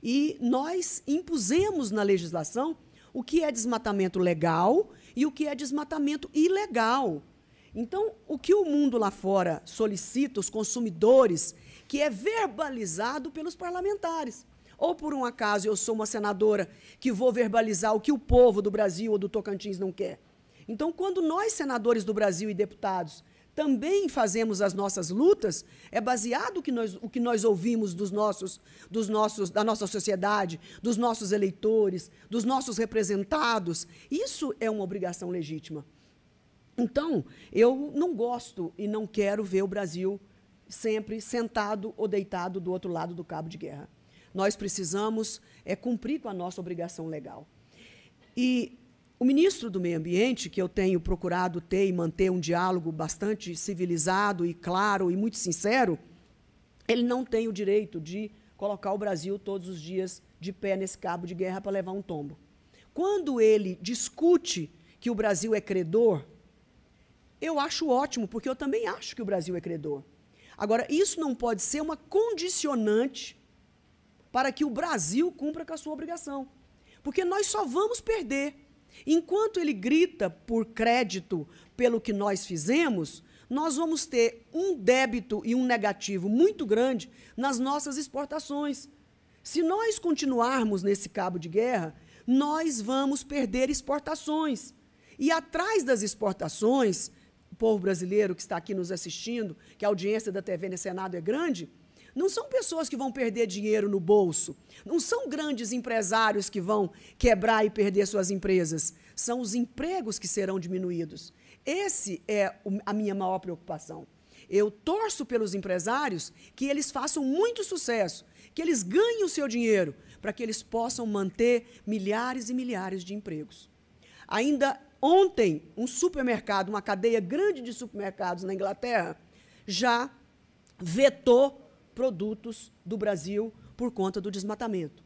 E nós impusemos na legislação o que é desmatamento legal e o que é desmatamento ilegal. Então, o que o mundo lá fora solicita, os consumidores, que é verbalizado pelos parlamentares. Ou por um acaso eu sou uma senadora que vou verbalizar o que o povo do Brasil ou do Tocantins não quer. Então, quando nós, senadores do Brasil e deputados, também fazemos as nossas lutas, é baseado que nós, o que nós ouvimos dos nossos, dos nossos, da nossa sociedade, dos nossos eleitores, dos nossos representados. Isso é uma obrigação legítima. Então, eu não gosto e não quero ver o Brasil sempre sentado ou deitado do outro lado do cabo de guerra. Nós precisamos é cumprir com a nossa obrigação legal. E o ministro do Meio Ambiente, que eu tenho procurado ter e manter um diálogo bastante civilizado e claro e muito sincero, ele não tem o direito de colocar o Brasil todos os dias de pé nesse cabo de guerra para levar um tombo. Quando ele discute que o Brasil é credor, eu acho ótimo, porque eu também acho que o Brasil é credor. Agora, isso não pode ser uma condicionante para que o Brasil cumpra com a sua obrigação. Porque nós só vamos perder Enquanto ele grita por crédito pelo que nós fizemos, nós vamos ter um débito e um negativo muito grande nas nossas exportações. Se nós continuarmos nesse cabo de guerra, nós vamos perder exportações. E atrás das exportações, o povo brasileiro que está aqui nos assistindo, que a audiência da TV no Senado é grande, não são pessoas que vão perder dinheiro no bolso. Não são grandes empresários que vão quebrar e perder suas empresas. São os empregos que serão diminuídos. Esse é a minha maior preocupação. Eu torço pelos empresários que eles façam muito sucesso, que eles ganhem o seu dinheiro, para que eles possam manter milhares e milhares de empregos. Ainda ontem, um supermercado, uma cadeia grande de supermercados na Inglaterra, já vetou produtos do Brasil por conta do desmatamento.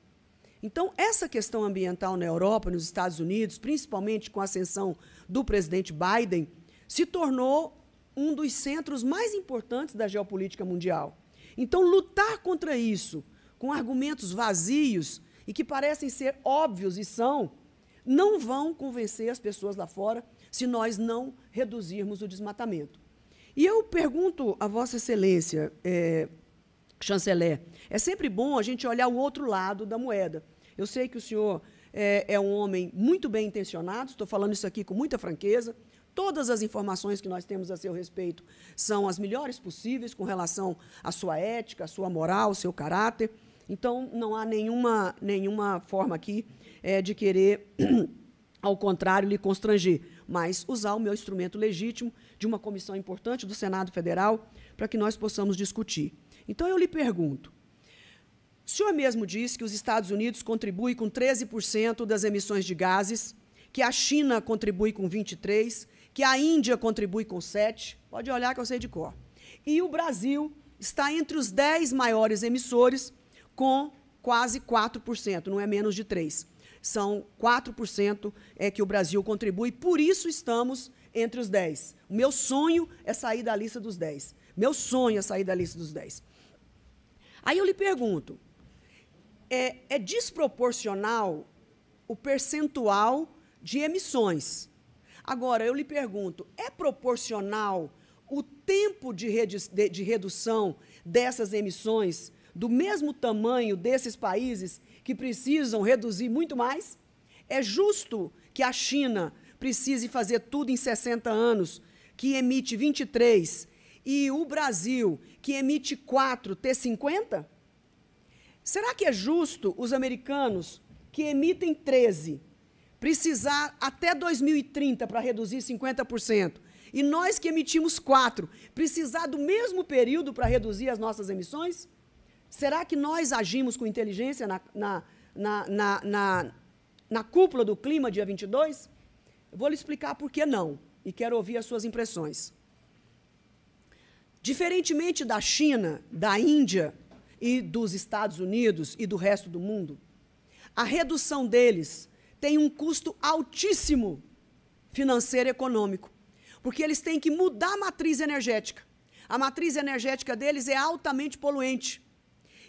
Então, essa questão ambiental na Europa, nos Estados Unidos, principalmente com a ascensão do presidente Biden, se tornou um dos centros mais importantes da geopolítica mundial. Então, lutar contra isso com argumentos vazios e que parecem ser óbvios e são, não vão convencer as pessoas lá fora se nós não reduzirmos o desmatamento. E eu pergunto a Vossa Excelência, é, chanceler. É sempre bom a gente olhar o outro lado da moeda. Eu sei que o senhor é, é um homem muito bem intencionado, estou falando isso aqui com muita franqueza. Todas as informações que nós temos a seu respeito são as melhores possíveis com relação à sua ética, à sua moral, ao seu caráter. Então, não há nenhuma, nenhuma forma aqui é, de querer, <clears throat> ao contrário, lhe constranger, mas usar o meu instrumento legítimo de uma comissão importante do Senado Federal para que nós possamos discutir. Então eu lhe pergunto: o senhor mesmo disse que os Estados Unidos contribuem com 13% das emissões de gases, que a China contribui com 23%, que a Índia contribui com 7%, pode olhar que eu sei de cor. E o Brasil está entre os 10 maiores emissores, com quase 4%, não é menos de 3%. São 4% é que o Brasil contribui, por isso estamos entre os 10. O meu sonho é sair da lista dos 10. Meu sonho é sair da lista dos 10. Aí eu lhe pergunto: é, é desproporcional o percentual de emissões? Agora, eu lhe pergunto: é proporcional o tempo de, redu de, de redução dessas emissões do mesmo tamanho desses países que precisam reduzir muito mais? É justo que a China precise fazer tudo em 60 anos, que emite 23, e o Brasil, que emite 4, ter 50? Será que é justo os americanos, que emitem 13, precisar até 2030 para reduzir 50%, e nós que emitimos 4, precisar do mesmo período para reduzir as nossas emissões? Será que nós agimos com inteligência na, na, na, na, na cúpula do clima dia 22? Eu vou lhe explicar por que não e quero ouvir as suas impressões. Diferentemente da China, da Índia e dos Estados Unidos e do resto do mundo, a redução deles tem um custo altíssimo financeiro e econômico, porque eles têm que mudar a matriz energética. A matriz energética deles é altamente poluente.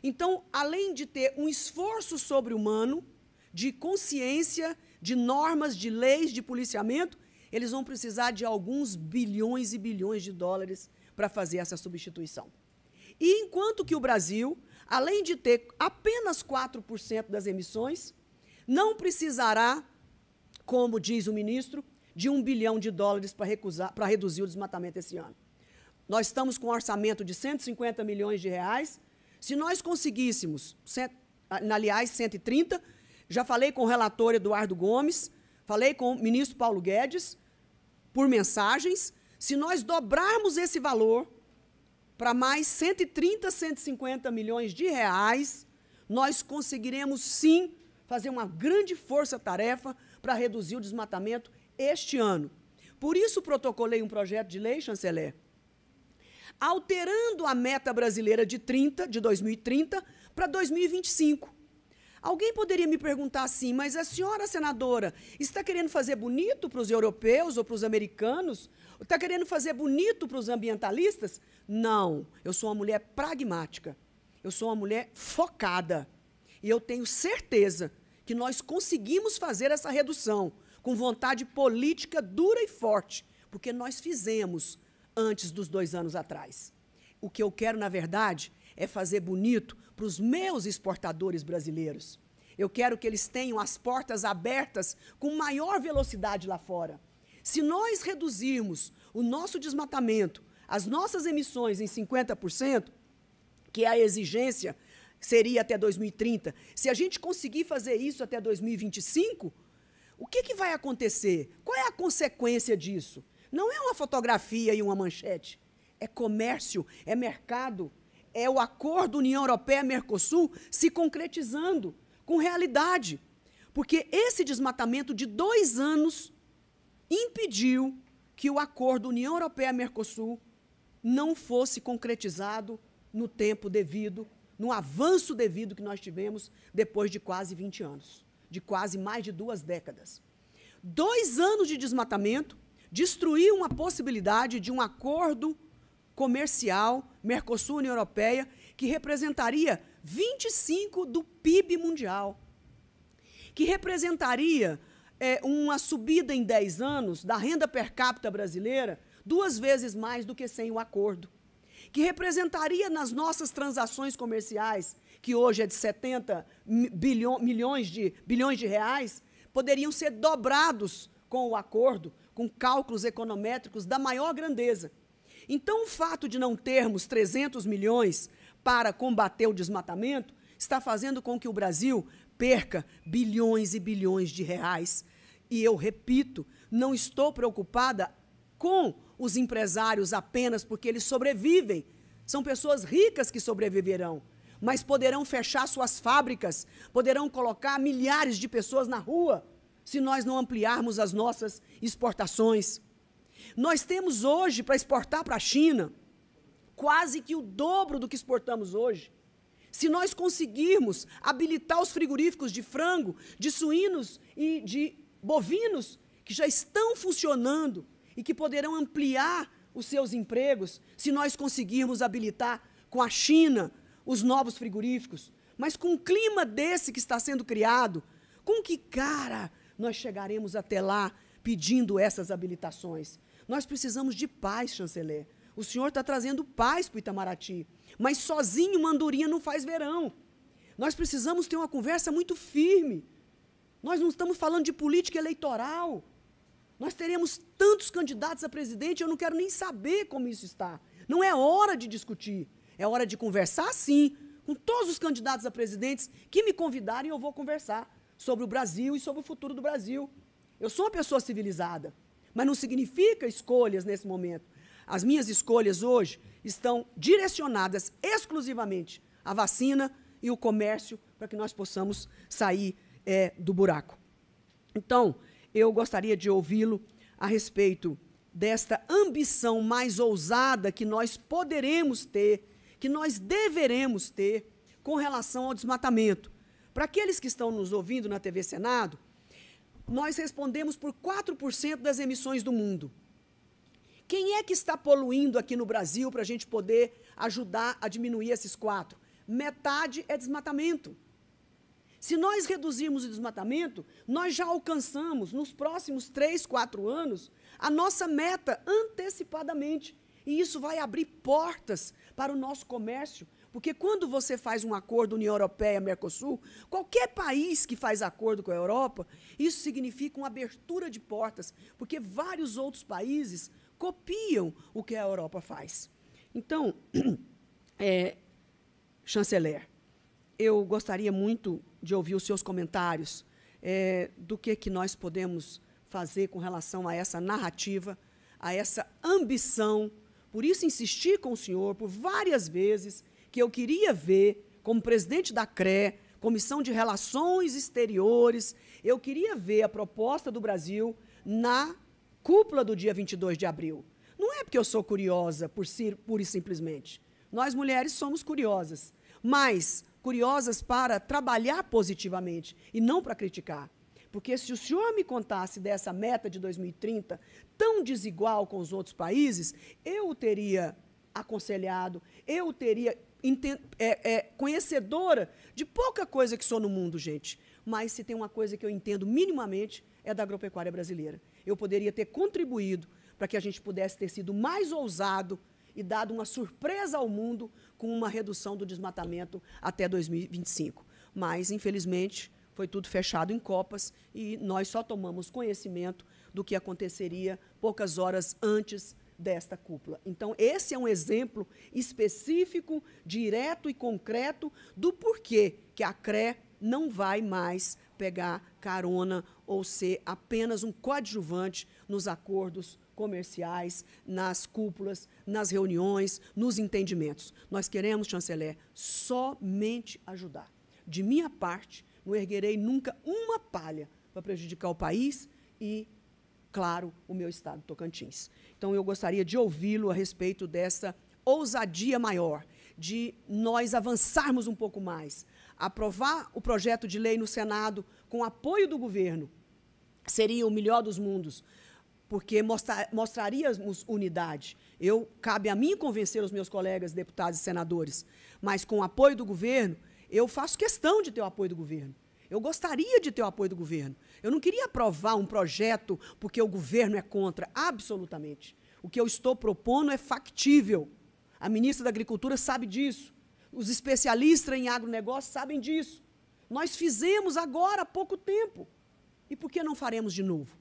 Então, além de ter um esforço sobre-humano de consciência, de normas, de leis, de policiamento, eles vão precisar de alguns bilhões e bilhões de dólares para fazer essa substituição. E enquanto que o Brasil, além de ter apenas 4% das emissões, não precisará, como diz o ministro, de um bilhão de dólares para, recusar, para reduzir o desmatamento esse ano. Nós estamos com um orçamento de 150 milhões de reais. Se nós conseguíssemos, aliás, 130, já falei com o relator Eduardo Gomes, falei com o ministro Paulo Guedes, por mensagens, se nós dobrarmos esse valor para mais 130, 150 milhões de reais, nós conseguiremos sim fazer uma grande força-tarefa para reduzir o desmatamento este ano. Por isso protocolei um projeto de lei, chanceler, alterando a meta brasileira de 30 de 2030 para 2025. Alguém poderia me perguntar assim, mas a senhora senadora está querendo fazer bonito para os europeus ou para os americanos Está querendo fazer bonito para os ambientalistas? Não. Eu sou uma mulher pragmática. Eu sou uma mulher focada. E eu tenho certeza que nós conseguimos fazer essa redução com vontade política dura e forte, porque nós fizemos antes dos dois anos atrás. O que eu quero, na verdade, é fazer bonito para os meus exportadores brasileiros. Eu quero que eles tenham as portas abertas com maior velocidade lá fora. Se nós reduzirmos o nosso desmatamento, as nossas emissões em 50%, que é a exigência seria até 2030, se a gente conseguir fazer isso até 2025, o que, que vai acontecer? Qual é a consequência disso? Não é uma fotografia e uma manchete. É comércio, é mercado, é o acordo União Europeia-Mercosul se concretizando com realidade. Porque esse desmatamento de dois anos impediu que o acordo União Europeia-Mercosul não fosse concretizado no tempo devido, no avanço devido que nós tivemos depois de quase 20 anos, de quase mais de duas décadas. Dois anos de desmatamento destruíram a possibilidade de um acordo comercial Mercosul-União Europeia que representaria 25% do PIB mundial, que representaria é, uma subida em 10 anos da renda per capita brasileira duas vezes mais do que sem o acordo. Que representaria nas nossas transações comerciais, que hoje é de 70 bilhão, milhões de, bilhões de reais, poderiam ser dobrados com o acordo, com cálculos econométricos da maior grandeza. Então, o fato de não termos 300 milhões para combater o desmatamento está fazendo com que o Brasil perca bilhões e bilhões de reais e eu repito, não estou preocupada com os empresários apenas porque eles sobrevivem. São pessoas ricas que sobreviverão, mas poderão fechar suas fábricas, poderão colocar milhares de pessoas na rua se nós não ampliarmos as nossas exportações. Nós temos hoje para exportar para a China quase que o dobro do que exportamos hoje. Se nós conseguirmos habilitar os frigoríficos de frango, de suínos e de bovinos que já estão funcionando e que poderão ampliar os seus empregos se nós conseguirmos habilitar com a China os novos frigoríficos. Mas com o clima desse que está sendo criado, com que cara nós chegaremos até lá pedindo essas habilitações? Nós precisamos de paz, chanceler. O senhor está trazendo paz para o Itamaraty, mas sozinho uma andorinha não faz verão. Nós precisamos ter uma conversa muito firme nós não estamos falando de política eleitoral. Nós teremos tantos candidatos a presidente, eu não quero nem saber como isso está. Não é hora de discutir. É hora de conversar, sim, com todos os candidatos a presidentes que me convidarem, eu vou conversar sobre o Brasil e sobre o futuro do Brasil. Eu sou uma pessoa civilizada, mas não significa escolhas nesse momento. As minhas escolhas hoje estão direcionadas exclusivamente à vacina e o comércio para que nós possamos sair é, do buraco. Então, eu gostaria de ouvi-lo a respeito desta ambição mais ousada que nós poderemos ter, que nós deveremos ter com relação ao desmatamento. Para aqueles que estão nos ouvindo na TV Senado, nós respondemos por 4% das emissões do mundo. Quem é que está poluindo aqui no Brasil para a gente poder ajudar a diminuir esses quatro? Metade é desmatamento. Se nós reduzirmos o desmatamento, nós já alcançamos, nos próximos três, quatro anos, a nossa meta antecipadamente. E isso vai abrir portas para o nosso comércio. Porque quando você faz um acordo União Europeia-Mercosul, qualquer país que faz acordo com a Europa, isso significa uma abertura de portas, porque vários outros países copiam o que a Europa faz. Então, <clears throat> é, chanceler, eu gostaria muito de ouvir os seus comentários é, do que, que nós podemos fazer com relação a essa narrativa, a essa ambição. Por isso, insisti com o senhor por várias vezes que eu queria ver, como presidente da CRE, Comissão de Relações Exteriores, eu queria ver a proposta do Brasil na cúpula do dia 22 de abril. Não é porque eu sou curiosa, por si, pura e simplesmente. Nós mulheres somos curiosas. Mas curiosas para trabalhar positivamente e não para criticar. Porque se o senhor me contasse dessa meta de 2030 tão desigual com os outros países, eu o teria aconselhado, eu o teria é, é, conhecedora de pouca coisa que sou no mundo, gente. Mas se tem uma coisa que eu entendo minimamente é da agropecuária brasileira. Eu poderia ter contribuído para que a gente pudesse ter sido mais ousado e dado uma surpresa ao mundo com uma redução do desmatamento até 2025. Mas, infelizmente, foi tudo fechado em copas e nós só tomamos conhecimento do que aconteceria poucas horas antes desta cúpula. Então, esse é um exemplo específico, direto e concreto do porquê que a CRE não vai mais pegar carona ou ser apenas um coadjuvante nos acordos comerciais, nas cúpulas, nas reuniões, nos entendimentos. Nós queremos, chanceler, somente ajudar. De minha parte, não erguerei nunca uma palha para prejudicar o país e, claro, o meu estado, Tocantins. Então, eu gostaria de ouvi-lo a respeito dessa ousadia maior, de nós avançarmos um pouco mais, aprovar o projeto de lei no Senado com apoio do governo seria o melhor dos mundos, porque mostra, mostraríamos unidade. Eu cabe a mim convencer os meus colegas deputados e senadores, mas com o apoio do governo, eu faço questão de ter o apoio do governo. Eu gostaria de ter o apoio do governo. Eu não queria aprovar um projeto porque o governo é contra, absolutamente. O que eu estou propondo é factível. A ministra da Agricultura sabe disso. Os especialistas em agronegócio sabem disso. Nós fizemos agora há pouco tempo. E por que não faremos de novo?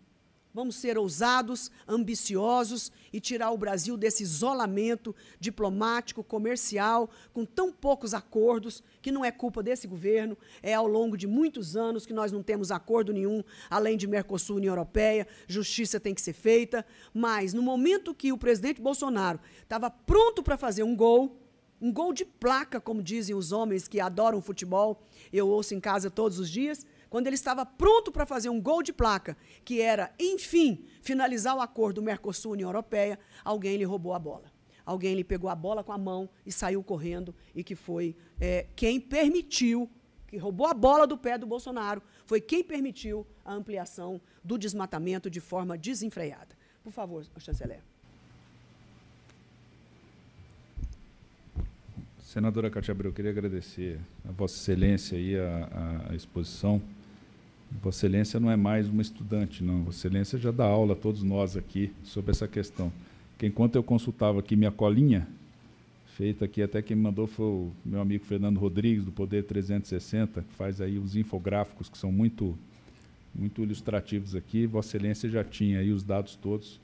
Vamos ser ousados, ambiciosos e tirar o Brasil desse isolamento diplomático, comercial, com tão poucos acordos, que não é culpa desse governo, é ao longo de muitos anos que nós não temos acordo nenhum, além de Mercosul, e União Europeia, justiça tem que ser feita. Mas no momento que o presidente Bolsonaro estava pronto para fazer um gol, um gol de placa, como dizem os homens que adoram futebol, eu ouço em casa todos os dias, quando ele estava pronto para fazer um gol de placa, que era, enfim, finalizar o acordo Mercosul-União Europeia, alguém lhe roubou a bola. Alguém lhe pegou a bola com a mão e saiu correndo, e que foi é, quem permitiu que roubou a bola do pé do Bolsonaro, foi quem permitiu a ampliação do desmatamento de forma desenfreada. Por favor, chanceler. Senadora Cátia Abreu, eu queria agradecer a Vossa Excelência e a, a exposição. Vossa Excelência não é mais uma estudante, não. Vossa Excelência já dá aula a todos nós aqui sobre essa questão. Que enquanto eu consultava aqui minha colinha, feita aqui, até quem me mandou foi o meu amigo Fernando Rodrigues, do Poder 360, que faz aí os infográficos que são muito, muito ilustrativos aqui. Vossa Excelência já tinha aí os dados todos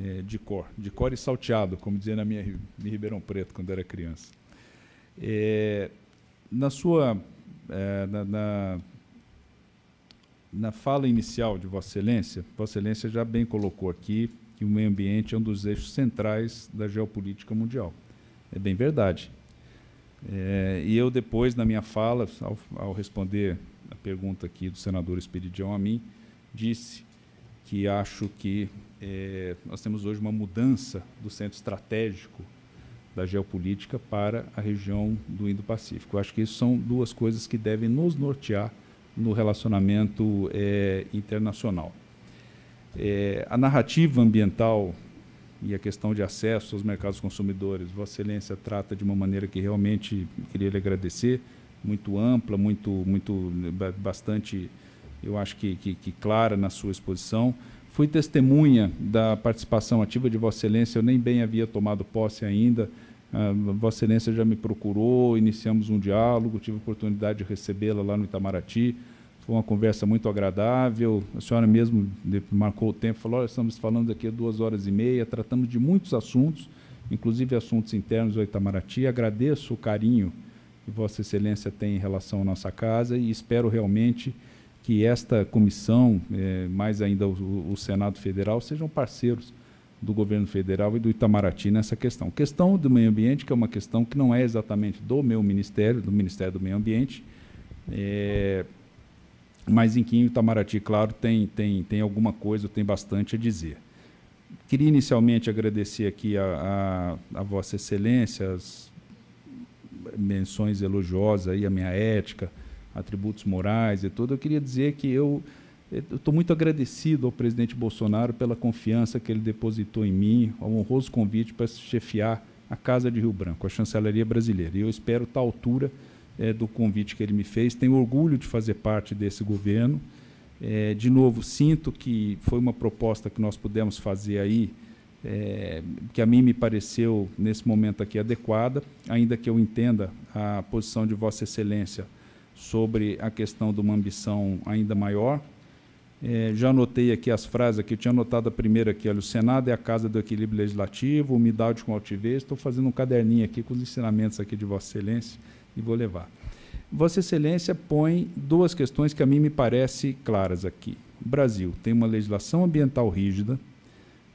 é, de cor, de cor e salteado, como dizia na minha Ribeirão Preto quando era criança. É, na sua. É, na, na na fala inicial de Vossa Excelência, Vossa Excelência já bem colocou aqui que o meio ambiente é um dos eixos centrais da geopolítica mundial. É bem verdade. É, e eu depois, na minha fala, ao, ao, responder a pergunta aqui do senador Espiridião a mim, disse que acho que é, nós temos hoje uma mudança do centro estratégico da geopolítica para a região do Indo-Pacífico. Acho que isso são duas coisas que devem nos nortear no relacionamento é, internacional. É, a narrativa ambiental e a questão de acesso aos mercados consumidores, Vossa Excelência trata de uma maneira que realmente queria lhe agradecer, muito ampla, muito, muito bastante, eu acho que, que, que clara na sua exposição. Fui testemunha da participação ativa de Vossa Excelência, eu nem bem havia tomado posse ainda, ah, Vossa Excelência já me procurou, iniciamos um diálogo, tive a oportunidade de recebê-la lá no Itamaraty. Foi uma conversa muito agradável. A senhora mesmo marcou o tempo, falou: Olha, estamos falando aqui duas horas e meia, tratamos de muitos assuntos, inclusive assuntos internos ao Itamaraty. Agradeço o carinho que Vossa Excelência tem em relação à nossa casa e espero realmente que esta comissão, eh, mais ainda o, o Senado Federal, sejam parceiros do governo federal e do Itamaraty nessa questão. Questão do meio ambiente, que é uma questão que não é exatamente do meu ministério, do Ministério do Meio Ambiente, é, mas em que o Itamaraty, claro, tem, tem, tem alguma coisa, tem bastante a dizer. Queria inicialmente agradecer aqui a, a, a Vossa Excelência, as menções elogiosas aí, a minha ética, atributos morais e tudo. Eu queria dizer que eu Estou muito agradecido ao presidente Bolsonaro pela confiança que ele depositou em mim, ao honroso convite para chefiar a Casa de Rio Branco, a chancelaria brasileira. E eu espero, tal altura é, do convite que ele me fez, tenho orgulho de fazer parte desse governo. É, de novo, sinto que foi uma proposta que nós pudemos fazer aí, é, que a mim me pareceu, nesse momento aqui, adequada, ainda que eu entenda a posição de Vossa Excelência sobre a questão de uma ambição ainda maior é, já anotei aqui as frases que eu tinha anotado a primeira aqui, olha, o Senado é a casa do equilíbrio legislativo, humildade com altivez, estou fazendo um caderninho aqui com os ensinamentos aqui de Vossa Excelência e vou levar. Vossa Excelência põe duas questões que a mim me parece claras aqui. O Brasil tem uma legislação ambiental rígida,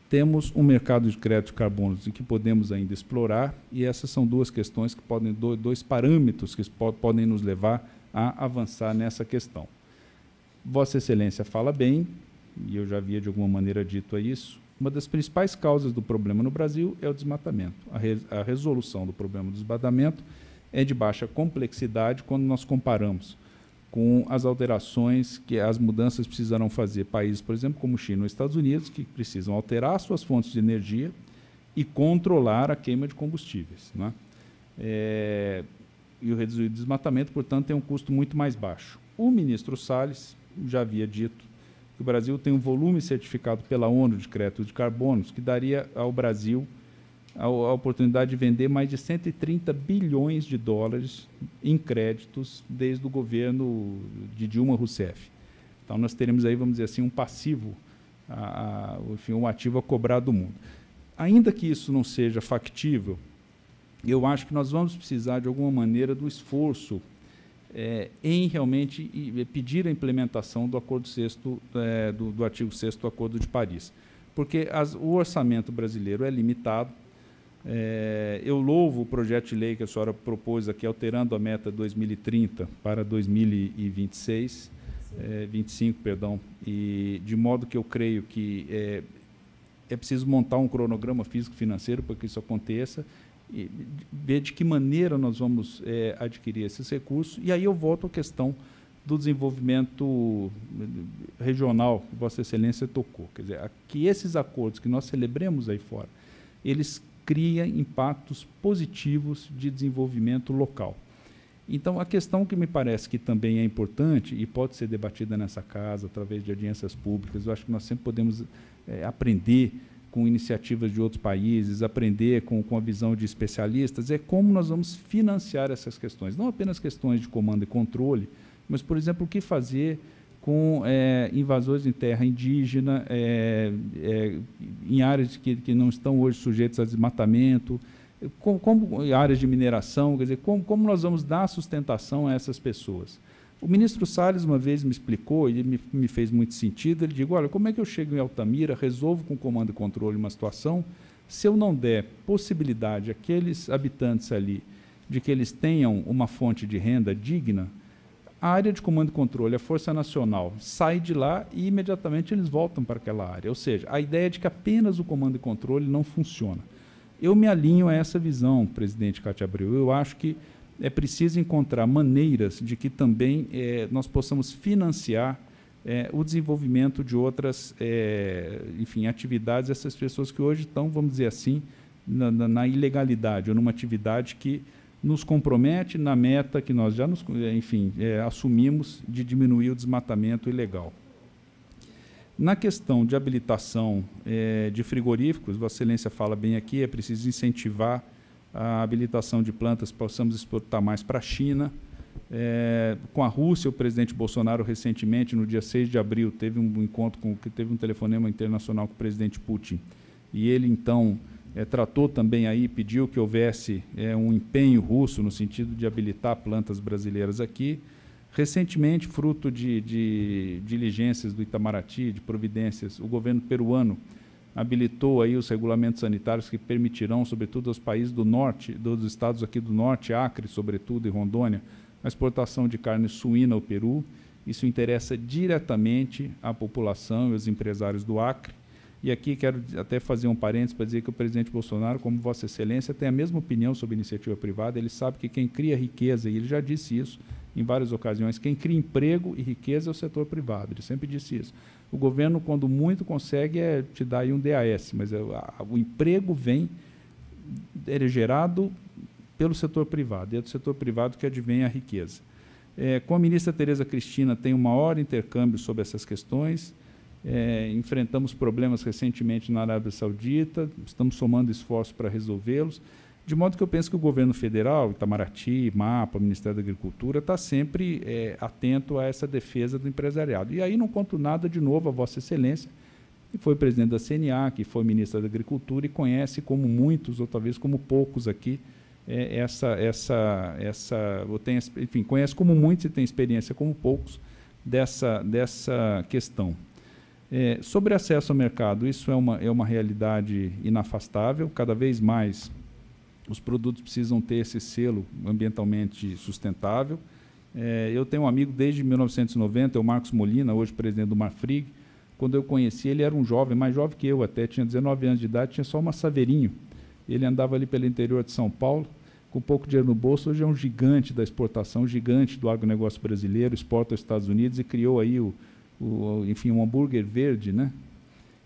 temos um mercado de crédito de carbono que podemos ainda explorar, e essas são duas questões que podem, dois parâmetros que podem nos levar a avançar nessa questão. Vossa Excelência fala bem, e eu já havia de alguma maneira dito isso, uma das principais causas do problema no Brasil é o desmatamento. A, re, a resolução do problema do desmatamento é de baixa complexidade quando nós comparamos com as alterações que as mudanças precisarão fazer. Países, por exemplo, como China ou Estados Unidos, que precisam alterar suas fontes de energia e controlar a queima de combustíveis. Né? É, e o reduzir o desmatamento, portanto, tem um custo muito mais baixo. O ministro Salles, já havia dito que o Brasil tem um volume certificado pela ONU de crédito de carbonos que daria ao Brasil a, oportunidade de vender mais de 130 bilhões de dólares em créditos desde o governo de Dilma Rousseff. Então nós teremos aí, vamos dizer assim, um passivo, a, a, enfim, um ativo a cobrar do mundo. Ainda que isso não seja factível, eu acho que nós vamos precisar de alguma maneira do esforço é, em realmente é, pedir a implementação do acordo sexto, é, do, do, artigo 6 do Acordo de Paris. Porque as, o orçamento brasileiro é limitado. É, eu louvo o projeto de lei que a senhora propôs aqui, alterando a meta 2030 para 2026, 25, é, perdão, e de modo que eu creio que é, é preciso montar um cronograma físico-financeiro para que isso aconteça ver de que maneira nós vamos é, adquirir esses recursos. E aí eu volto à questão do desenvolvimento regional que Vossa Excelência tocou. Quer dizer, que esses acordos que nós celebremos aí fora, eles criam impactos positivos de desenvolvimento local. Então, a questão que me parece que também é importante e pode ser debatida nessa casa através de audiências públicas, eu acho que nós sempre podemos é, aprender com iniciativas de outros países, aprender com, com a visão de especialistas, é como nós vamos financiar essas questões. Não apenas questões de comando e controle, mas, por exemplo, o que fazer com é, invasores em terra indígena, é, é, em áreas que, que não estão hoje sujeitas a desmatamento, como, como áreas de mineração, quer dizer, como, como nós vamos dar sustentação a essas pessoas. O ministro Salles uma vez me explicou, e me, me fez muito sentido, ele digo, olha, como é que eu chego em Altamira, resolvo com comando e controle uma situação, se eu não der possibilidade àqueles habitantes ali de que eles tenham uma fonte de renda digna, a área de comando e controle, a Força Nacional, sai de lá e imediatamente eles voltam para aquela área. Ou seja, a ideia é de que apenas o comando e controle não funciona. Eu me alinho a essa visão, presidente Cátia Abreu. Eu acho que é preciso encontrar maneiras de que também é, nós possamos financiar é, o desenvolvimento de outras é, enfim, atividades essas pessoas que hoje estão, vamos dizer assim, na, na, na, ilegalidade ou numa atividade que nos compromete na meta que nós já nos, enfim, assumimos de diminuir o desmatamento ilegal. Na questão de habilitação de frigoríficos, Vossa Excelência fala bem aqui, é preciso incentivar a habilitação de plantas possamos exportar mais para a China. É, com a Rússia, o presidente Bolsonaro recentemente, no dia 6 de abril, teve um encontro com teve um telefonema internacional com o presidente Putin. E ele então é, tratou também aí, pediu que houvesse é, um empenho russo no sentido de habilitar plantas brasileiras aqui. Recentemente, fruto de, de diligências do Itamaraty, de providências, o governo peruano habilitou aí os regulamentos sanitários que permitirão, sobretudo aos países do norte, dos estados aqui do norte, Acre, sobretudo, e Rondônia, a exportação de carne suína ao Peru. Isso interessa diretamente à população e aos empresários do Acre. E aqui quero até fazer um parênteses para dizer que o presidente Bolsonaro, como Vossa Excelência, tem a mesma opinião sobre iniciativa privada. Ele sabe que quem cria riqueza, e ele já disse isso, em várias ocasiões, quem cria emprego e riqueza é o setor privado. Ele sempre disse isso. O governo, quando muito consegue, é te dar aí um DAS, mas é, a, o emprego vem ele é gerado pelo setor privado, e é do setor privado que advém a riqueza. É, com a ministra Tereza Cristina tem o maior intercâmbio sobre essas questões. É, enfrentamos problemas recentemente na Arábia Saudita, estamos somando esforços para resolvê-los. De modo que eu penso que o governo federal, Itamaraty, MAPA, Ministério da Agricultura, está sempre é, atento a essa defesa do empresariado. E aí não conto nada de novo a Vossa Excelência, que foi presidente da CNA, que foi ministra da Agricultura e conhece como muitos, ou talvez como poucos aqui, é, essa, essa, essa, tem, enfim, conhece como muitos e tem experiência como poucos dessa, dessa questão. É, sobre acesso ao mercado, isso é uma, é uma realidade inafastável, cada vez mais os produtos precisam ter esse selo ambientalmente sustentável. É, eu tenho um amigo desde 1990, é o Marcos Molina, hoje presidente do Marfrig. Quando eu conheci ele, era um jovem, mais jovem que eu até, tinha 19 anos de idade, tinha só uma saveirinho. Ele andava ali pelo interior de São Paulo, com pouco dinheiro no bolso, hoje é um gigante da exportação, gigante do agronegócio brasileiro, exporta aos Estados Unidos e criou aí o, o enfim, um hambúrguer verde, né?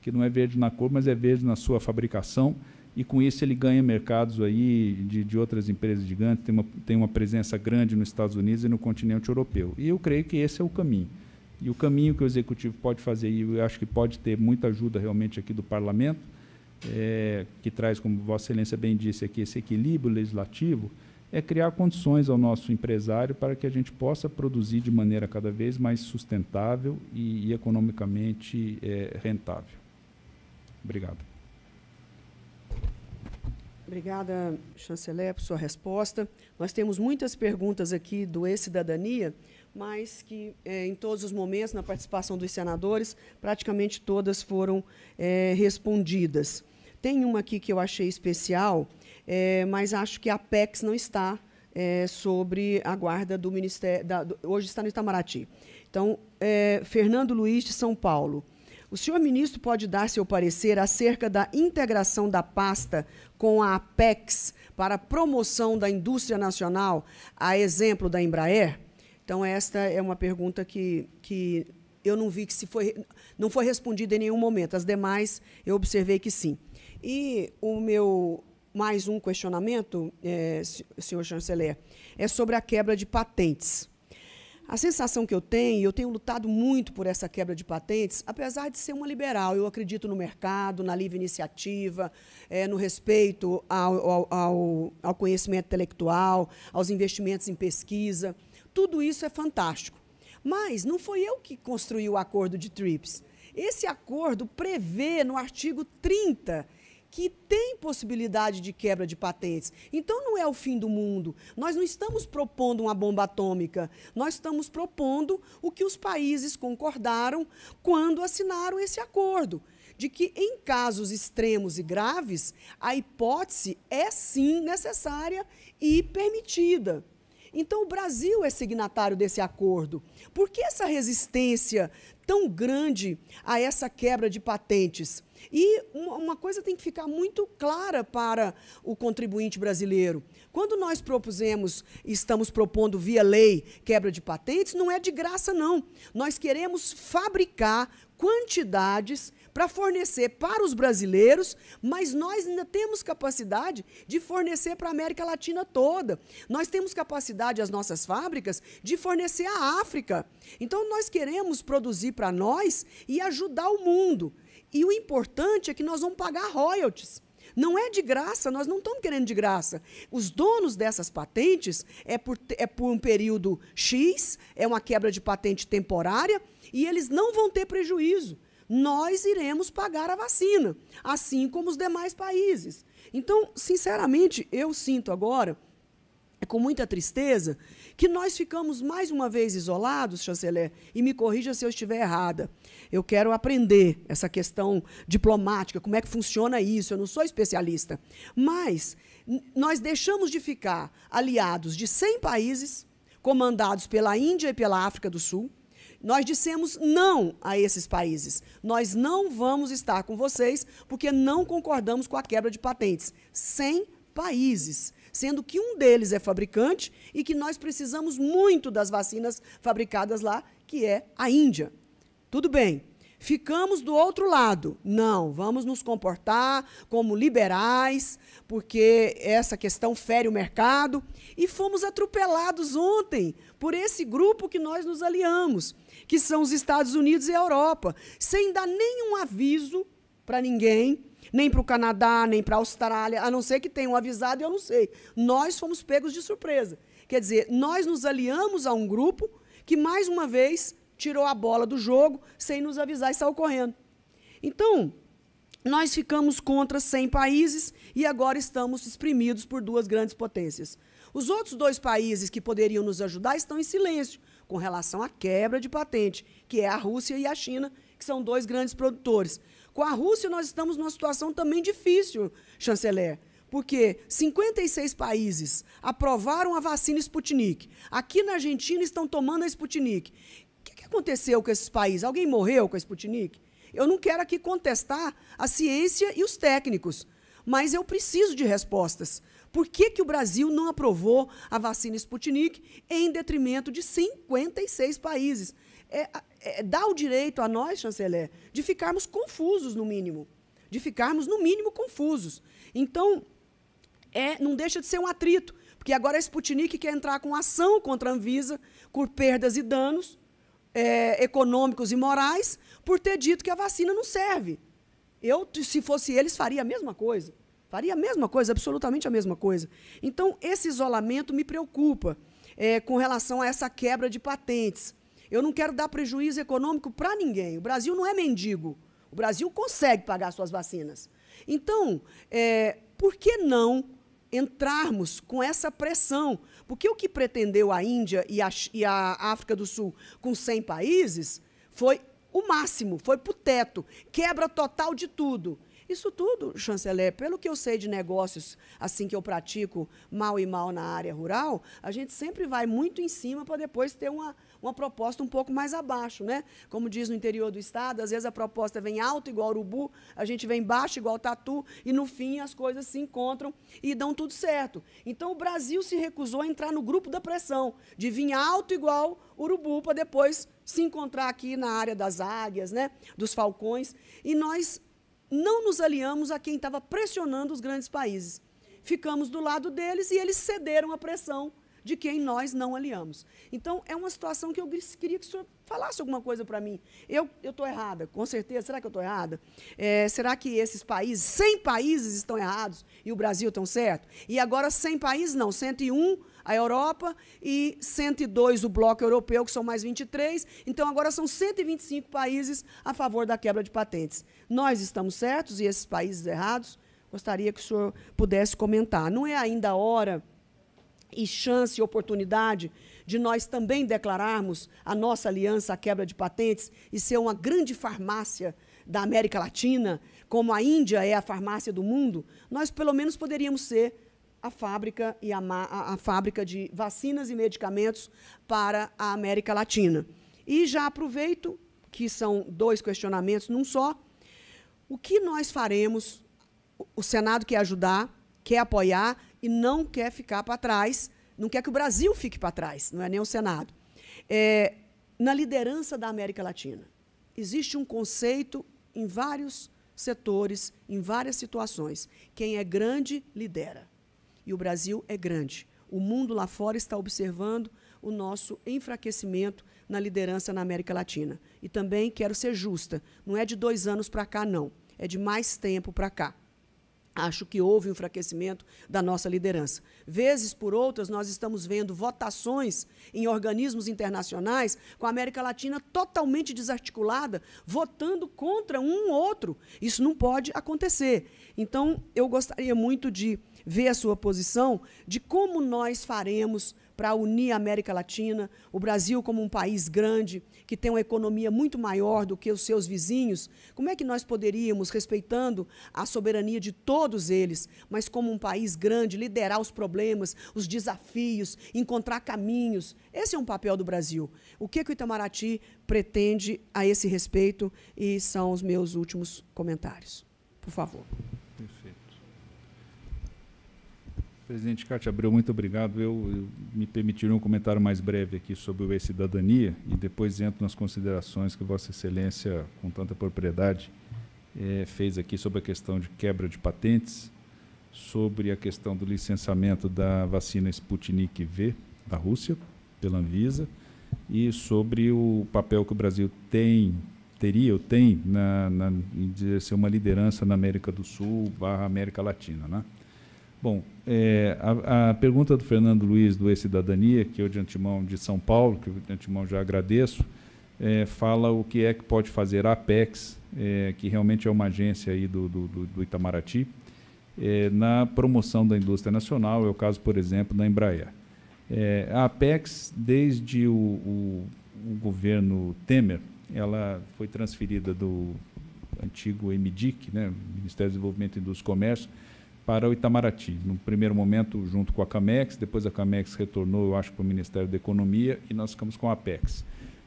que não é verde na cor, mas é verde na sua fabricação e com isso ele ganha mercados aí de, de outras empresas gigantes, tem uma, tem uma presença grande nos Estados Unidos e no continente europeu. E eu creio que esse é o caminho. E o caminho que o executivo pode fazer, e eu acho que pode ter muita ajuda realmente aqui do parlamento, é, que traz, como Vossa Excelência bem disse aqui, esse equilíbrio legislativo, é criar condições ao nosso empresário para que a gente possa produzir de maneira cada vez mais sustentável e, e economicamente é, rentável. Obrigado. Obrigada, chanceler, por sua resposta. Nós temos muitas perguntas aqui do E-Cidadania, mas que é, em todos os momentos, na participação dos senadores, praticamente todas foram é, respondidas. Tem uma aqui que eu achei especial, é, mas acho que a PEX não está é, sobre a guarda do Ministério. Da, do, hoje está no Itamaraty. Então, é, Fernando Luiz de São Paulo. O senhor ministro pode dar seu parecer acerca da integração da pasta com a Apex para promoção da indústria nacional, a exemplo da Embraer? Então, esta é uma pergunta que, que eu não vi que se foi, não foi respondida em nenhum momento. As demais, eu observei que sim. E o meu mais um questionamento, é, senhor chanceler, é sobre a quebra de patentes. A sensação que eu tenho, eu tenho lutado muito por essa quebra de patentes, apesar de ser uma liberal. Eu acredito no mercado, na livre iniciativa, é, no respeito ao, ao, ao conhecimento intelectual, aos investimentos em pesquisa. Tudo isso é fantástico. Mas não foi eu que construí o acordo de TRIPS. Esse acordo prevê no artigo 30 que tem possibilidade de quebra de patentes. Então não é o fim do mundo. Nós não estamos propondo uma bomba atômica. Nós estamos propondo o que os países concordaram quando assinaram esse acordo. De que, em casos extremos e graves, a hipótese é sim necessária e permitida. Então, o Brasil é signatário desse acordo. Por que essa resistência tão grande a essa quebra de patentes? E uma coisa tem que ficar muito clara para o contribuinte brasileiro. Quando nós propusemos, estamos propondo via lei quebra de patentes, não é de graça, não. Nós queremos fabricar quantidades para fornecer para os brasileiros, mas nós ainda temos capacidade de fornecer para a América Latina toda. Nós temos capacidade, as nossas fábricas, de fornecer à África. Então, nós queremos produzir para nós e ajudar o mundo. E o importante é que nós vamos pagar royalties. Não é de graça, nós não estamos querendo de graça. Os donos dessas patentes é por, é por um período X, é uma quebra de patente temporária, e eles não vão ter prejuízo. Nós iremos pagar a vacina, assim como os demais países. Então, sinceramente, eu sinto agora, com muita tristeza, que nós ficamos mais uma vez isolados, chanceler, e me corrija se eu estiver errada. Eu quero aprender essa questão diplomática, como é que funciona isso, eu não sou especialista. Mas nós deixamos de ficar aliados de 100 países comandados pela Índia e pela África do Sul. Nós dissemos não a esses países. Nós não vamos estar com vocês porque não concordamos com a quebra de patentes. 100 países sendo que um deles é fabricante e que nós precisamos muito das vacinas fabricadas lá, que é a Índia. Tudo bem. Ficamos do outro lado. Não, vamos nos comportar como liberais, porque essa questão fere o mercado. E fomos atropelados ontem por esse grupo que nós nos aliamos, que são os Estados Unidos e a Europa, sem dar nenhum aviso para ninguém, nem para o Canadá, nem para a Austrália, a não ser que tenham avisado e eu não sei. Nós fomos pegos de surpresa. Quer dizer, nós nos aliamos a um grupo que, mais uma vez, tirou a bola do jogo sem nos avisar e saiu correndo. Então, nós ficamos contra 100 países e agora estamos exprimidos por duas grandes potências. Os outros dois países que poderiam nos ajudar estão em silêncio com relação à quebra de patente, que é a Rússia e a China, que são dois grandes produtores. Com a Rússia, nós estamos numa situação também difícil, chanceler porque 56 países aprovaram a vacina Sputnik. Aqui na Argentina estão tomando a Sputnik. O que, aconteceu com esses países? Alguém morreu com a Sputnik? Eu não quero aqui contestar a ciência e os técnicos, mas eu preciso de respostas. Por que, que o Brasil não aprovou a vacina Sputnik em detrimento de 56 países? é, é, dá o direito a nós, chanceler, de ficarmos confusos, no mínimo. De ficarmos, no mínimo, confusos. Então, é, não deixa de ser um atrito, porque agora a Sputnik quer entrar com ação contra a Anvisa por perdas e danos é, econômicos e morais por ter dito que a vacina não serve. Eu, se fosse eles, faria a mesma coisa. Faria a mesma coisa, absolutamente a mesma coisa. Então, esse isolamento me preocupa é, com relação a essa quebra de patentes. Eu não quero dar prejuízo econômico para ninguém. O Brasil não é mendigo. O Brasil consegue pagar suas vacinas. Então, é, por que não entrarmos com essa pressão? Porque o que pretendeu a Índia e a, e a África do Sul com 100 países foi o máximo, foi para o teto, quebra total de tudo. Isso tudo, chanceler, pelo que eu sei de negócios, assim que eu pratico mal e mal na área rural, a gente sempre vai muito em cima para depois ter uma, uma proposta um pouco mais abaixo, né? Como diz no interior do estado, às vezes a proposta vem alta igual urubu, a gente vem baixo igual tatu e no fim as coisas se encontram e dão tudo certo. Então o Brasil se recusou a entrar no grupo da pressão, de vir alto igual urubu para depois se encontrar aqui na área das águias, né? Dos falcões. E nós não nos aliamos a quem estava pressionando os grandes países. Ficamos do lado deles e eles cederam à pressão de quem nós não aliamos. Então, é uma situação que eu queria que o senhor falasse alguma coisa para mim. Eu estou errada, com certeza. Será que eu estou errada? É, será que esses países, 100 países estão errados e o Brasil estão certo? E agora 100 países, não, 101 a Europa e 102 o bloco europeu, que são mais 23. Então agora são 125 países a favor da quebra de patentes. Nós estamos certos e esses países errados? Gostaria que o senhor pudesse comentar. Não é ainda hora e chance e oportunidade de nós também declararmos a nossa aliança à quebra de patentes e ser uma grande farmácia da América Latina, como a Índia é a farmácia do mundo, nós pelo menos poderíamos ser a fábrica, e a, a, a fábrica de vacinas e medicamentos para a América Latina. E já aproveito que são dois questionamentos num só. O que nós faremos? O Senado quer ajudar, quer apoiar e não quer ficar para trás, não quer que o Brasil fique para trás, não é nem o Senado. É, na liderança da América Latina, existe um conceito em vários setores, em várias situações: quem é grande lidera o Brasil é grande. O mundo lá fora está observando o nosso enfraquecimento na liderança na América Latina. E também quero ser justa: não é de dois anos para cá, não. É de mais tempo para cá. Acho que houve um enfraquecimento da nossa liderança. Vezes por outras, nós estamos vendo votações em organismos internacionais com a América Latina totalmente desarticulada, votando contra um ou outro. Isso não pode acontecer. Então, eu gostaria muito de ver a sua posição de como nós faremos para unir a América Latina, o Brasil como um país grande, que tem uma economia muito maior do que os seus vizinhos, como é que nós poderíamos, respeitando a soberania de todos eles, mas como um país grande, liderar os problemas, os desafios, encontrar caminhos? Esse é um papel do Brasil. O que, que o Itamaraty pretende a esse respeito? E são os meus últimos comentários. Por favor. Presidente Cátia Abreu, muito obrigado. Eu, eu me permitirei um comentário mais breve aqui sobre o e-cidadania e depois entro nas considerações que Vossa Excelência, com tanta propriedade, eh, fez aqui sobre a questão de quebra de patentes, sobre a questão do licenciamento da vacina Sputnik V da Rússia pela Anvisa e sobre o papel que o Brasil tem teria ou tem na, na, em ser uma liderança na América do Sul barra América Latina, né? Bom, é, a, a, pergunta do Fernando Luiz, do E-Cidadania, que eu de antemão de São Paulo, que eu de antemão já agradeço, é, fala o que é que pode fazer a Apex, é, que realmente é uma agência aí do, do, do Itamaraty, é, na promoção da indústria nacional, é o caso, por exemplo, da Embraer. É, a Apex, desde o, o, o governo Temer, ela foi transferida do antigo MDIC, né, Ministério do Desenvolvimento e Indústria e Comércio, para o Itamaraty. No primeiro momento, junto com a Camex, depois a Camex retornou, eu acho, para o Ministério da Economia e nós ficamos com a Apex.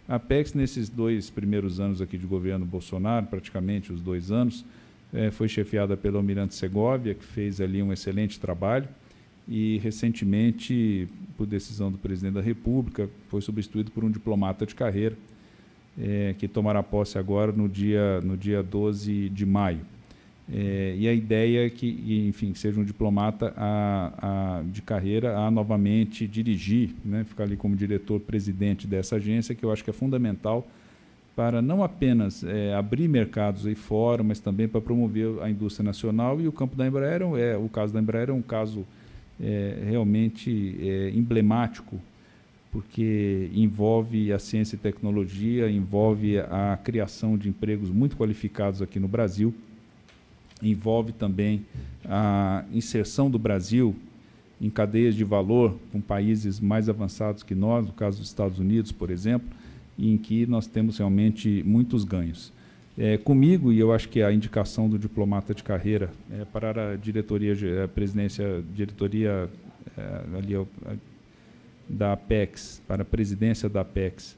A Apex, nesses dois primeiros anos aqui de governo Bolsonaro, praticamente os dois anos, eh, foi chefiada pelo Almirante Segovia, que fez ali um excelente trabalho e, recentemente, por decisão do Presidente da República, foi substituído por um diplomata de carreira, eh, que tomará posse agora no dia, no dia 12 de maio. É, e a ideia é que, enfim, seja um diplomata a, a, de carreira a novamente dirigir, né? ficar ali como diretor-presidente dessa agência, que eu acho que é fundamental para não apenas é, abrir mercados aí fora, mas também para promover a indústria nacional. E o campo da Embraer é o caso da Embraer é um caso é, realmente é, emblemático, porque envolve a ciência e tecnologia, envolve a criação de empregos muito qualificados aqui no Brasil envolve também a inserção do Brasil em cadeias de valor com países mais avançados que nós, no caso dos Estados Unidos, por exemplo, em que nós temos realmente muitos ganhos. É, comigo, e eu acho que a indicação do diplomata de carreira é, para a diretoria, a presidência, diretoria é, ali, é, da Apex, para a presidência da Apex,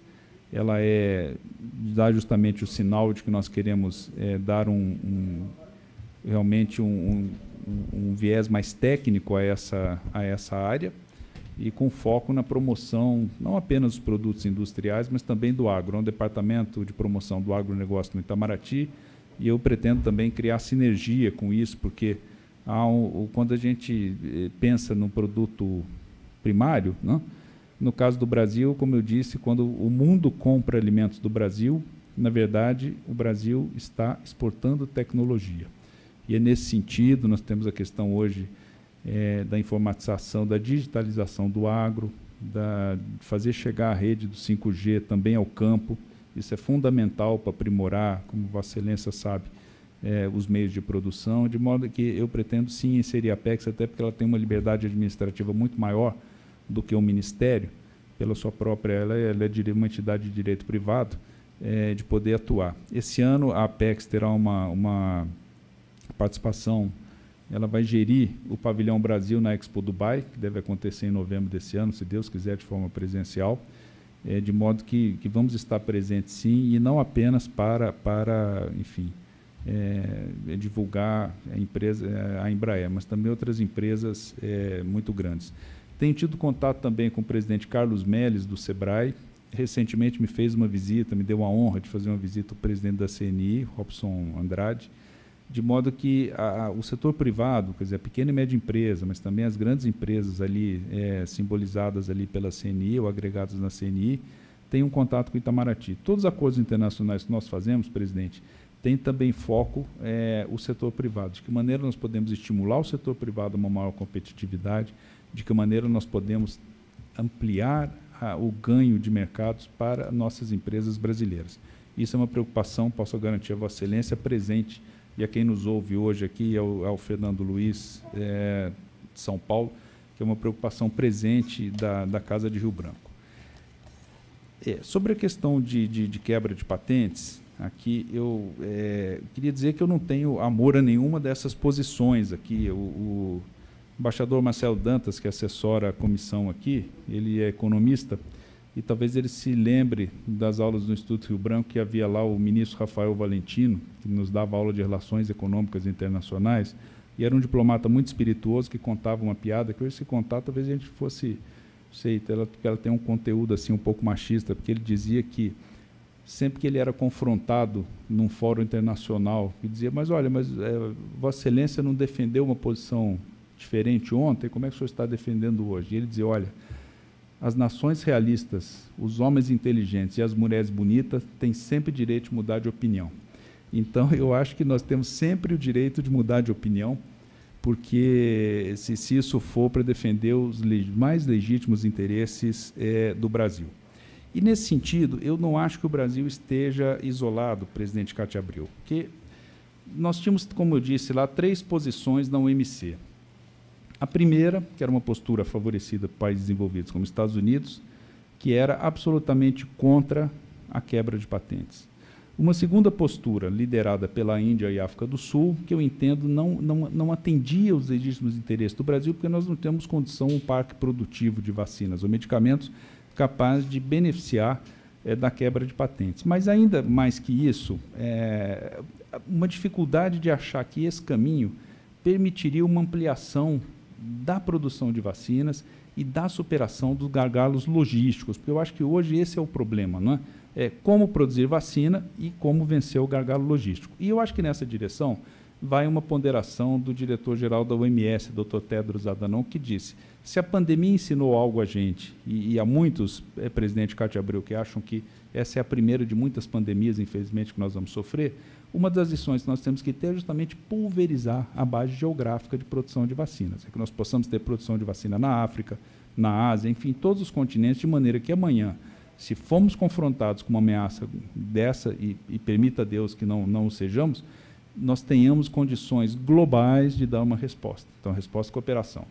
ela é, dá justamente o sinal de que nós queremos é, dar um, um realmente um, um, um viés mais técnico a essa, a essa área e com foco na promoção não apenas dos produtos industriais, mas também do agro. É um departamento de promoção do agronegócio no Itamaraty e eu pretendo também criar sinergia com isso, porque um, quando a gente eh, pensa no produto primário, né? no caso do Brasil, como eu disse, quando o mundo compra alimentos do Brasil, na verdade, o Brasil está exportando tecnologia. E é nesse sentido, nós temos a questão hoje é, da informatização, da digitalização do agro, da, fazer chegar a rede do 5G também ao campo. Isso é fundamental para aprimorar, como Vossa Excelência sabe, é, os meios de produção, de modo que eu pretendo sim inserir a PEX, até porque ela tem uma liberdade administrativa muito maior do que o Ministério, pela sua própria, ela, é, ela é uma entidade de direito privado, é, de poder atuar. Esse ano a PEX terá uma, uma participação. Ela vai gerir o Pavilhão Brasil na Expo Dubai, que deve acontecer em novembro desse ano, se Deus quiser, de forma presencial. É, de modo que, que vamos estar presentes sim, e não apenas para, para enfim, é, é divulgar a empresa, é, a Embraer, mas também outras empresas é, muito grandes. Tenho tido contato também com o presidente Carlos Melles, do SEBRAE. Recentemente me fez uma visita, me deu a honra de fazer uma visita o presidente da CNI, Robson Andrade, de modo que a, o setor privado, quer dizer, a pequena e média empresa, mas também as grandes empresas ali é, simbolizadas ali pela CNI ou agregadas na CNI, tem um contato com o Itamaraty. Todos os acordos internacionais que nós fazemos, presidente, tem também foco é, o setor privado. De que maneira nós podemos estimular o setor privado a uma maior competitividade, de que maneira nós podemos ampliar a, o ganho de mercados para nossas empresas brasileiras. Isso é uma preocupação, posso garantir a Vossa Excelência, presente e a quem nos ouve hoje aqui, ao, é ao é Fernando Luiz é, de São Paulo, que é uma preocupação presente da, da Casa de Rio Branco. É, sobre a questão de, de, de, quebra de patentes, aqui eu é, queria dizer que eu não tenho amor a nenhuma dessas posições aqui. o, o embaixador Marcelo Dantas, que assessora a comissão aqui, ele é economista, e talvez ele se lembre das aulas do Instituto Rio Branco que havia lá o ministro Rafael Valentino, que nos dava aula de relações econômicas internacionais, e era um diplomata muito espirituoso que contava uma piada que hoje se contar talvez a gente fosse, não sei, ela, ela tem um conteúdo assim um pouco machista, porque ele dizia que sempre que ele era confrontado num fórum internacional, ele dizia, mas olha, mas é, Vossa Excelência não defendeu uma posição diferente ontem, como é que o senhor está defendendo hoje? E ele dizia, olha, as nações realistas, os homens inteligentes e as mulheres bonitas têm sempre direito de mudar de opinião. Então, eu acho que nós temos sempre o direito de mudar de opinião, porque se, se isso for para defender os leg mais legítimos interesses é, do Brasil. E nesse sentido, eu não acho que o Brasil esteja isolado, presidente Cátia Abreu, porque nós tínhamos, como eu disse lá, três posições na OMC. A primeira, que era uma postura favorecida por países desenvolvidos como Estados Unidos, que era absolutamente contra a quebra de patentes. Uma segunda postura, liderada pela Índia e África do Sul, que eu entendo não, não, não atendia os legítimos interesses do Brasil, porque nós não temos condição, um parque produtivo de vacinas ou medicamentos capaz de beneficiar é, da quebra de patentes. Mas ainda mais que isso, é, uma dificuldade de achar que esse caminho permitiria uma ampliação da produção de vacinas e da superação dos gargalos logísticos, porque eu acho que hoje esse é o problema, não é? é como produzir vacina e como vencer o gargalo logístico. E eu acho que nessa direção vai uma ponderação do diretor-geral da OMS, Dr. Tedros Adhanom, que disse: se a pandemia ensinou algo a gente, e, e há muitos, é, presidente Cátia Abreu, que acham que essa é a primeira de muitas pandemias, infelizmente, que nós vamos sofrer, uma das lições que nós temos que ter é justamente pulverizar a base geográfica de produção de vacinas. É que nós possamos ter produção de vacina na África, na Ásia, enfim, todos os continentes, de maneira que amanhã, se formos confrontados com uma ameaça dessa, e, e permita a Deus que não, não o sejamos, nós tenhamos condições globais de dar uma resposta. Então, resposta e é cooperação.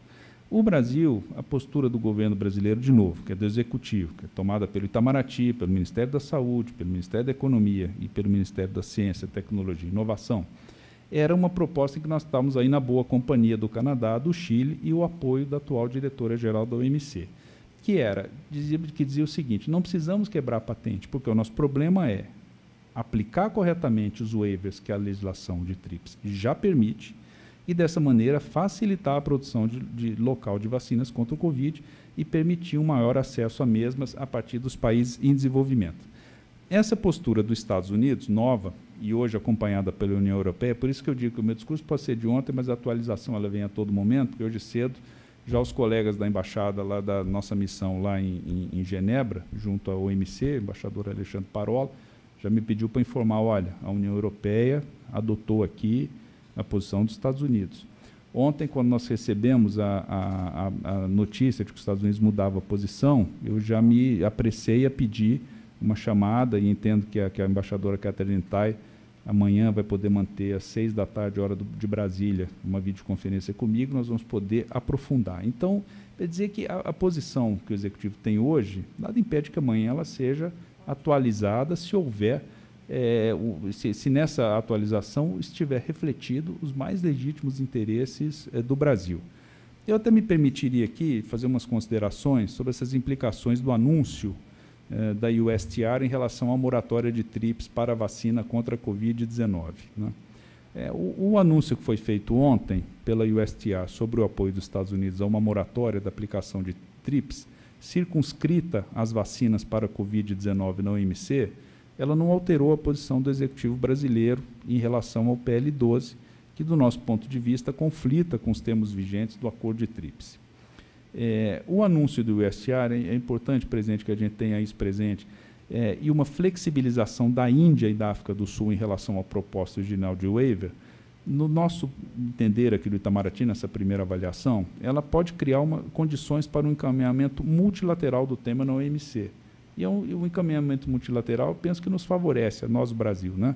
O Brasil, a postura do governo brasileiro, de novo, que é do executivo, que é tomada pelo Itamaraty, pelo Ministério da Saúde, pelo Ministério da Economia e pelo Ministério da Ciência, Tecnologia e Inovação, era uma proposta que nós estávamos aí na boa companhia do Canadá, do Chile e o apoio da atual diretora-geral da OMC, que era dizia, que dizia o seguinte: não precisamos quebrar a patente, porque o nosso problema é aplicar corretamente os waivers que a legislação de TRIPS já permite e dessa maneira facilitar a produção de, de local de vacinas contra o Covid e permitir um maior acesso a mesmas a partir dos países em desenvolvimento. Essa postura dos Estados Unidos, nova, e hoje acompanhada pela União Europeia, por isso que eu digo que o meu discurso pode ser de ontem, mas a atualização ela vem a todo momento, porque hoje cedo já os colegas da embaixada lá da nossa missão lá em, em, em Genebra, junto ao OMC, embaixador Alexandre Parola, já me pediu para informar, olha, a União Europeia adotou aqui a posição dos Estados Unidos. Ontem, quando nós recebemos a, a, a, notícia de que os Estados Unidos mudava a posição, eu já me apressei a pedir uma chamada, e entendo que a, que a embaixadora Catherine Tai amanhã vai poder manter às seis da tarde, hora do, de Brasília, uma videoconferência comigo, nós vamos poder aprofundar. Então, quer dizer que a, a posição que o Executivo tem hoje, nada impede que amanhã ela seja atualizada se houver é, o, se, se, nessa atualização estiver refletido os mais legítimos interesses é, do Brasil. Eu até me permitiria aqui fazer umas considerações sobre essas implicações do anúncio é, da USTR em relação à moratória de TRIPS para a vacina contra a Covid-19. Né? É, o, o anúncio que foi feito ontem pela USTR sobre o apoio dos Estados Unidos a uma moratória da aplicação de TRIPS circunscrita às vacinas para a Covid-19 na OMC ela não alterou a posição do executivo brasileiro em relação ao PL 12, que, do nosso ponto de vista, conflita com os termos vigentes do acordo de tríplice. É, o anúncio do USTR é, é, importante, presidente, que a gente tenha isso presente, é, e uma flexibilização da Índia e da África do Sul em relação à proposta original de waiver, no nosso entender aqui do Itamaraty, nessa primeira avaliação, ela pode criar uma, condições para um encaminhamento multilateral do tema na OMC. E é um, um encaminhamento multilateral, penso que nos favorece, a nós, Brasil. Né?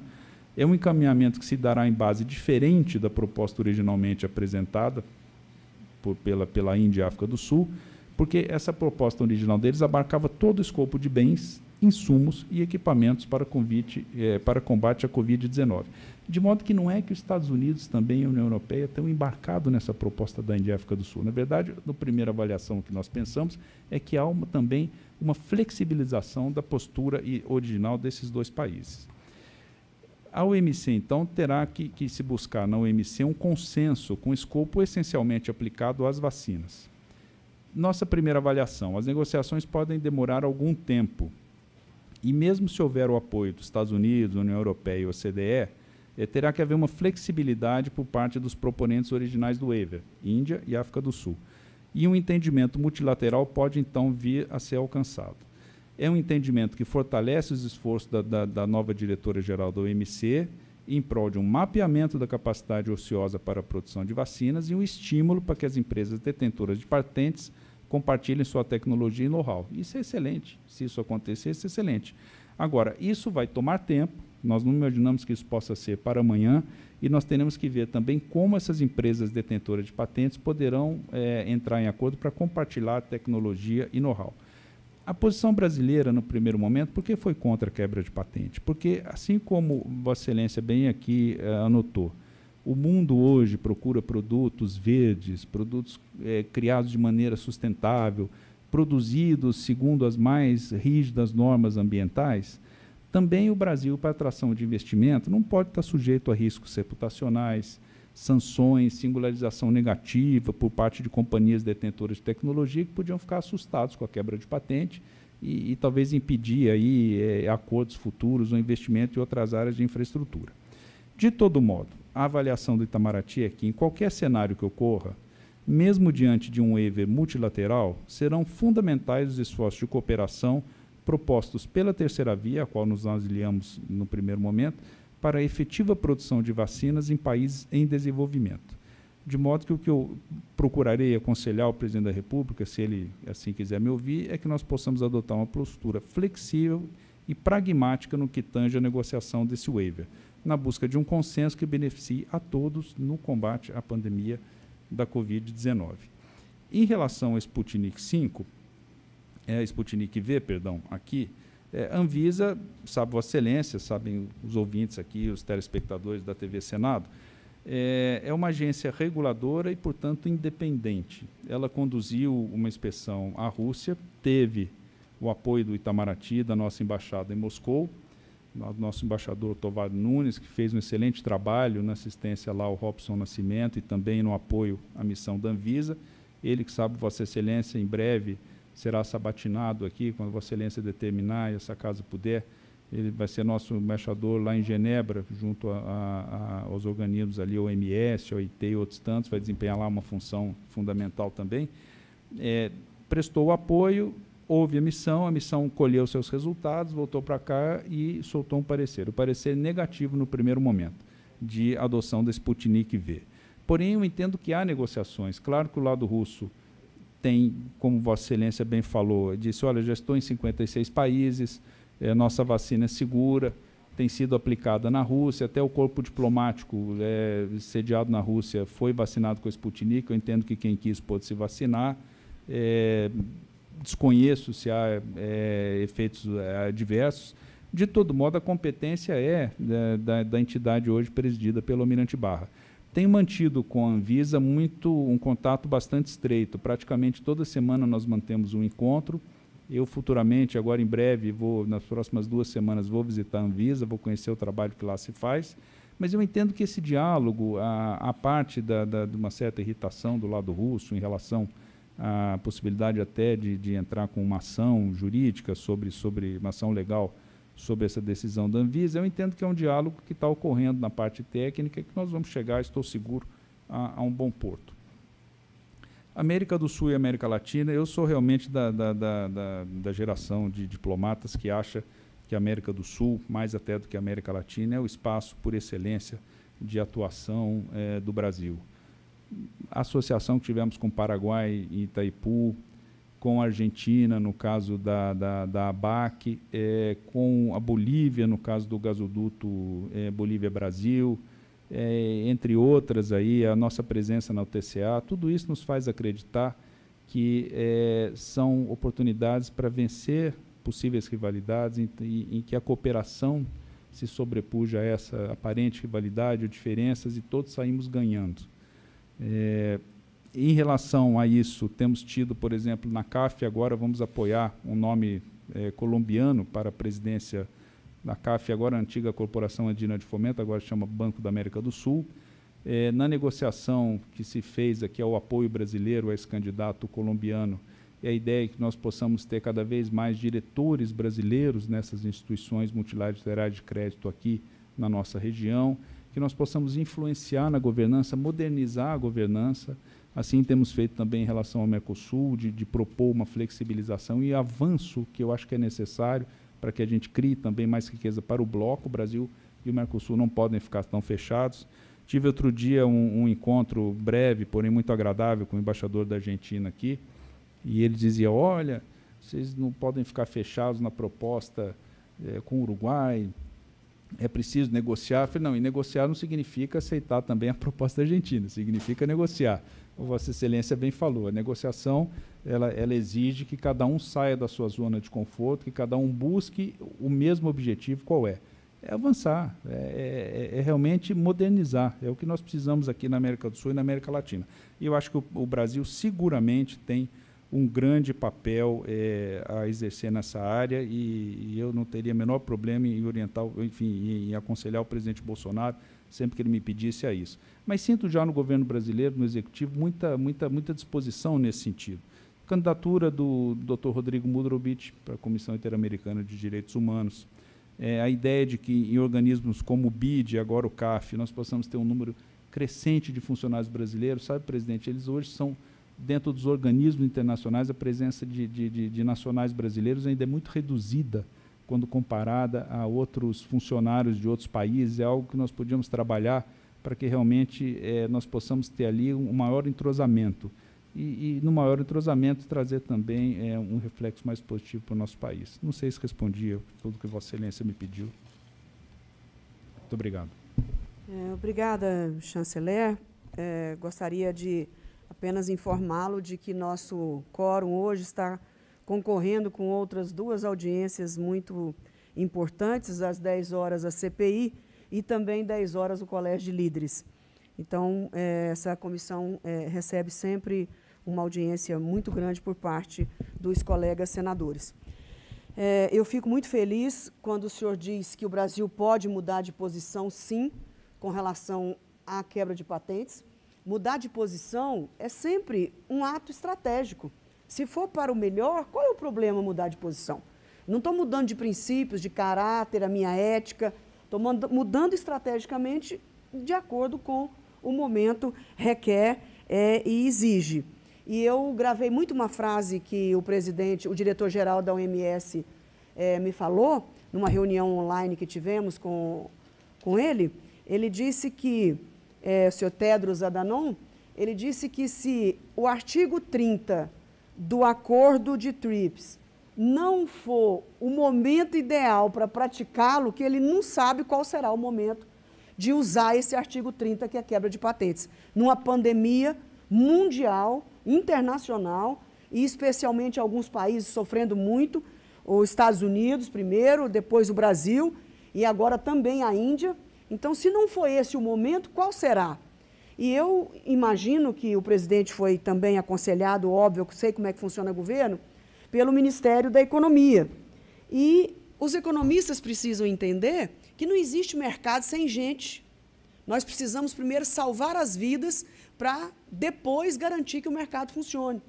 É um encaminhamento que se dará em base diferente da proposta originalmente apresentada por, pela, pela Índia e África do Sul, porque essa proposta original deles abarcava todo o escopo de bens, insumos e equipamentos para, convite, é, para combate à Covid-19. De modo que não é que os Estados Unidos também e a União Europeia tenham embarcado nessa proposta da Índia e África do Sul. Na verdade, na primeira avaliação que nós pensamos é que há uma, também uma flexibilização da postura original desses dois países. A OMC, então, terá que, que se buscar na OMC um consenso com escopo essencialmente aplicado às vacinas. Nossa primeira avaliação: as negociações podem demorar algum tempo. E mesmo se houver o apoio dos Estados Unidos, União Europeia e OCDE, eh, terá que haver uma flexibilidade por parte dos proponentes originais do waiver, Índia e África do Sul e um entendimento multilateral pode então vir a ser alcançado. É um entendimento que fortalece os esforços da, da, da nova diretora-geral da OMC em prol de um mapeamento da capacidade ociosa para a produção de vacinas e um estímulo para que as empresas detentoras de patentes compartilhem sua tecnologia e know-how. Isso é excelente. Se isso acontecer, isso é excelente. Agora, isso vai tomar tempo. Nós não imaginamos que isso possa ser para amanhã e nós teremos que ver também como essas empresas detentoras de patentes poderão é, entrar em acordo para compartilhar tecnologia e know-how. A posição brasileira, no primeiro momento, por que foi contra a quebra de patente? Porque, assim como Vossa Excelência bem aqui é, anotou, o mundo hoje procura produtos verdes, produtos é, criados de maneira sustentável, produzidos segundo as mais rígidas normas ambientais. Também o Brasil, para atração de investimento, não pode estar sujeito a riscos reputacionais, sanções, singularização negativa por parte de companhias detentoras de tecnologia que podiam ficar assustados com a quebra de patente e, e talvez impedir aí, é, acordos futuros, o investimento em outras áreas de infraestrutura. De todo modo, a avaliação do Itamaraty é que, em qualquer cenário que ocorra, mesmo diante de um EV multilateral, serão fundamentais os esforços de cooperação propostos pela terceira via, a qual nos aliamos no primeiro momento, para a efetiva produção de vacinas em países em desenvolvimento. De modo que o que eu procurarei aconselhar o presidente da República, se ele assim quiser me ouvir, é que nós possamos adotar uma postura flexível e pragmática no que tange a negociação desse waiver, na busca de um consenso que beneficie a todos no combate à pandemia da Covid-19. Em relação ao Sputnik 5, é, Sputnik V, perdão, aqui, é, Anvisa, sabe Vossa Excelência, sabem os ouvintes aqui, os telespectadores da TV Senado, é, é uma agência reguladora e, portanto, independente. Ela conduziu uma inspeção à Rússia, teve o apoio do Itamaraty, da nossa embaixada em Moscou, do nosso embaixador Tovar Nunes, que fez um excelente trabalho na assistência lá ao Robson Nascimento e também no apoio à missão da Anvisa. Ele que sabe, Vossa Excelência, em breve será sabatinado aqui, quando Vossa Excelência determinar e essa casa puder. Ele vai ser nosso embaixador lá em Genebra, junto a, a, a, aos organismos ali, OMS, OIT e outros tantos, vai desempenhar lá uma função fundamental também. É, prestou apoio, houve a missão, a missão colheu seus resultados, voltou para cá e soltou um parecer. O parecer negativo no primeiro momento, de adoção da Sputnik V. Porém, eu entendo que há negociações. Claro que o lado russo tem, como Vossa Excelência bem falou, disse: olha, já estou em 56 países, é, nossa vacina é segura, tem sido aplicada na Rússia, até o corpo diplomático é, sediado na Rússia foi vacinado com a Sputnik. Eu entendo que quem quis pôde se vacinar. É, desconheço se há é, efeitos é, adversos. De todo modo, a competência é da, né, da, da entidade hoje presidida pelo Almirante Barra tem mantido com a Anvisa muito um contato bastante estreito. Praticamente toda semana nós mantemos um encontro. Eu futuramente, agora em breve, vou nas próximas duas semanas vou visitar a Anvisa, vou conhecer o trabalho que lá se faz. Mas eu entendo que esse diálogo, a, a parte da, da, de uma certa irritação do lado russo em relação à possibilidade até de, de entrar com uma ação jurídica sobre, sobre uma ação legal sobre essa decisão da Anvisa. Eu entendo que é um diálogo que está ocorrendo na parte técnica, que nós vamos chegar, estou seguro, a, a, um bom porto. América do Sul e América Latina, eu sou realmente da, da, da, da, da geração de diplomatas que acha que a América do Sul, mais até do que a América Latina, é o espaço por excelência de atuação é, do Brasil. A associação que tivemos com Paraguai e Itaipu, com a Argentina, no caso da, da, da ABAC, é, com a Bolívia, no caso do gasoduto é, Bolívia-Brasil, é, entre outras aí, a nossa presença na UTCA, tudo isso nos faz acreditar que é, são oportunidades para vencer possíveis rivalidades em, em que a cooperação se sobrepuja a essa aparente rivalidade ou diferenças e todos saímos ganhando. É, em relação a isso, temos tido, por exemplo, na CAF, agora vamos apoiar um nome é, colombiano para a presidência da CAF, agora a antiga Corporação Andina de Fomento, agora chama Banco da América do Sul. É, na negociação que se fez aqui ao apoio brasileiro a esse candidato colombiano, É a ideia é que nós possamos ter cada vez mais diretores brasileiros nessas instituições multilaterais de crédito aqui na nossa região, que nós possamos influenciar na governança, modernizar a governança Assim temos feito também em relação ao Mercosul, de, de propor uma flexibilização e avanço que eu acho que é necessário para que a gente crie também mais riqueza para o bloco. O Brasil e o Mercosul não podem ficar tão fechados. Tive outro dia um, um, encontro breve, porém muito agradável, com o embaixador da Argentina aqui, e ele dizia: Olha, vocês não podem ficar fechados na proposta é, com o Uruguai, é preciso negociar. Eu falei: Não, e negociar não significa aceitar também a <laughs> proposta da Argentina, significa negociar. Vossa Excelência bem falou, a negociação ela, ela, exige que cada um saia da sua zona de conforto, que cada um busque o mesmo objetivo, qual é? É avançar, é, é, é, é realmente modernizar, é o que nós precisamos aqui na América do Sul e na América Latina. E eu acho que o, o Brasil seguramente tem um grande papel é, a exercer nessa área e, e, eu não teria menor problema em orientar, enfim, em aconselhar o presidente Bolsonaro sempre que ele me pedisse a isso. Mas sinto já no governo brasileiro, no executivo, muita, muita, muita disposição nesse sentido. Candidatura do Dr. Rodrigo Mudrobit para a Comissão Interamericana de Direitos Humanos. É, a ideia de que em organismos como o BID, agora o CAF, nós possamos ter um número crescente de funcionários brasileiros, sabe, presidente? Eles hoje são dentro dos organismos internacionais, a presença de, de, de, de nacionais brasileiros ainda é muito reduzida quando comparada a outros funcionários de outros países. É algo que nós podíamos trabalhar para que realmente eh, nós possamos ter ali um maior entrosamento. E, e no maior entrosamento, trazer também eh, um reflexo mais positivo para o nosso país. Não sei se respondi tudo que Vossa Excelência me pediu. Muito obrigado. É, obrigada, chanceler. É, gostaria de apenas informá-lo de que nosso quórum hoje está concorrendo com outras duas audiências muito importantes, às 10 horas a CPI e também 10 horas o Colégio de Líderes. Então, eh, essa comissão eh, recebe sempre uma audiência muito grande por parte dos colegas senadores. Eh, eu fico muito feliz quando o senhor diz que o Brasil pode mudar de posição, sim, com relação à quebra de patentes mudar de posição é sempre um ato estratégico. Se for para o melhor, qual é o problema mudar de posição? Não estou mudando de princípios, de caráter, a minha ética. Estou mudando estrategicamente de acordo com o momento requer é, e exige. E eu gravei muito uma frase que o presidente, o diretor-geral da OMS é, me falou, numa reunião online que tivemos com, com ele. Ele disse que é, o senhor Tedros Adhanom, ele disse que se o artigo 30 do acordo de TRIPS não for o momento ideal para praticá-lo, que ele não sabe qual será o momento de usar esse artigo 30, que é a quebra de patentes, numa pandemia mundial, internacional, e especialmente alguns países sofrendo muito, os Estados Unidos primeiro, depois o Brasil, e agora também a Índia, então, se não foi esse o momento, qual será? E eu imagino que o presidente foi também aconselhado, óbvio, eu sei como é que funciona o governo, pelo Ministério da Economia. E os economistas precisam entender que não existe mercado sem gente. Nós precisamos primeiro salvar as vidas para depois garantir que o mercado funcione.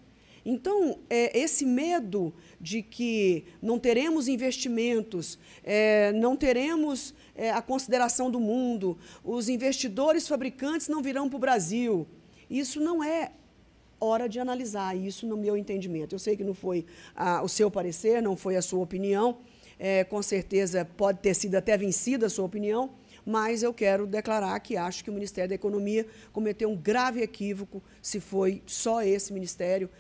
Então, é, esse medo de que não teremos investimentos, é, não teremos é, a consideração do mundo, os investidores fabricantes não virão para o Brasil, isso não é hora de analisar, isso no meu entendimento. Eu sei que não foi a, o seu parecer, não foi a sua opinião, é, com certeza pode ter sido até vencida a sua opinião, mas eu quero declarar que acho que o Ministério da Economia cometeu um grave equívoco se foi só esse ministério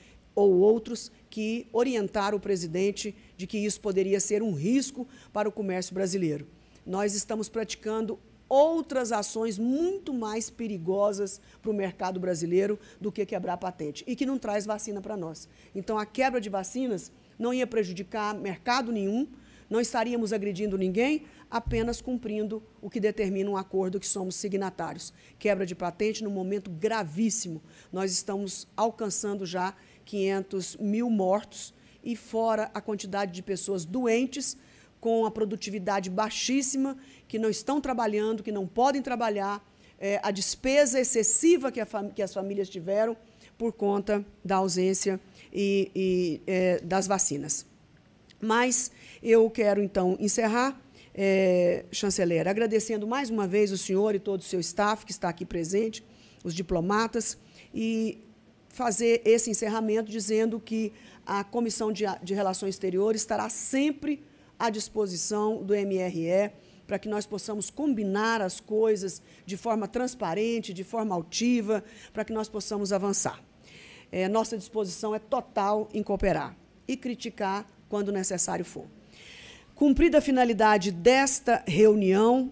ou outros que orientaram o presidente de que isso poderia ser um risco para o comércio brasileiro. Nós estamos praticando outras ações muito mais perigosas para o mercado brasileiro do que quebrar a patente e que não traz vacina para nós. Então, a quebra de vacinas não ia prejudicar mercado nenhum, não estaríamos agredindo ninguém, apenas cumprindo o que determina um acordo que somos signatários. Quebra de patente no momento gravíssimo. Nós estamos alcançando já 500 mil mortos, e fora a quantidade de pessoas doentes, com a produtividade baixíssima, que não estão trabalhando, que não podem trabalhar, é, a despesa excessiva que, que, as famílias tiveram por conta da ausência e, e é, das vacinas. Mas eu quero, então, encerrar, é, chanceler, agradecendo mais uma vez o senhor e todo o seu staff que está aqui presente, os diplomatas, e fazer esse encerramento dizendo que a Comissão de, de Relações Exteriores estará sempre à disposição do MRE para que nós possamos combinar as coisas de forma transparente, de forma altiva, para que nós possamos avançar. É, nossa disposição é total em cooperar e criticar quando necessário for. Cumprida a finalidade desta reunião,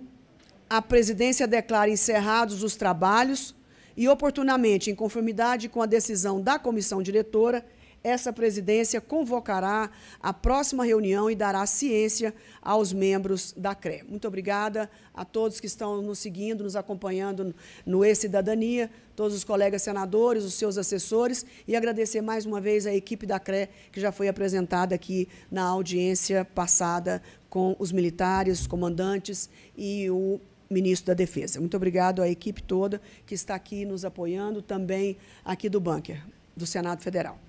a presidência declara encerrados os trabalhos e oportunamente, em conformidade com a decisão da comissão diretora, essa presidência convocará a próxima reunião e dará ciência aos membros da CRE. Muito obrigada a todos que estão nos seguindo, nos acompanhando no E-Cidadania, todos os colegas senadores, os seus assessores, e agradecer mais uma vez a equipe da CRE, que já foi apresentada aqui na audiência passada com os militares, comandantes e o ministro da Defesa. Muito obrigado à equipe toda que está aqui nos apoiando, também aqui do bunker, do Senado Federal.